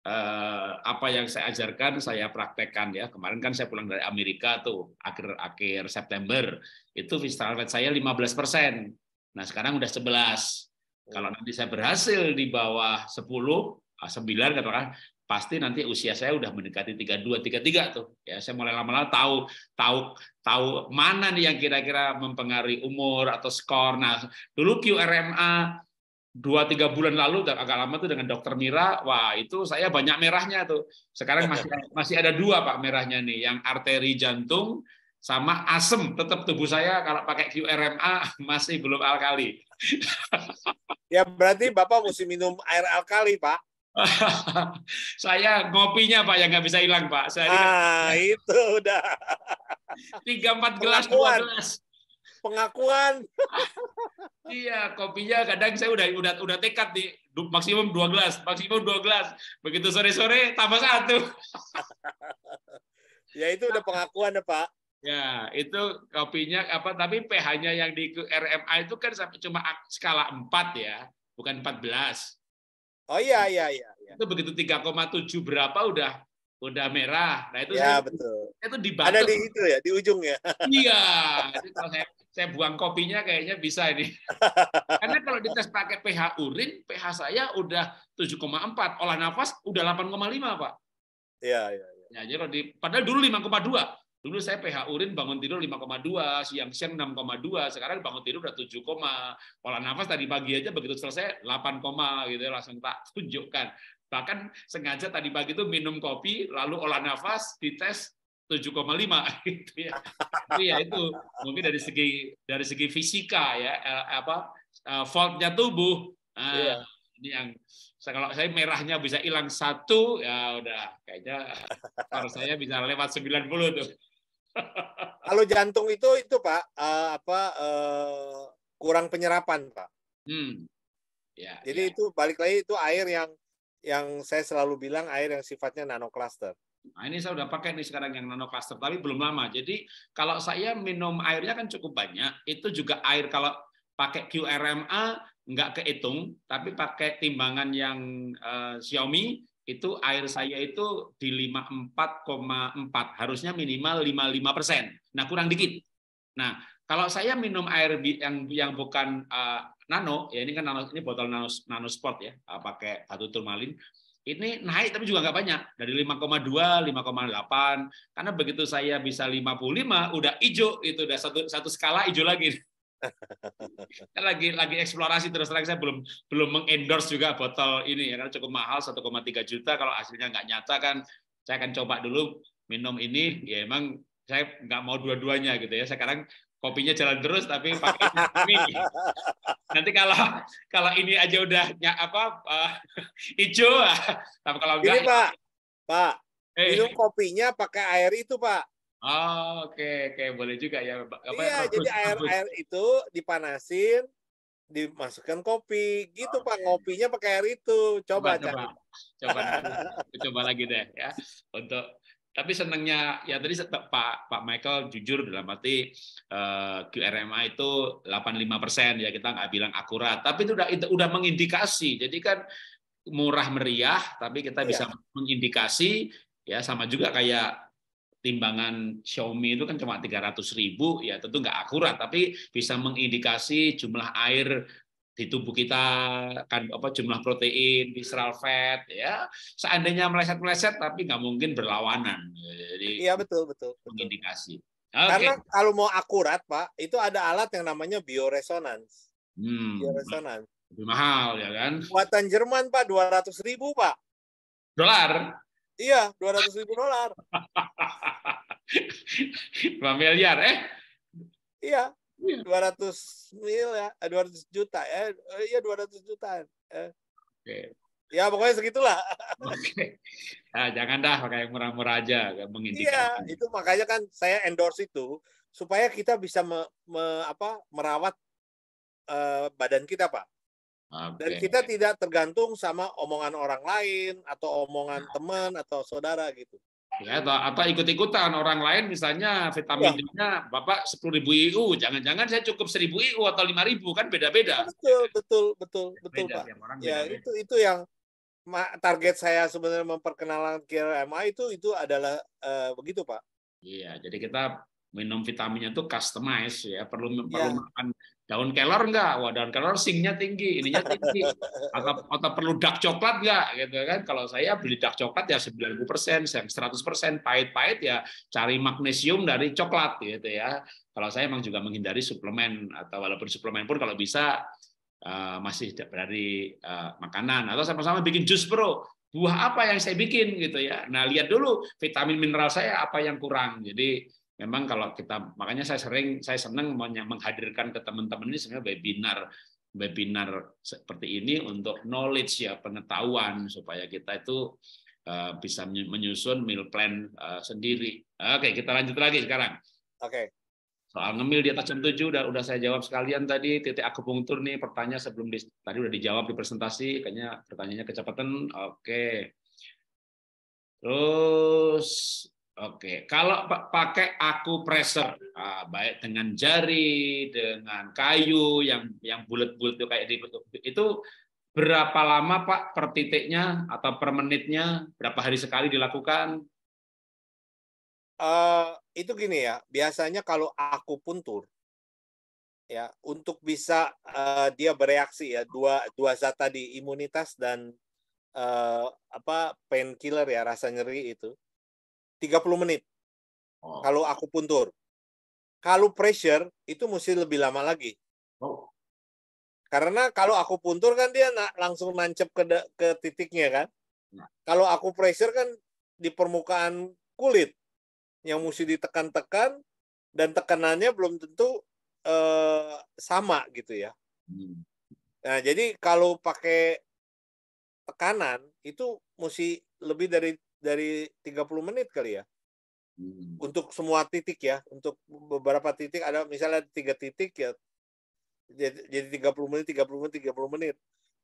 Eh, apa yang saya ajarkan saya praktekkan ya. Kemarin kan saya pulang dari Amerika tuh akhir-akhir September itu fiscal rate saya 15 persen. Nah sekarang udah 11. Kalau nanti saya berhasil di bawah 10, 9 katakan pasti nanti usia saya udah mendekati 32, 33 tuh. Ya, saya mulai lama-lama tahu tahu tahu mana nih yang kira-kira mempengaruhi umur atau skor. Nah, dulu QRMA dua tiga bulan lalu dan agak lama tuh dengan dokter Mira wah itu saya banyak merahnya tuh sekarang masih masih ada dua pak merahnya nih yang arteri jantung sama asem tetap tubuh saya kalau pakai QRMA masih belum alkali ya berarti bapak mesti minum air alkali pak saya ngopinya pak yang nggak bisa hilang pak saya ah itu udah tiga empat gelas dua gelas pengakuan. iya, kopinya kadang saya udah udah udah tekad nih maksimum dua gelas, maksimum dua gelas. Begitu sore-sore tambah satu. ya itu udah pengakuan ya Pak. Ya, itu kopinya apa tapi pH-nya yang di RMA itu kan cuma skala 4 ya, bukan 14. Oh iya, iya iya iya. Itu begitu 3,7 berapa udah udah merah. Nah itu ya, saya, betul. itu di Ada di itu ya, di ujung ya. Iya. Jadi kalau saya saya buang kopinya kayaknya bisa ini. Karena kalau dites pakai pH urin, pH saya udah 7,4, olah nafas udah 8,5, Pak. Iya, iya. Ya. ya, jadi di, padahal dulu 5,2. Dulu saya pH urin bangun tidur 5,2, siang-siang 6,2, sekarang bangun tidur udah 7, olah nafas tadi pagi aja begitu selesai 8, gitu ya, langsung tak tunjukkan. Bahkan sengaja tadi pagi itu minum kopi, lalu olah nafas, dites, 7,5 gitu ya. Tapi ya itu mungkin dari segi dari segi fisika ya eh, apa voltnya eh, tubuh yeah. Iya. ini yang kalau saya merahnya bisa hilang satu ya udah kayaknya kalau saya bisa lewat 90 tuh. Kalau jantung itu itu Pak uh, apa uh, kurang penyerapan Pak. Hmm. Ya, Jadi ya. itu balik lagi itu air yang yang saya selalu bilang air yang sifatnya nanocluster. Nah, ini saya sudah pakai nih sekarang yang nano cluster, tapi belum lama. Jadi kalau saya minum airnya kan cukup banyak, itu juga air kalau pakai QRMA nggak kehitung, tapi pakai timbangan yang uh, Xiaomi itu air saya itu di 54,4 harusnya minimal 55 persen. Nah kurang dikit. Nah kalau saya minum air yang yang bukan uh, nano ya ini kan nano ini botol nano nano sport ya eh, pakai batu turmalin ini naik tapi juga nggak banyak dari 5,2 5,8 karena begitu saya bisa 55 udah hijau itu udah satu satu skala hijau lagi lagi lagi eksplorasi terus terang saya belum belum mengendorse juga botol ini ya karena cukup mahal 1,3 juta kalau hasilnya nggak nyata kan saya akan coba dulu minum ini ya emang saya nggak mau dua-duanya gitu ya sekarang kopinya jalan terus tapi pakai ini. Nanti kalau kalau ini aja udah ya, apa uh, hijau, ah, tapi kalau enggak. Ini Pak, Pak, hey. Eh. minum kopinya pakai air itu Pak. Oh, oke, okay. oke, okay. boleh juga ya. Apa, iya, bagus, jadi air air itu dipanasin, dimasukkan kopi, gitu okay. Pak. Kopinya pakai air itu. Coba coba. coba, Coba, coba lagi deh ya untuk tapi senangnya ya tadi Pak Pak Michael jujur dalam arti uh, eh, QRMA itu 85 persen ya kita nggak bilang akurat, tapi itu udah udah mengindikasi. Jadi kan murah meriah, tapi kita iya. bisa ya. mengindikasi ya sama juga kayak timbangan Xiaomi itu kan cuma 300 ribu, ya tentu nggak akurat, tapi bisa mengindikasi jumlah air di tubuh kita kan apa jumlah protein, visceral fat ya. Seandainya meleset-meleset tapi nggak mungkin berlawanan. Jadi Iya betul betul. mengindikasi. Okay. Karena kalau mau akurat Pak, itu ada alat yang namanya bioresonans. Hmm. Bioresonans. Lebih mahal ya kan? Buatan Jerman Pak, dua ratus ribu Pak. Dolar? Iya, dua ratus ribu dolar. 2 miliar eh? Iya, Hmm. dua ratus mil ya, eh, dua ratus juta ya. Eh, iya 200 juta Ya. Oke. Ya pokoknya segitulah. Oke. Nah, jangan dah pakai murah-murah aja mengindikasikan. Iya, itu makanya kan saya endorse itu supaya kita bisa me, me, apa, merawat uh, badan kita, Pak. Okay. Dan kita tidak tergantung sama omongan orang lain atau omongan nah. teman atau saudara gitu. Ya, atau, atau ikut-ikutan orang lain misalnya vitaminnya iya. ya. Bapak ribu IU, jangan-jangan saya cukup seribu IU atau lima ribu kan beda-beda. Betul, betul, betul, betul, beda, Pak. Orang ya, beda -beda. itu itu yang target saya sebenarnya memperkenalkan KLMA itu itu adalah uh, begitu, Pak. Iya, jadi kita minum vitaminnya itu customize ya, perlu ya. perlu makan Daun kelor enggak? Wah, daun kelor singnya tinggi, ininya tinggi. Atau, atau perlu dak coklat enggak? Gitu kan? Kalau saya beli dak coklat ya 90%, 100%, pahit-pahit ya cari magnesium dari coklat gitu ya. Kalau saya emang juga menghindari suplemen atau walaupun suplemen pun kalau bisa uh, masih dari uh, makanan atau sama-sama bikin jus bro buah apa yang saya bikin gitu ya. Nah, lihat dulu vitamin mineral saya apa yang kurang. Jadi memang kalau kita makanya saya sering saya senang menghadirkan ke teman-teman ini sebenarnya webinar webinar seperti ini untuk knowledge ya pengetahuan supaya kita itu eh, bisa menyusun meal plan eh, sendiri. Oke, kita lanjut lagi sekarang. Oke. Soal ngemil di atas jam 7 udah udah saya jawab sekalian tadi titik akupunktur nih pertanyaan sebelum di, tadi udah dijawab di presentasi kayaknya pertanyaannya kecepatan. Oke. Terus Oke, kalau pakai aku pressure, ah, baik dengan jari, dengan kayu yang yang bulat-bulat itu kayak di itu berapa lama Pak per titiknya atau per menitnya? Berapa hari sekali dilakukan? Uh, itu gini ya, biasanya kalau aku puntur, ya untuk bisa uh, dia bereaksi ya dua dua zat tadi imunitas dan uh, apa painkiller ya rasa nyeri itu 30 menit. Oh. Kalau aku puntur Kalau pressure itu mesti lebih lama lagi. Oh. Karena kalau aku puntur kan dia na langsung nancep ke ke titiknya kan. Nah. Kalau aku pressure kan di permukaan kulit yang mesti ditekan-tekan dan tekanannya belum tentu eh, sama gitu ya. Hmm. Nah, jadi kalau pakai tekanan itu mesti lebih dari dari 30 menit kali ya. Hmm. Untuk semua titik ya, untuk beberapa titik ada misalnya tiga titik ya jadi 30 menit, 30 menit, 30 menit.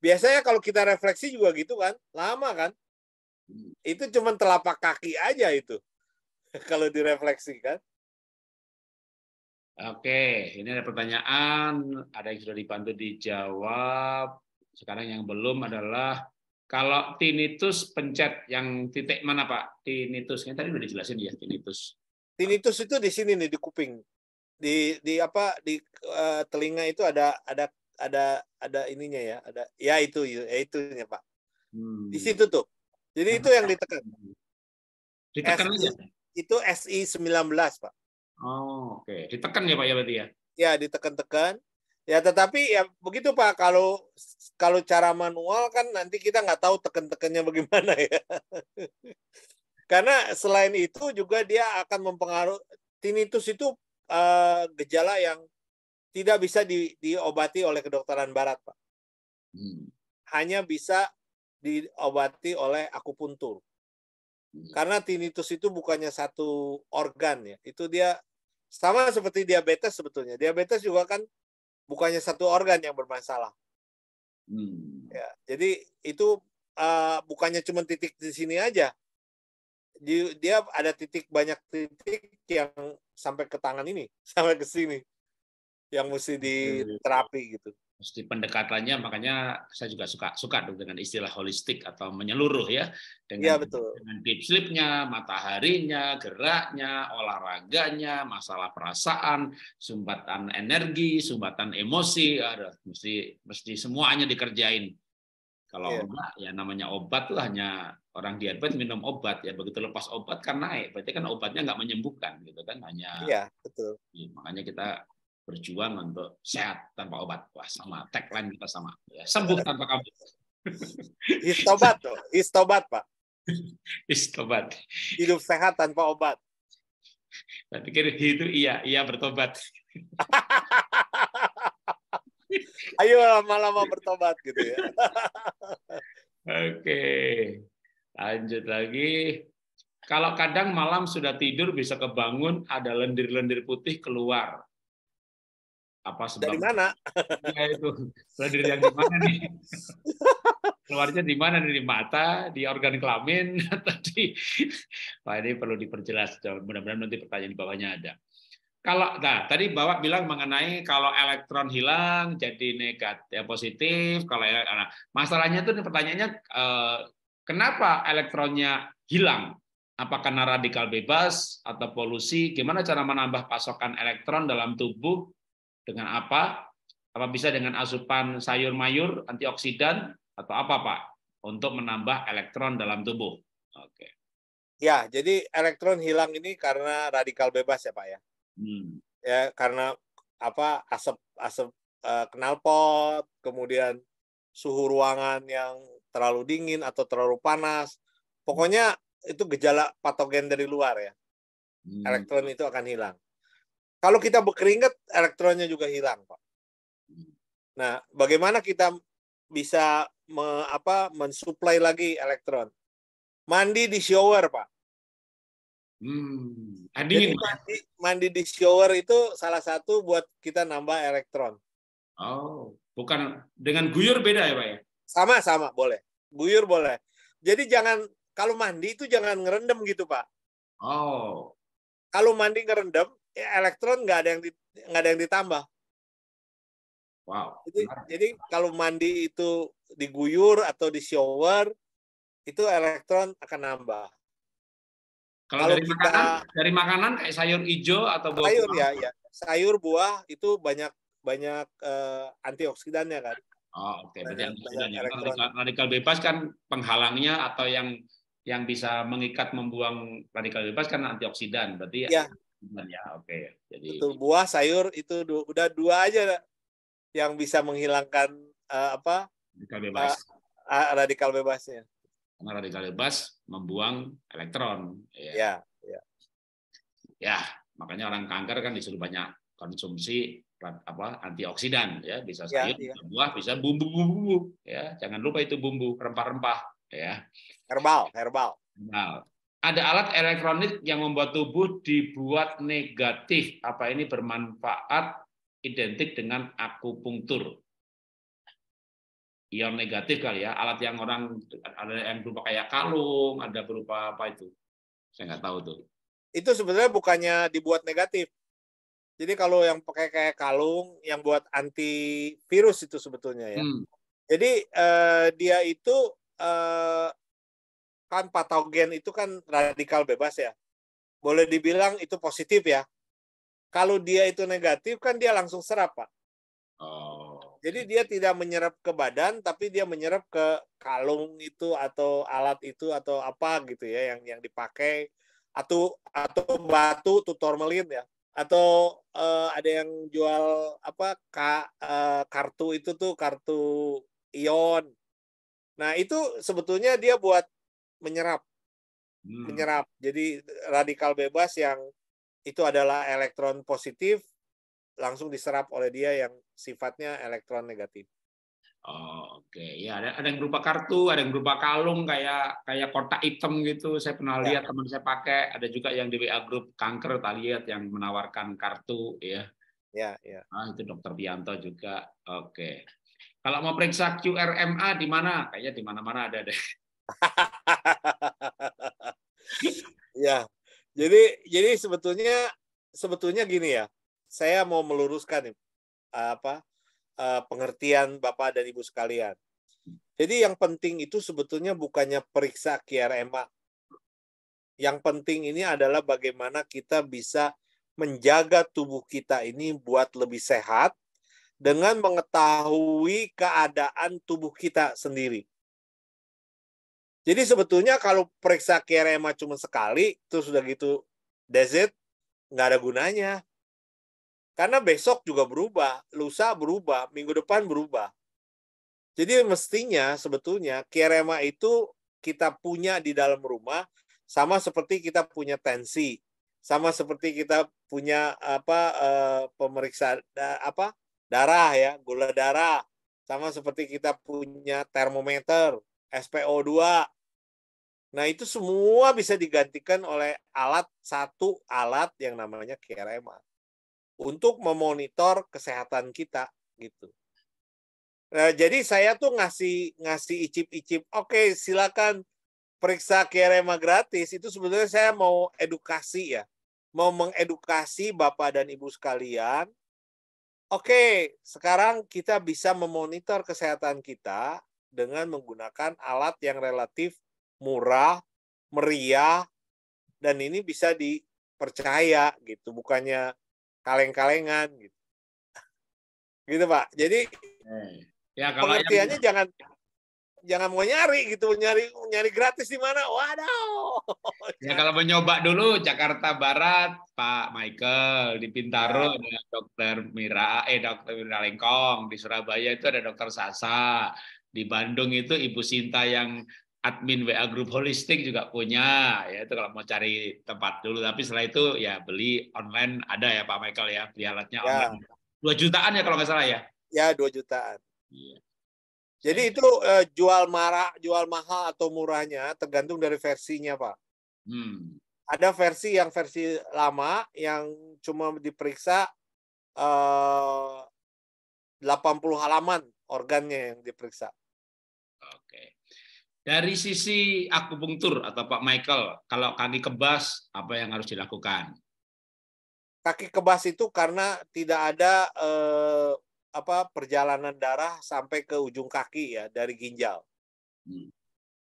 Biasanya kalau kita refleksi juga gitu kan, lama kan? Hmm. Itu cuma telapak kaki aja itu. kalau direfleksi kan? Oke, ini ada pertanyaan, ada yang sudah dibantu dijawab. Sekarang yang belum adalah kalau tinnitus pencet yang titik mana Pak? Tinnitusnya tadi udah dijelasin ya tinnitus. Tinnitus itu di sini nih di kuping. Di di apa di uh, telinga itu ada ada ada ada ininya ya, ada ya itu ya itu itunya Pak. Hmm. Di situ tuh. Jadi itu yang ditekan. Ditekan aja. Itu SI 19, Pak. Oh, oke. Okay. Ditekan ya Pak ya berarti ya. Ya, ditekan-tekan. Ya tetapi ya begitu Pak, kalau kalau cara manual kan nanti kita nggak tahu teken-tekennya bagaimana ya. Karena selain itu juga dia akan mempengaruhi tinnitus itu uh, gejala yang tidak bisa di, diobati oleh kedokteran barat Pak. Hmm. Hanya bisa diobati oleh akupuntur. Hmm. Karena tinnitus itu bukannya satu organ ya, itu dia sama seperti diabetes sebetulnya. Diabetes juga kan bukannya satu organ yang bermasalah. Hmm. Ya, jadi itu uh, bukannya cuma titik di sini aja. Di, dia ada titik banyak titik yang sampai ke tangan ini, sampai ke sini yang mesti diterapi gitu mesti pendekatannya makanya saya juga suka suka dengan istilah holistik atau menyeluruh ya dengan, ya, betul. dengan deep sleepnya mataharinya, geraknya, olahraganya, masalah perasaan, sumbatan energi, sumbatan emosi, ada mesti mesti semuanya dikerjain. Kalau ya. enggak ya namanya obat tuh hanya orang diabetes minum obat ya begitu lepas obat kan naik berarti kan obatnya nggak menyembuhkan gitu kan hanya iya betul ya, makanya kita berjuang untuk sehat tanpa obat. Wah, sama tagline kita sama. Ya, sembuh tanpa kamu. Istobat tuh, istobat Pak. Istobat. Hidup sehat tanpa obat. Saya pikir itu iya, iya bertobat. Ayo lama-lama bertobat gitu ya. Oke, lanjut lagi. Kalau kadang malam sudah tidur bisa kebangun ada lendir-lendir putih keluar apa sebab dari mana? Ya itu dari yang di mana nih? Keluarnya di mana dari mata, di organ kelamin tadi pak ini perlu diperjelas. Mudah-mudahan nanti pertanyaan di bawahnya ada. Kalau nah tadi bapak bilang mengenai kalau elektron hilang jadi negatif ya positif kalau nah, masalahnya itu pertanyaannya eh, kenapa elektronnya hilang Apakah karena radikal bebas atau polusi gimana cara menambah pasokan elektron dalam tubuh dengan apa? Apa bisa dengan asupan sayur mayur, antioksidan, atau apa Pak? Untuk menambah elektron dalam tubuh. Oke. Ya, jadi elektron hilang ini karena radikal bebas ya Pak ya? Hmm. Ya, karena apa asap asap uh, eh, knalpot, kemudian suhu ruangan yang terlalu dingin atau terlalu panas. Pokoknya itu gejala patogen dari luar ya. Hmm. Elektron itu akan hilang. Kalau kita berkeringat, elektronnya juga hilang, Pak. Hmm. Nah, bagaimana kita bisa me, apa mensuplai lagi elektron? Mandi di shower, Pak. Hmm, Jadi mandi, mandi di shower itu salah satu buat kita nambah elektron. Oh, bukan dengan guyur beda ya, Pak ya? Sama sama, boleh. Guyur boleh. Jadi jangan kalau mandi itu jangan ngerendam gitu, Pak. Oh. Kalau mandi ngerendam, Ya, elektron nggak ada yang nggak ada yang ditambah. Wow. Jadi, jadi kalau mandi itu diguyur atau di shower itu elektron akan nambah. Kalau, kalau dari kita, makanan, dari makanan kayak sayur hijau atau buah. Sayur buah. ya, ya. Sayur buah itu banyak banyak uh, antioksidannya kan. Oh, oke. Okay. antioksidan. Ya. radikal, radikal bebas kan penghalangnya atau yang yang bisa mengikat membuang radikal bebas kan antioksidan. Berarti ya, ya ya oke jadi betul buah sayur itu du udah dua aja yang bisa menghilangkan uh, apa radikal eh, bebas uh, radikal bebasnya karena radikal bebas membuang elektron ya ya ya, ya makanya orang kanker kan disuruh banyak konsumsi apa antioksidan ya bisa ya, sayur ya, ya. bisa buah bisa bumbu-bumbu ya jangan lupa itu bumbu rempah-rempah ya herbal herbal herbal ada alat elektronik yang membuat tubuh dibuat negatif. Apa ini bermanfaat identik dengan akupunktur. ion iya, negatif kali ya, alat yang orang ada yang berupa kayak kalung, ada berupa apa itu. Saya nggak tahu tuh. Itu sebenarnya bukannya dibuat negatif. Jadi kalau yang pakai kayak kalung, yang buat antivirus itu sebetulnya ya. Hmm. Jadi eh, dia itu eh, kan patogen itu kan radikal bebas ya. Boleh dibilang itu positif ya. Kalau dia itu negatif kan dia langsung serap, Pak. Oh. Jadi dia tidak menyerap ke badan tapi dia menyerap ke kalung itu atau alat itu atau apa gitu ya yang yang dipakai atau atau batu tuh tourmalin ya atau uh, ada yang jual apa ka, uh, kartu itu tuh kartu ion. Nah, itu sebetulnya dia buat menyerap hmm. menyerap. Jadi radikal bebas yang itu adalah elektron positif langsung diserap oleh dia yang sifatnya elektron negatif. Oh, Oke, okay. ya ada, ada yang berupa kartu, ada yang berupa kalung kayak kayak kotak hitam gitu. Saya pernah ya. lihat teman saya pakai. Ada juga yang di WA grup kanker tak lihat yang menawarkan kartu ya. Ya, ya. Ah, itu dokter Pianto juga. Oke. Okay. Kalau mau periksa QRMA di mana? Kayaknya di mana-mana ada deh. ya, jadi jadi sebetulnya sebetulnya gini ya, saya mau meluruskan apa eh, pengertian bapak dan ibu sekalian. Jadi yang penting itu sebetulnya bukannya periksa QRMA. Yang penting ini adalah bagaimana kita bisa menjaga tubuh kita ini buat lebih sehat dengan mengetahui keadaan tubuh kita sendiri. Jadi sebetulnya kalau periksa kerema cuma sekali, terus sudah gitu, that's nggak ada gunanya. Karena besok juga berubah, lusa berubah, minggu depan berubah. Jadi mestinya sebetulnya kerema itu kita punya di dalam rumah, sama seperti kita punya tensi, sama seperti kita punya apa eh, pemeriksa da, apa darah ya, gula darah, sama seperti kita punya termometer, SPO2. Nah, itu semua bisa digantikan oleh alat satu alat yang namanya KRMA untuk memonitor kesehatan kita gitu. Nah, jadi saya tuh ngasih ngasih icip-icip, oke okay, silakan periksa KRMA gratis. Itu sebenarnya saya mau edukasi ya, mau mengedukasi Bapak dan Ibu sekalian. Oke, okay, sekarang kita bisa memonitor kesehatan kita dengan menggunakan alat yang relatif murah, meriah, dan ini bisa dipercaya gitu, bukannya kaleng-kalengan gitu. Gitu Pak. Jadi eh, ya, kalau pengertiannya yang... jangan jangan mau nyari gitu nyari nyari gratis di mana waduh ya kalau mencoba dulu Jakarta Barat Pak Michael di Pintaro ya. ada dokter Mira eh dokter Mira Lengkong di Surabaya itu ada dokter Sasa di Bandung itu Ibu Sinta yang admin WA Group Holistik juga punya ya itu kalau mau cari tempat dulu tapi setelah itu ya beli online ada ya Pak Michael ya beli alatnya ya. online dua jutaan ya kalau nggak salah ya ya dua jutaan ya. jadi iya. itu eh, jual marak jual mahal atau murahnya tergantung dari versinya Pak hmm. ada versi yang versi lama yang cuma diperiksa eh, 80 halaman organnya yang diperiksa dari sisi akupunktur atau Pak Michael, kalau kaki kebas apa yang harus dilakukan? Kaki kebas itu karena tidak ada eh, apa perjalanan darah sampai ke ujung kaki ya dari ginjal. Hmm.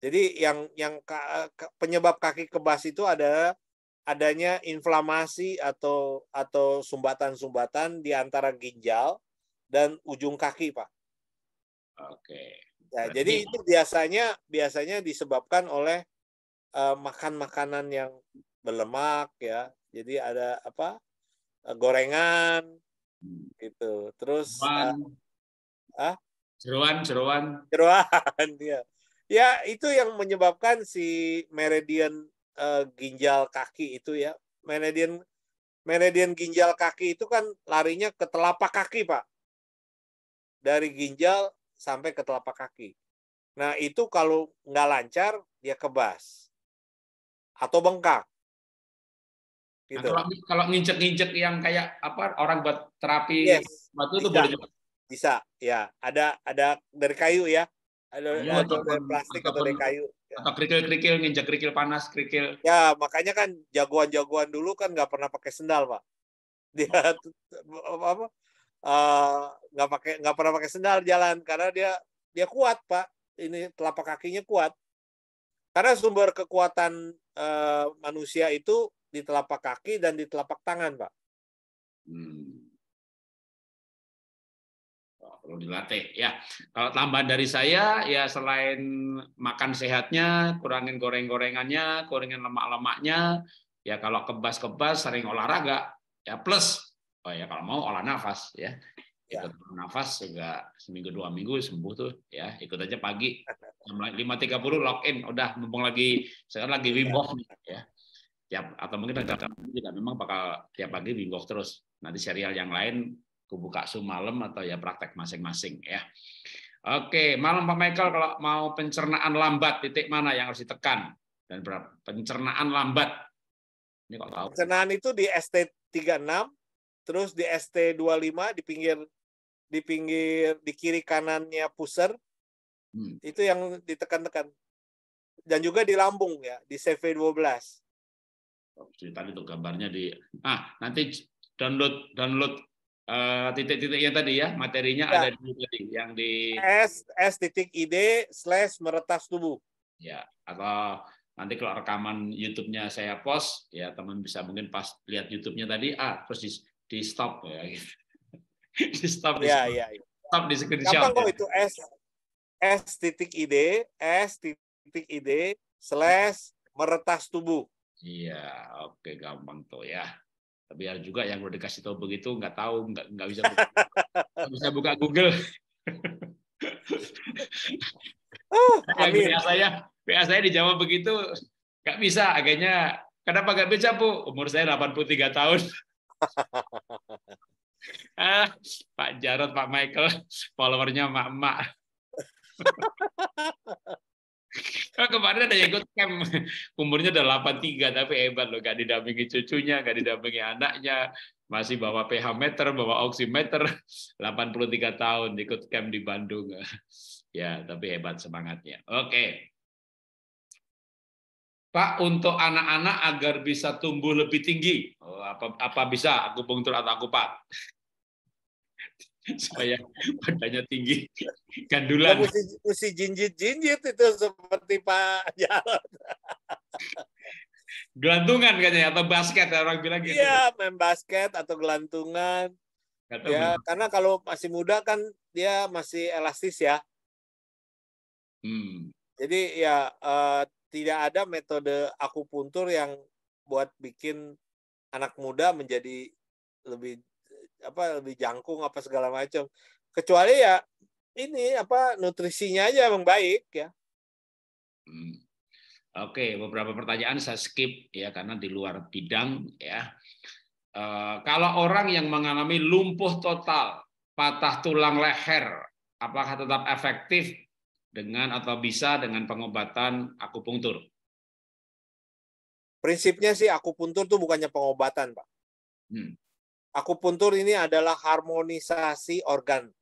Jadi yang yang penyebab kaki kebas itu ada adanya inflamasi atau atau sumbatan-sumbatan di antara ginjal dan ujung kaki, Pak. Oke. Okay. Ya, nah, jadi itu biasanya biasanya disebabkan oleh uh, eh, makan makanan yang berlemak ya. Jadi ada apa? Uh, gorengan gitu. Terus eh, ah? Uh, jeruan, jeruan. Jeruan ya. Ya, itu yang menyebabkan si meridian uh, ginjal kaki itu ya. Meridian meridian ginjal kaki itu kan larinya ke telapak kaki, Pak. Dari ginjal sampai ke telapak kaki. Nah itu kalau nggak lancar dia kebas atau bengkak. Nah, gitu. Nah, kalau kalau nginjek-nginjek yang kayak apa orang buat terapi yes. batu itu boleh juga. Bisa, ya. Ada ada dari kayu ya. Ada, ya, iya, atau dari plastik atau, atau dari kayu. Ya. Atau kerikil-kerikil, nginjek kerikil panas, kerikil. Ya, makanya kan jagoan-jagoan dulu kan nggak pernah pakai sendal, Pak. Dia nah. apa Eh, nggak uh, pakai nggak pernah pakai sendal jalan karena dia dia kuat pak ini telapak kakinya kuat karena sumber kekuatan uh, manusia itu di telapak kaki dan di telapak tangan pak. Hmm. Oh, perlu dilatih ya. Kalau tambahan dari saya ya selain makan sehatnya, kurangin goreng-gorengannya, kurangin lemak-lemaknya, ya kalau kebas-kebas sering olahraga ya plus oh ya kalau mau olah nafas ya, ya. ikut ya. nafas juga seminggu dua minggu sembuh tuh ya ikut aja pagi lima tiga puluh login udah mumpung lagi sekarang lagi wimbo ya. ya tiap atau mungkin ada juga memang bakal tiap pagi wimbo terus nanti serial yang lain buka sum malam atau ya praktek masing-masing ya oke malam Pak Michael kalau mau pencernaan lambat titik mana yang harus ditekan dan berapa pencernaan lambat ini kok tahu pencernaan itu di ST 36 terus di ST25 di pinggir di pinggir di kiri kanannya pusar hmm. itu yang ditekan-tekan dan juga di lambung ya di CV12 tadi tuh gambarnya di ah nanti download download titik eh, titik yang tadi ya materinya ya. ada di tadi yang di s s titik id slash meretas tubuh ya atau nanti kalau rekaman YouTube-nya saya post ya teman bisa mungkin pas lihat YouTube-nya tadi ah terus di stop ya di stop ya, yeah, ya, ya. stop di screenshot gampang kok itu s s titik ide s titik ide slash meretas tubuh iya oke okay, gampang tuh ya tapi ada juga yang udah dikasih tahu begitu nggak tahu nggak nggak bisa buka, nggak bisa buka Google oh, amin. PA saya PA saya dijawab begitu nggak bisa akhirnya kenapa nggak bisa bu umur saya 83 tahun ah, Pak Jarod, Pak Michael, followernya mak-mak. Oh, kan kemarin ada yang ikut camp, umurnya udah 83, tapi hebat loh, gak didampingi cucunya, gak didampingi anaknya, masih bawa pH meter, bawa oximeter, 83 tahun ikut camp di Bandung. Ya, tapi hebat semangatnya. Oke, Pak untuk anak-anak agar bisa tumbuh lebih tinggi. Oh, apa, apa bisa aku pungtur atau aku pak Supaya badannya tinggi. Gandulan. mesti, mesti jinjit-jinjit itu seperti Pak Jalan. gelantungan ya atau basket orang bilang gitu. Iya, main basket atau gelantungan. Gatuh. Ya, karena kalau masih muda kan dia masih elastis ya. Hmm. Jadi ya uh, tidak ada metode akupuntur yang buat bikin anak muda menjadi lebih apa lebih jangkung apa segala macam kecuali ya ini apa nutrisinya aja yang baik ya hmm. oke okay, beberapa pertanyaan saya skip ya karena di luar bidang ya uh, kalau orang yang mengalami lumpuh total patah tulang leher apakah tetap efektif dengan atau bisa dengan pengobatan akupunktur. Prinsipnya sih akupuntur itu bukannya pengobatan, Pak. Hmm. Akupuntur ini adalah harmonisasi organ.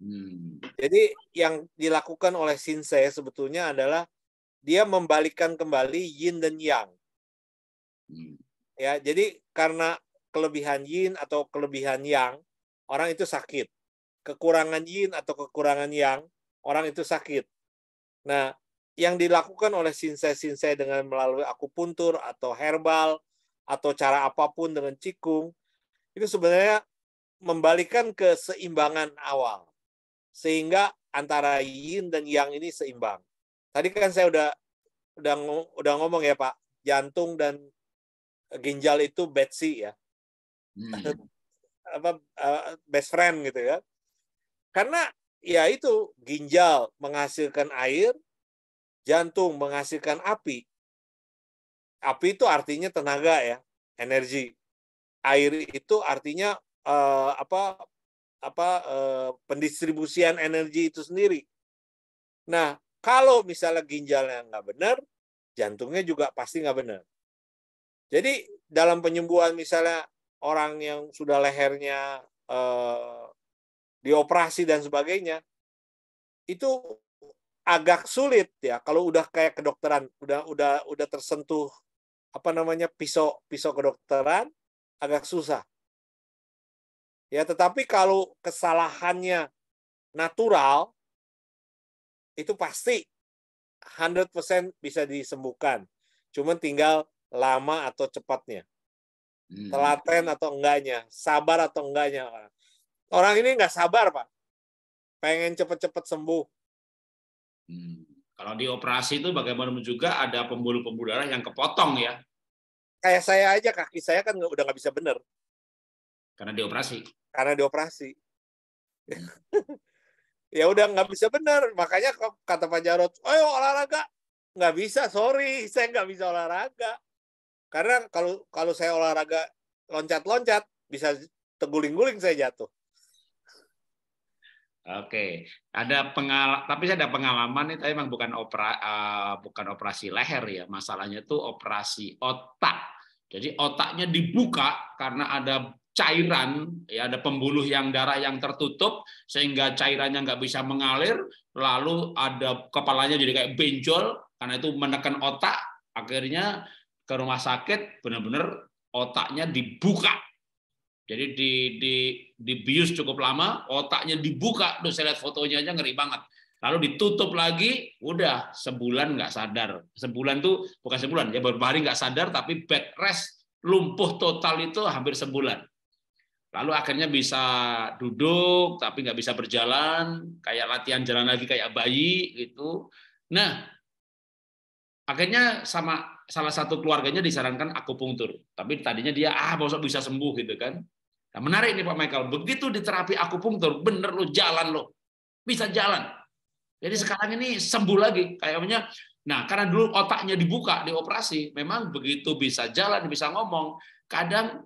Hmm. Jadi yang dilakukan oleh Sinse sebetulnya adalah dia membalikkan kembali yin dan yang. Hmm. Ya, jadi karena kelebihan yin atau kelebihan yang, orang itu sakit. Kekurangan yin atau kekurangan yang, orang itu sakit. Nah, yang dilakukan oleh sinsai-sinsai dengan melalui akupuntur atau herbal atau cara apapun dengan cikung itu sebenarnya membalikan keseimbangan awal sehingga antara yin dan yang ini seimbang. Tadi kan saya udah udah udah ngomong ya Pak, jantung dan ginjal itu Betsy ya. Hmm. apa eh, best friend gitu ya. Karena ya itu ginjal menghasilkan air, jantung menghasilkan api. Api itu artinya tenaga ya, energi. Air itu artinya eh, apa apa eh, pendistribusian energi itu sendiri. Nah, kalau misalnya ginjalnya nggak benar, jantungnya juga pasti nggak benar. Jadi dalam penyembuhan misalnya orang yang sudah lehernya eh, dioperasi dan sebagainya, itu agak sulit ya kalau udah kayak kedokteran, udah udah udah tersentuh apa namanya pisau pisau kedokteran agak susah. Ya, tetapi kalau kesalahannya natural itu pasti 100% bisa disembuhkan. Cuman tinggal lama atau cepatnya. Hmm. Telaten atau enggaknya, sabar atau enggaknya. Orang ini nggak sabar, Pak. Pengen cepet-cepet sembuh. Hmm. Kalau di operasi itu bagaimana juga ada pembuluh-pembuluh darah yang kepotong ya. Kayak saya aja kaki saya kan udah nggak bisa bener. Karena dioperasi. Karena dioperasi. Hmm. ya udah nggak bisa bener. Makanya kata Pak Jarot, ayo olahraga. Nggak bisa, sorry, saya nggak bisa olahraga. Karena kalau kalau saya olahraga loncat-loncat, bisa teguling-guling saya jatuh. Oke, ada pengal tapi saya ada pengalaman nih, tapi memang bukan opera uh, bukan operasi leher ya, masalahnya itu operasi otak. Jadi otaknya dibuka karena ada cairan, ya ada pembuluh yang darah yang tertutup sehingga cairannya nggak bisa mengalir, lalu ada kepalanya jadi kayak benjol karena itu menekan otak, akhirnya ke rumah sakit benar-benar otaknya dibuka jadi di, di, dibius cukup lama, otaknya dibuka, tuh saya lihat fotonya aja ngeri banget. Lalu ditutup lagi, udah sebulan nggak sadar. Sebulan tuh bukan sebulan, ya beberapa hari nggak sadar, tapi bed rest lumpuh total itu hampir sebulan. Lalu akhirnya bisa duduk, tapi nggak bisa berjalan, kayak latihan jalan lagi kayak bayi gitu. Nah, akhirnya sama salah satu keluarganya disarankan akupunktur. Tapi tadinya dia ah bosok bisa sembuh gitu kan. Nah, menarik nih Pak Michael, begitu diterapi akupunktur, bener lo jalan lo. Bisa jalan. Jadi sekarang ini sembuh lagi. Kayaknya, nah karena dulu otaknya dibuka, dioperasi, memang begitu bisa jalan, bisa ngomong, kadang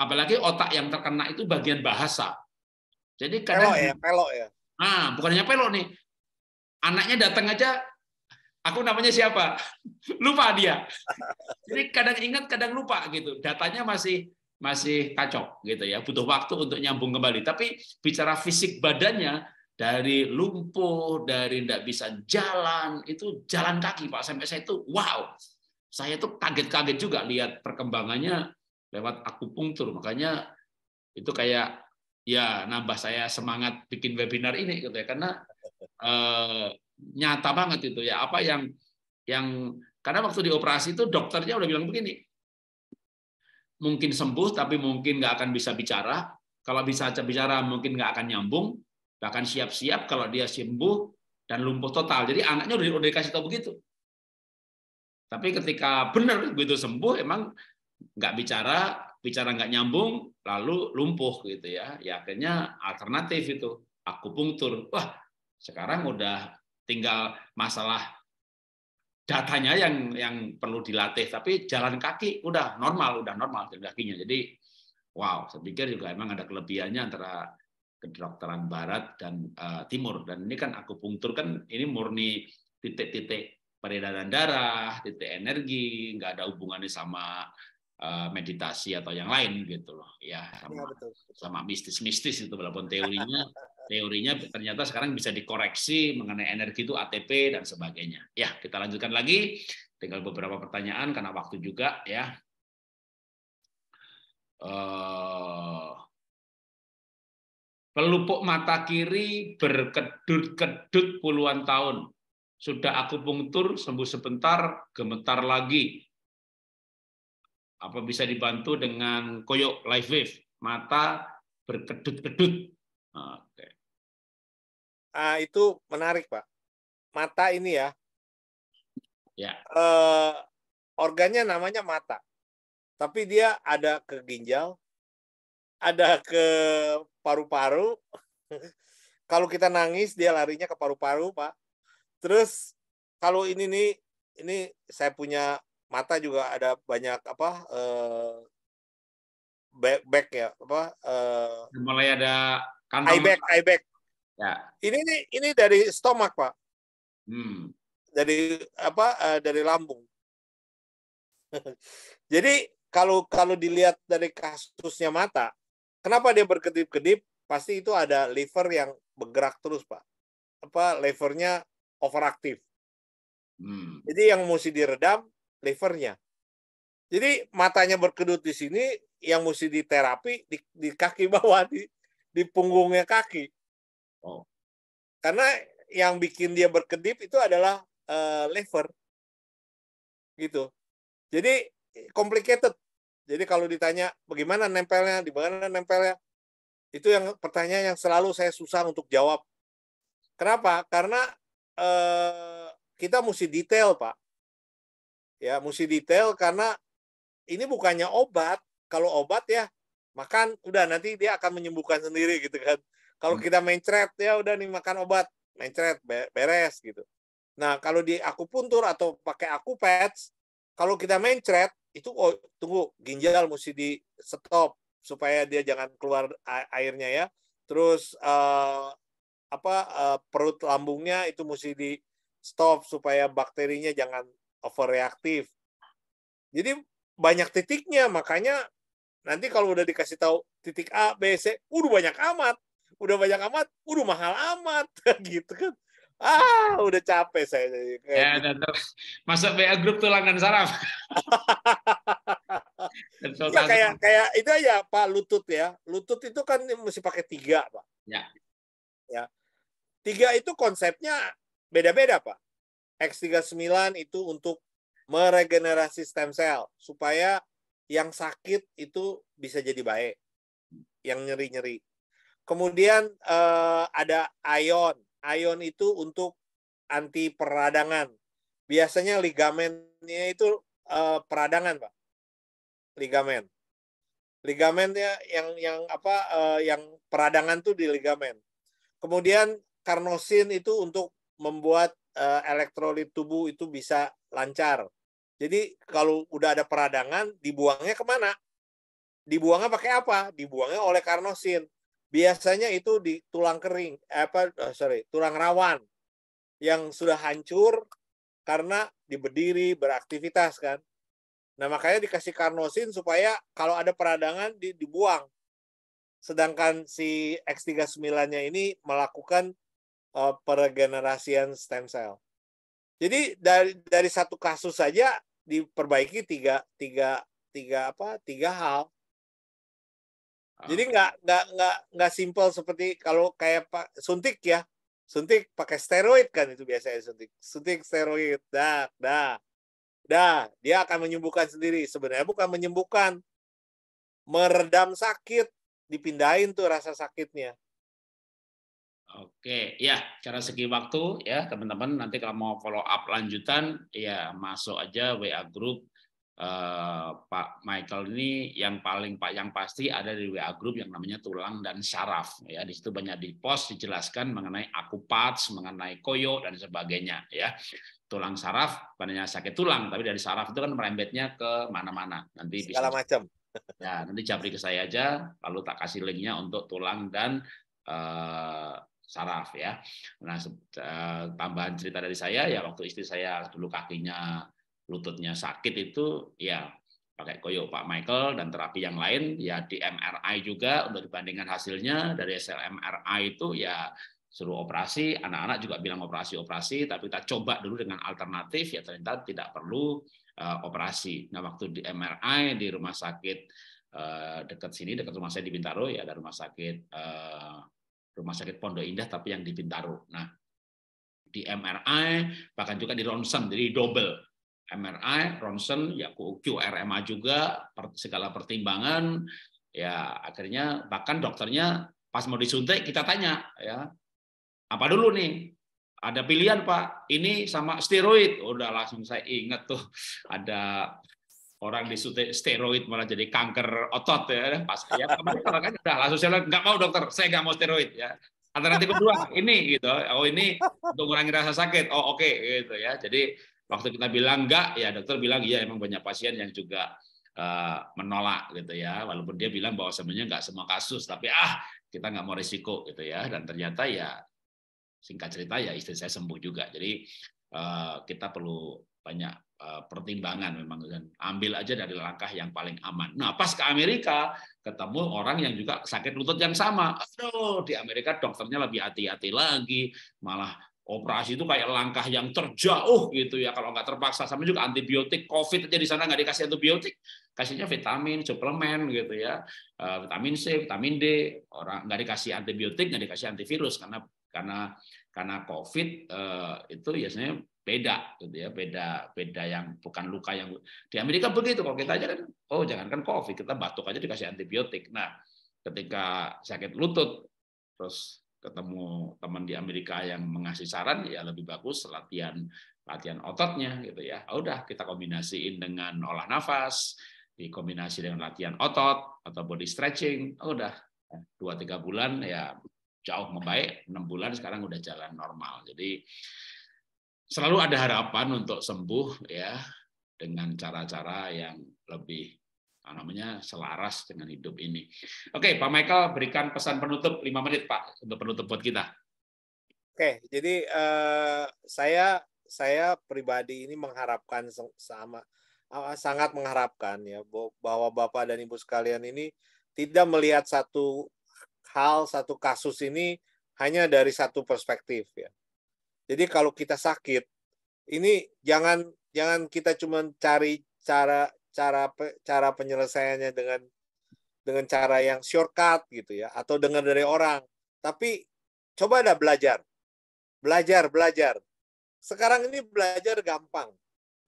apalagi otak yang terkena itu bagian bahasa. Jadi kadang... Pelok ya, pelok ya. Ah, bukannya pelok nih. Anaknya datang aja, aku namanya siapa? Lupa dia. Jadi kadang ingat, kadang lupa gitu. Datanya masih masih kacau gitu ya, butuh waktu untuk nyambung kembali. Tapi bicara fisik badannya dari lumpuh, dari tidak bisa jalan, itu jalan kaki Pak sampai saya itu wow. Saya itu kaget-kaget juga lihat perkembangannya lewat akupunktur. Makanya itu kayak ya nambah saya semangat bikin webinar ini gitu ya karena eh, nyata banget itu ya apa yang yang karena waktu dioperasi itu dokternya udah bilang begini mungkin sembuh tapi mungkin nggak akan bisa bicara. Kalau bisa bicara mungkin nggak akan nyambung. Bahkan siap-siap kalau dia sembuh dan lumpuh total. Jadi anaknya udah, udah dikasih tahu begitu. Tapi ketika benar begitu sembuh emang nggak bicara, bicara nggak nyambung, lalu lumpuh gitu ya. Ya akhirnya alternatif itu aku pungtur. Wah sekarang udah tinggal masalah datanya yang yang perlu dilatih tapi jalan kaki udah normal udah normal jalan kakinya jadi wow saya pikir juga emang ada kelebihannya antara kedokteran barat dan uh, timur dan ini kan pungtur kan ini murni titik-titik peredaran darah titik energi nggak ada hubungannya sama Eh, meditasi atau yang lain gitu loh ya iya, sama, ya, sama mistis-mistis itu walaupun teorinya teorinya ternyata sekarang bisa dikoreksi mengenai energi itu ATP dan sebagainya ya kita lanjutkan lagi tinggal beberapa pertanyaan karena waktu juga ya uh, pelupuk mata kiri berkedut-kedut puluhan tahun sudah aku pungtur sembuh sebentar gemetar lagi apa bisa dibantu dengan koyok live wave mata berkedut-kedut oke ah itu menarik pak mata ini ya ya eh, organnya namanya mata tapi dia ada ke ginjal ada ke paru-paru kalau kita nangis dia larinya ke paru-paru pak terus kalau ini nih ini saya punya mata juga ada banyak apa uh, eh, back, back ya apa uh, mulai ada kantong eye back eye back ya ini ini, ini dari stomak pak hmm. dari apa uh, dari lambung jadi kalau kalau dilihat dari kasusnya mata kenapa dia berkedip-kedip pasti itu ada liver yang bergerak terus pak apa levernya overaktif hmm. jadi yang mesti diredam livernya. Jadi matanya berkedut di sini yang mesti diterapi di, di kaki bawah di di punggungnya kaki. Oh. Karena yang bikin dia berkedip itu adalah uh, eh, lever. Gitu. Jadi complicated. Jadi kalau ditanya bagaimana nempelnya, di mana nempelnya, itu yang pertanyaan yang selalu saya susah untuk jawab. Kenapa? Karena uh, kita mesti detail, Pak. Ya, mesti detail karena ini bukannya obat. Kalau obat ya makan udah nanti dia akan menyembuhkan sendiri gitu kan. Kalau hmm. kita mencret ya udah nih makan obat, mencret beres gitu. Nah, kalau di akupuntur atau pakai akupats, kalau kita mencret itu oh, tunggu ginjal mesti di stop supaya dia jangan keluar airnya ya. Terus uh, apa uh, perut lambungnya itu mesti di stop supaya bakterinya jangan overreaktif. Jadi banyak titiknya, makanya nanti kalau udah dikasih tahu titik A, B, C, udah banyak amat, udah banyak amat, udah mahal amat, gitu kan. Ah, udah capek saya. Ya, gitu. tetap. Masuk BA grup tulangan saraf. ya, kayak kayak itu aja Pak Lutut ya. Lutut itu kan mesti pakai tiga, Pak. Ya. Ya. Tiga itu konsepnya beda-beda, Pak. X39 itu untuk meregenerasi stem cell supaya yang sakit itu bisa jadi baik, yang nyeri-nyeri. Kemudian eh, ada ion. Ion itu untuk anti peradangan. Biasanya ligamennya itu eh, peradangan, Pak. Ligamen. Ligamennya yang yang apa eh, yang peradangan tuh di ligamen. Kemudian karnosin itu untuk membuat Eh, elektrolit tubuh itu bisa lancar. Jadi kalau udah ada peradangan, dibuangnya kemana? Dibuangnya pakai apa? Dibuangnya oleh karnosin. Biasanya itu di tulang kering, apa oh, sorry, tulang rawan yang sudah hancur karena diberdiri beraktivitas kan. Nah makanya dikasih karnosin supaya kalau ada peradangan di, dibuang. Sedangkan si X39-nya ini melakukan uh, peregenerasian stem cell. Jadi dari dari satu kasus saja diperbaiki tiga tiga tiga apa tiga hal. Ah. Jadi nggak nggak nggak nggak simple seperti kalau kayak pak suntik ya suntik pakai steroid kan itu biasanya suntik suntik steroid dah dah dah dia akan menyembuhkan sendiri sebenarnya bukan menyembuhkan meredam sakit dipindahin tuh rasa sakitnya Oke, ya cara segi waktu ya teman-teman. Nanti kalau mau follow up lanjutan, ya masuk aja WA group eh, Pak Michael ini yang paling pak yang pasti ada di WA group yang namanya tulang dan saraf. Ya di situ banyak di post dijelaskan mengenai akupats, mengenai koyo dan sebagainya. Ya tulang saraf bukannya sakit tulang, tapi dari saraf itu kan merembetnya ke mana-mana. Nanti segala bisa, macam. Ya nanti japri ke saya aja, lalu tak kasih linknya untuk tulang dan eh, saraf ya. Nah, eh, tambahan cerita dari saya ya waktu istri saya dulu kakinya lututnya sakit itu ya pakai koyo Pak Michael dan terapi yang lain ya di MRI juga untuk dibandingkan hasilnya dari MRI itu ya suruh operasi, anak-anak juga bilang operasi-operasi, tapi kita coba dulu dengan alternatif, ya ternyata tidak perlu uh, operasi. Nah, waktu di MRI di rumah sakit uh, dekat sini, dekat rumah saya di Bintaro, ya ada rumah sakit uh, Rumah Sakit Pondok Indah tapi yang di Bintaro. Nah, di MRI bahkan juga di ronsen jadi double MRI, ronsen, ya QRMA juga segala pertimbangan ya akhirnya bahkan dokternya pas mau disuntik kita tanya ya apa dulu nih ada pilihan pak ini sama steroid udah langsung saya ingat tuh ada orang di steroid malah jadi kanker otot ya pas ya kemarin kan udah langsung saya nggak mau dokter saya nggak mau steroid ya alternatif kedua ini gitu oh ini untuk mengurangi rasa sakit oh oke okay, gitu ya jadi waktu kita bilang enggak ya dokter bilang iya emang banyak pasien yang juga uh, menolak gitu ya walaupun dia bilang bahwa sebenarnya nggak semua kasus tapi ah kita nggak mau risiko gitu ya dan ternyata ya singkat cerita ya istri saya sembuh juga jadi uh, kita perlu banyak Eh, pertimbangan memang dan ambil aja dari langkah yang paling aman. Nah pas ke Amerika ketemu orang yang juga sakit lutut yang sama. Aduh di Amerika dokternya lebih hati-hati lagi, malah operasi itu kayak langkah yang terjauh gitu ya kalau nggak terpaksa sama juga antibiotik covid aja di sana nggak dikasih antibiotik kasihnya vitamin suplemen gitu ya eh, vitamin C vitamin D orang nggak dikasih antibiotik nggak dikasih antivirus karena karena karena COVID eh, itu ya biasanya beda gitu ya beda beda yang bukan luka yang di Amerika begitu kalau kita aja kan oh jangankan covid kita batuk aja dikasih antibiotik nah ketika sakit lutut terus ketemu teman di Amerika yang mengasih saran ya lebih bagus latihan latihan ototnya gitu ya oh, udah kita kombinasiin dengan olah nafas dikombinasi dengan latihan otot atau body stretching oh, udah dua tiga bulan ya jauh membaik, enam bulan sekarang udah jalan normal. Jadi selalu ada harapan untuk sembuh ya dengan cara-cara yang lebih namanya selaras dengan hidup ini. Oke, Pak Michael berikan pesan penutup 5 menit Pak untuk penutup buat kita. Oke, jadi uh, saya saya pribadi ini mengharapkan sama sangat mengharapkan ya bahwa Bapak dan Ibu sekalian ini tidak melihat satu hal, satu kasus ini hanya dari satu perspektif ya. Jadi kalau kita sakit, ini jangan jangan kita cuma cari cara cara cara penyelesaiannya dengan dengan cara yang shortcut gitu ya atau dengar dari orang. Tapi coba ada belajar. Belajar, belajar. Sekarang ini belajar gampang.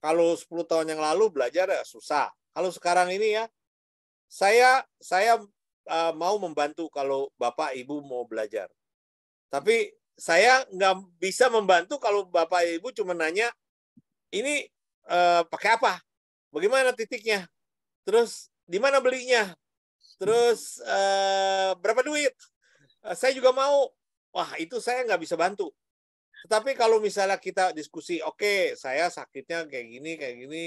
Kalau 10 tahun yang lalu belajar ya susah. Kalau sekarang ini ya saya saya uh, mau membantu kalau Bapak Ibu mau belajar. Tapi saya nggak bisa membantu kalau Bapak Ibu cuma nanya, ini uh, pakai apa? Bagaimana titiknya? Terus di mana belinya? Terus uh, berapa duit? Uh, saya juga mau. Wah, itu saya nggak bisa bantu. Tetapi kalau misalnya kita diskusi, oke, okay, saya sakitnya kayak gini, kayak gini,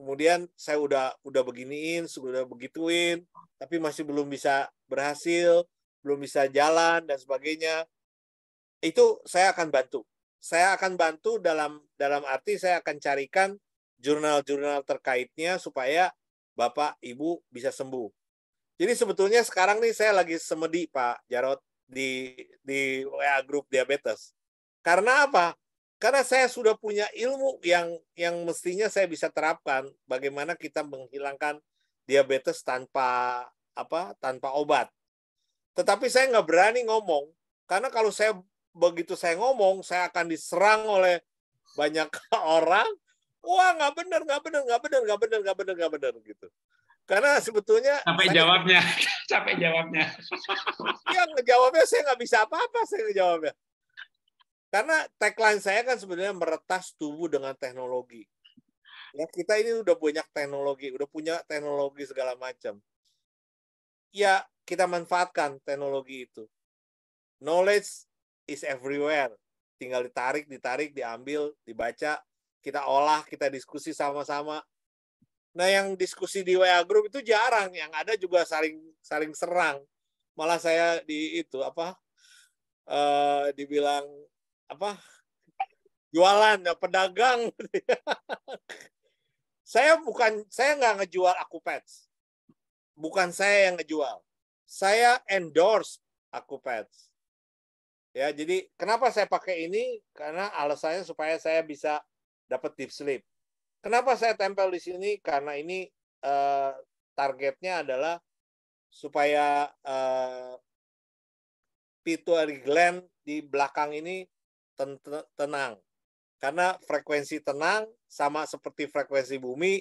kemudian saya udah udah beginiin sudah begituin tapi masih belum bisa berhasil belum bisa jalan dan sebagainya itu saya akan bantu saya akan bantu dalam dalam arti saya akan carikan jurnal-jurnal terkaitnya supaya bapak ibu bisa sembuh jadi sebetulnya sekarang nih saya lagi semedi pak Jarot di di WA grup diabetes karena apa karena saya sudah punya ilmu yang yang mestinya saya bisa terapkan bagaimana kita menghilangkan diabetes tanpa apa tanpa obat. Tetapi saya nggak berani ngomong karena kalau saya begitu saya ngomong saya akan diserang oleh banyak orang. Wah nggak benar nggak benar nggak benar nggak benar nggak benar nggak benar gitu karena sebetulnya capek saya, jawabnya capek jawabnya yang ngejawabnya saya nggak bisa apa-apa saya ngejawabnya karena tagline saya kan sebenarnya meretas tubuh dengan teknologi. Ya, kita ini udah banyak teknologi, udah punya teknologi segala macam. Ya, kita manfaatkan teknologi itu. Knowledge is everywhere. Tinggal ditarik, ditarik, diambil, dibaca, kita olah, kita diskusi sama-sama. Nah, yang diskusi di WA group itu jarang, yang ada juga saling saling serang. Malah saya di itu apa? Uh, dibilang apa jualan ya pedagang saya bukan saya nggak ngejual aku pets bukan saya yang ngejual saya endorse aku pets ya jadi kenapa saya pakai ini karena alasannya supaya saya bisa dapat deep sleep kenapa saya tempel di sini karena ini uh, targetnya adalah supaya uh, pituitary gland di belakang ini tenang. Karena frekuensi tenang sama seperti frekuensi bumi,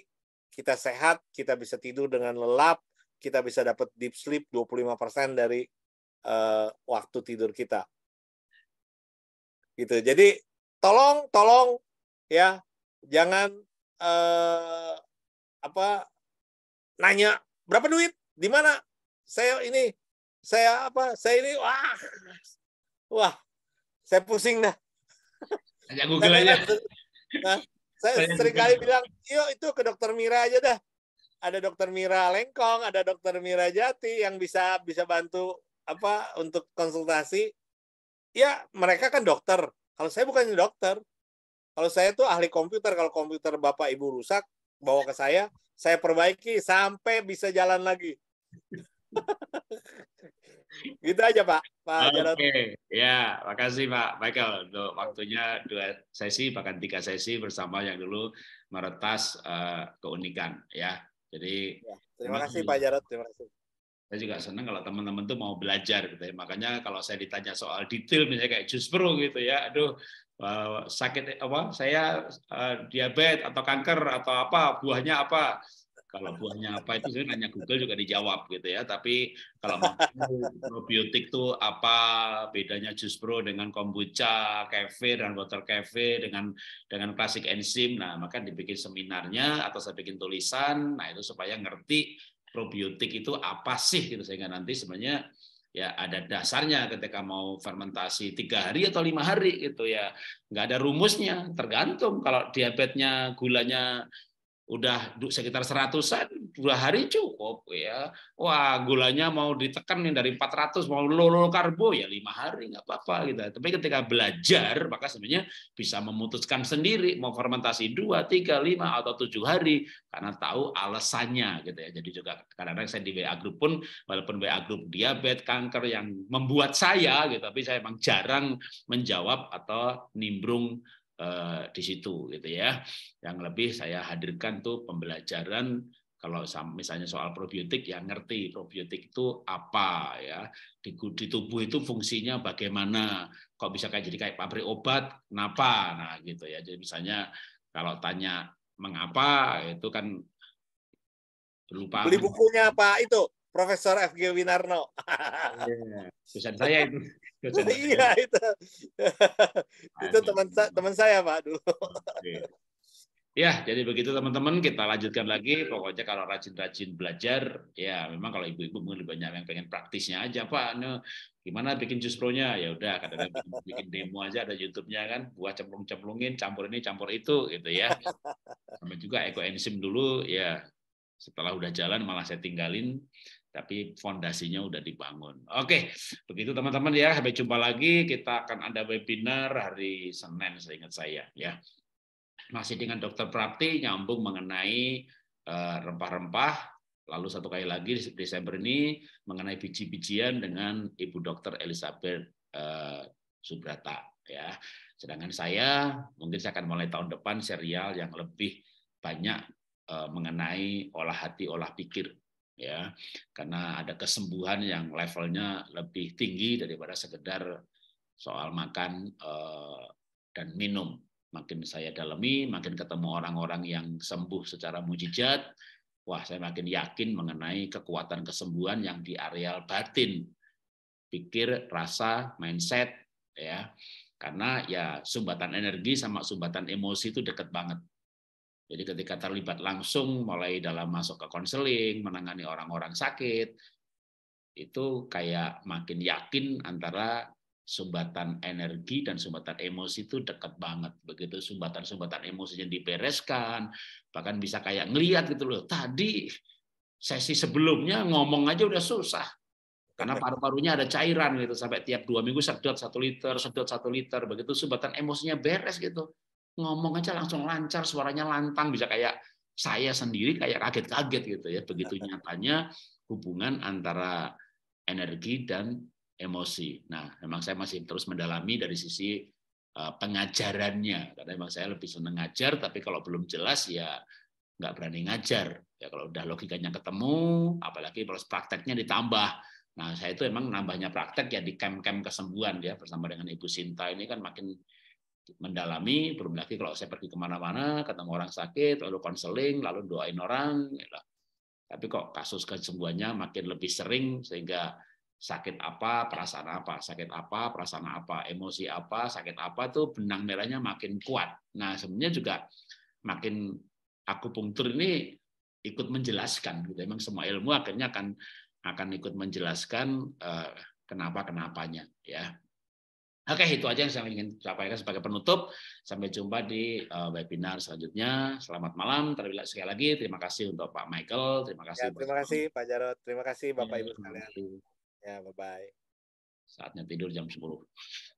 kita sehat, kita bisa tidur dengan lelap, kita bisa dapat deep sleep 25% dari uh, waktu tidur kita. Gitu. Jadi tolong tolong ya, jangan uh, apa nanya berapa duit, di mana? Saya ini saya apa? Saya ini wah. Wah, saya pusing dah Ajak Google aja. Nah, saya, sering kali bilang, yuk itu ke dokter Mira aja dah. Ada dokter Mira Lengkong, ada dokter Mira Jati yang bisa bisa bantu apa untuk konsultasi. Ya, mereka kan dokter. Kalau saya bukan dokter. Kalau saya tuh ahli komputer. Kalau komputer Bapak Ibu rusak, bawa ke saya, saya perbaiki sampai bisa jalan lagi. gitu aja Pak. Pak Oke, okay. ya makasih Pak Michael untuk waktunya dua sesi bahkan tiga sesi bersama yang dulu meretas uh, keunikan ya. Jadi ya, terima kasih Pak Jarot, terima kasih. Saya juga senang kalau teman-teman tuh mau belajar gitu ya. Makanya kalau saya ditanya soal detail misalnya kayak jus pro gitu ya, aduh eh, sakit apa saya uh, diabetes atau kanker atau apa buahnya apa kalau buahnya apa itu saya nanya Google juga dijawab gitu ya. Tapi kalau mau probiotik itu apa bedanya jus pro dengan kombucha, kefir dan water kefir dengan dengan klasik enzim. Nah, maka dibikin seminarnya atau saya bikin tulisan. Nah, itu supaya ngerti probiotik itu apa sih gitu sehingga nanti sebenarnya ya ada dasarnya ketika mau fermentasi tiga hari atau lima hari gitu ya nggak ada rumusnya tergantung kalau diabetesnya gulanya udah sekitar seratusan dua hari cukup ya wah gulanya mau ditekan nih dari 400 mau lolo karbo ya lima hari nggak apa-apa gitu tapi ketika belajar maka sebenarnya bisa memutuskan sendiri mau fermentasi dua tiga lima atau tujuh hari karena tahu alasannya gitu ya jadi juga kadang-kadang saya di WA grup pun walaupun WA grup diabetes kanker yang membuat saya gitu tapi saya emang jarang menjawab atau nimbrung Eh, di situ gitu ya. Yang lebih saya hadirkan tuh pembelajaran kalau misalnya soal probiotik ya ngerti probiotik itu apa ya di, di tubuh itu fungsinya bagaimana kok bisa kayak jadi kayak pabrik obat kenapa nah gitu ya jadi misalnya kalau tanya mengapa itu kan lupa beli kan. bukunya apa itu Profesor FG Winarno. Iya, yeah. saya itu. Dosen iya, itu. Nah, itu iya. teman teman saya, Pak, dulu. Ya, jadi begitu teman-teman, kita lanjutkan lagi. Pokoknya kalau rajin-rajin belajar, ya memang kalau ibu-ibu mungkin lebih banyak yang pengen praktisnya aja, Pak. No, anu, gimana bikin jus pro-nya? Ya udah, kadang-kadang bikin, bikin demo aja ada YouTube-nya kan, buah cemplung-cemplungin, campur ini, campur itu, gitu ya. Sama juga ekoenzim dulu, ya setelah udah jalan malah saya tinggalin tapi fondasinya udah dibangun. Oke, begitu teman-teman ya. Sampai jumpa lagi. Kita akan ada webinar hari Senin, seingat saya ya. Masih dengan Dokter Prapti nyambung mengenai eh, rempah-rempah. Lalu satu kali lagi Desember ini mengenai biji-bijian dengan Ibu Dokter Elizabeth eh, Subrata ya. Sedangkan saya mungkin saya akan mulai tahun depan serial yang lebih banyak eh, mengenai olah hati, olah pikir ya karena ada kesembuhan yang levelnya lebih tinggi daripada sekedar soal makan eh, dan minum makin saya dalami makin ketemu orang-orang yang sembuh secara mujizat wah saya makin yakin mengenai kekuatan kesembuhan yang di areal batin pikir rasa mindset ya karena ya sumbatan energi sama sumbatan emosi itu dekat banget jadi ketika terlibat langsung mulai dalam masuk ke konseling, menangani orang-orang sakit, itu kayak makin yakin antara sumbatan energi dan sumbatan emosi itu dekat banget. Begitu sumbatan-sumbatan emosinya dipereskan, bahkan bisa kayak ngeliat gitu loh. Tadi sesi sebelumnya ngomong aja udah susah. Karena paru-parunya ada cairan gitu sampai tiap dua minggu sedot satu liter, sedot satu liter, begitu sumbatan emosinya beres gitu ngomong aja langsung lancar, suaranya lantang, bisa kayak saya sendiri kayak kaget-kaget gitu ya. Begitu nyatanya hubungan antara energi dan emosi. Nah, memang saya masih terus mendalami dari sisi eh, pengajarannya karena memang saya lebih senang ngajar tapi kalau belum jelas ya nggak berani ngajar ya kalau udah logikanya ketemu apalagi plus prakteknya ditambah nah saya itu emang nambahnya praktek ya di kem camp kesembuhan ya bersama dengan Ibu Sinta ini kan makin mendalami belum lagi kalau saya pergi kemana-mana ketemu orang sakit lalu konseling lalu doain orang ya tapi kok kasus kesembuhannya makin lebih sering sehingga sakit apa, perasaan apa, sakit apa, perasaan apa, emosi apa, sakit apa tuh benang merahnya makin kuat. Nah, sebenarnya juga makin akupunktur ini ikut menjelaskan gitu. Emang semua ilmu akhirnya akan akan ikut menjelaskan uh, eh, kenapa kenapanya ya. Oke, itu aja yang saya ingin sampaikan sebagai penutup. Sampai jumpa di eh, webinar selanjutnya. Selamat malam. Terlebih sekali lagi, terima kasih untuk Pak Michael. Terima kasih. Ya, terima kasih Pak Jarot. Terima kasih Bapak ya, Ibu sekalian. Ya, bye-bye. Saatnya tidur jam 10.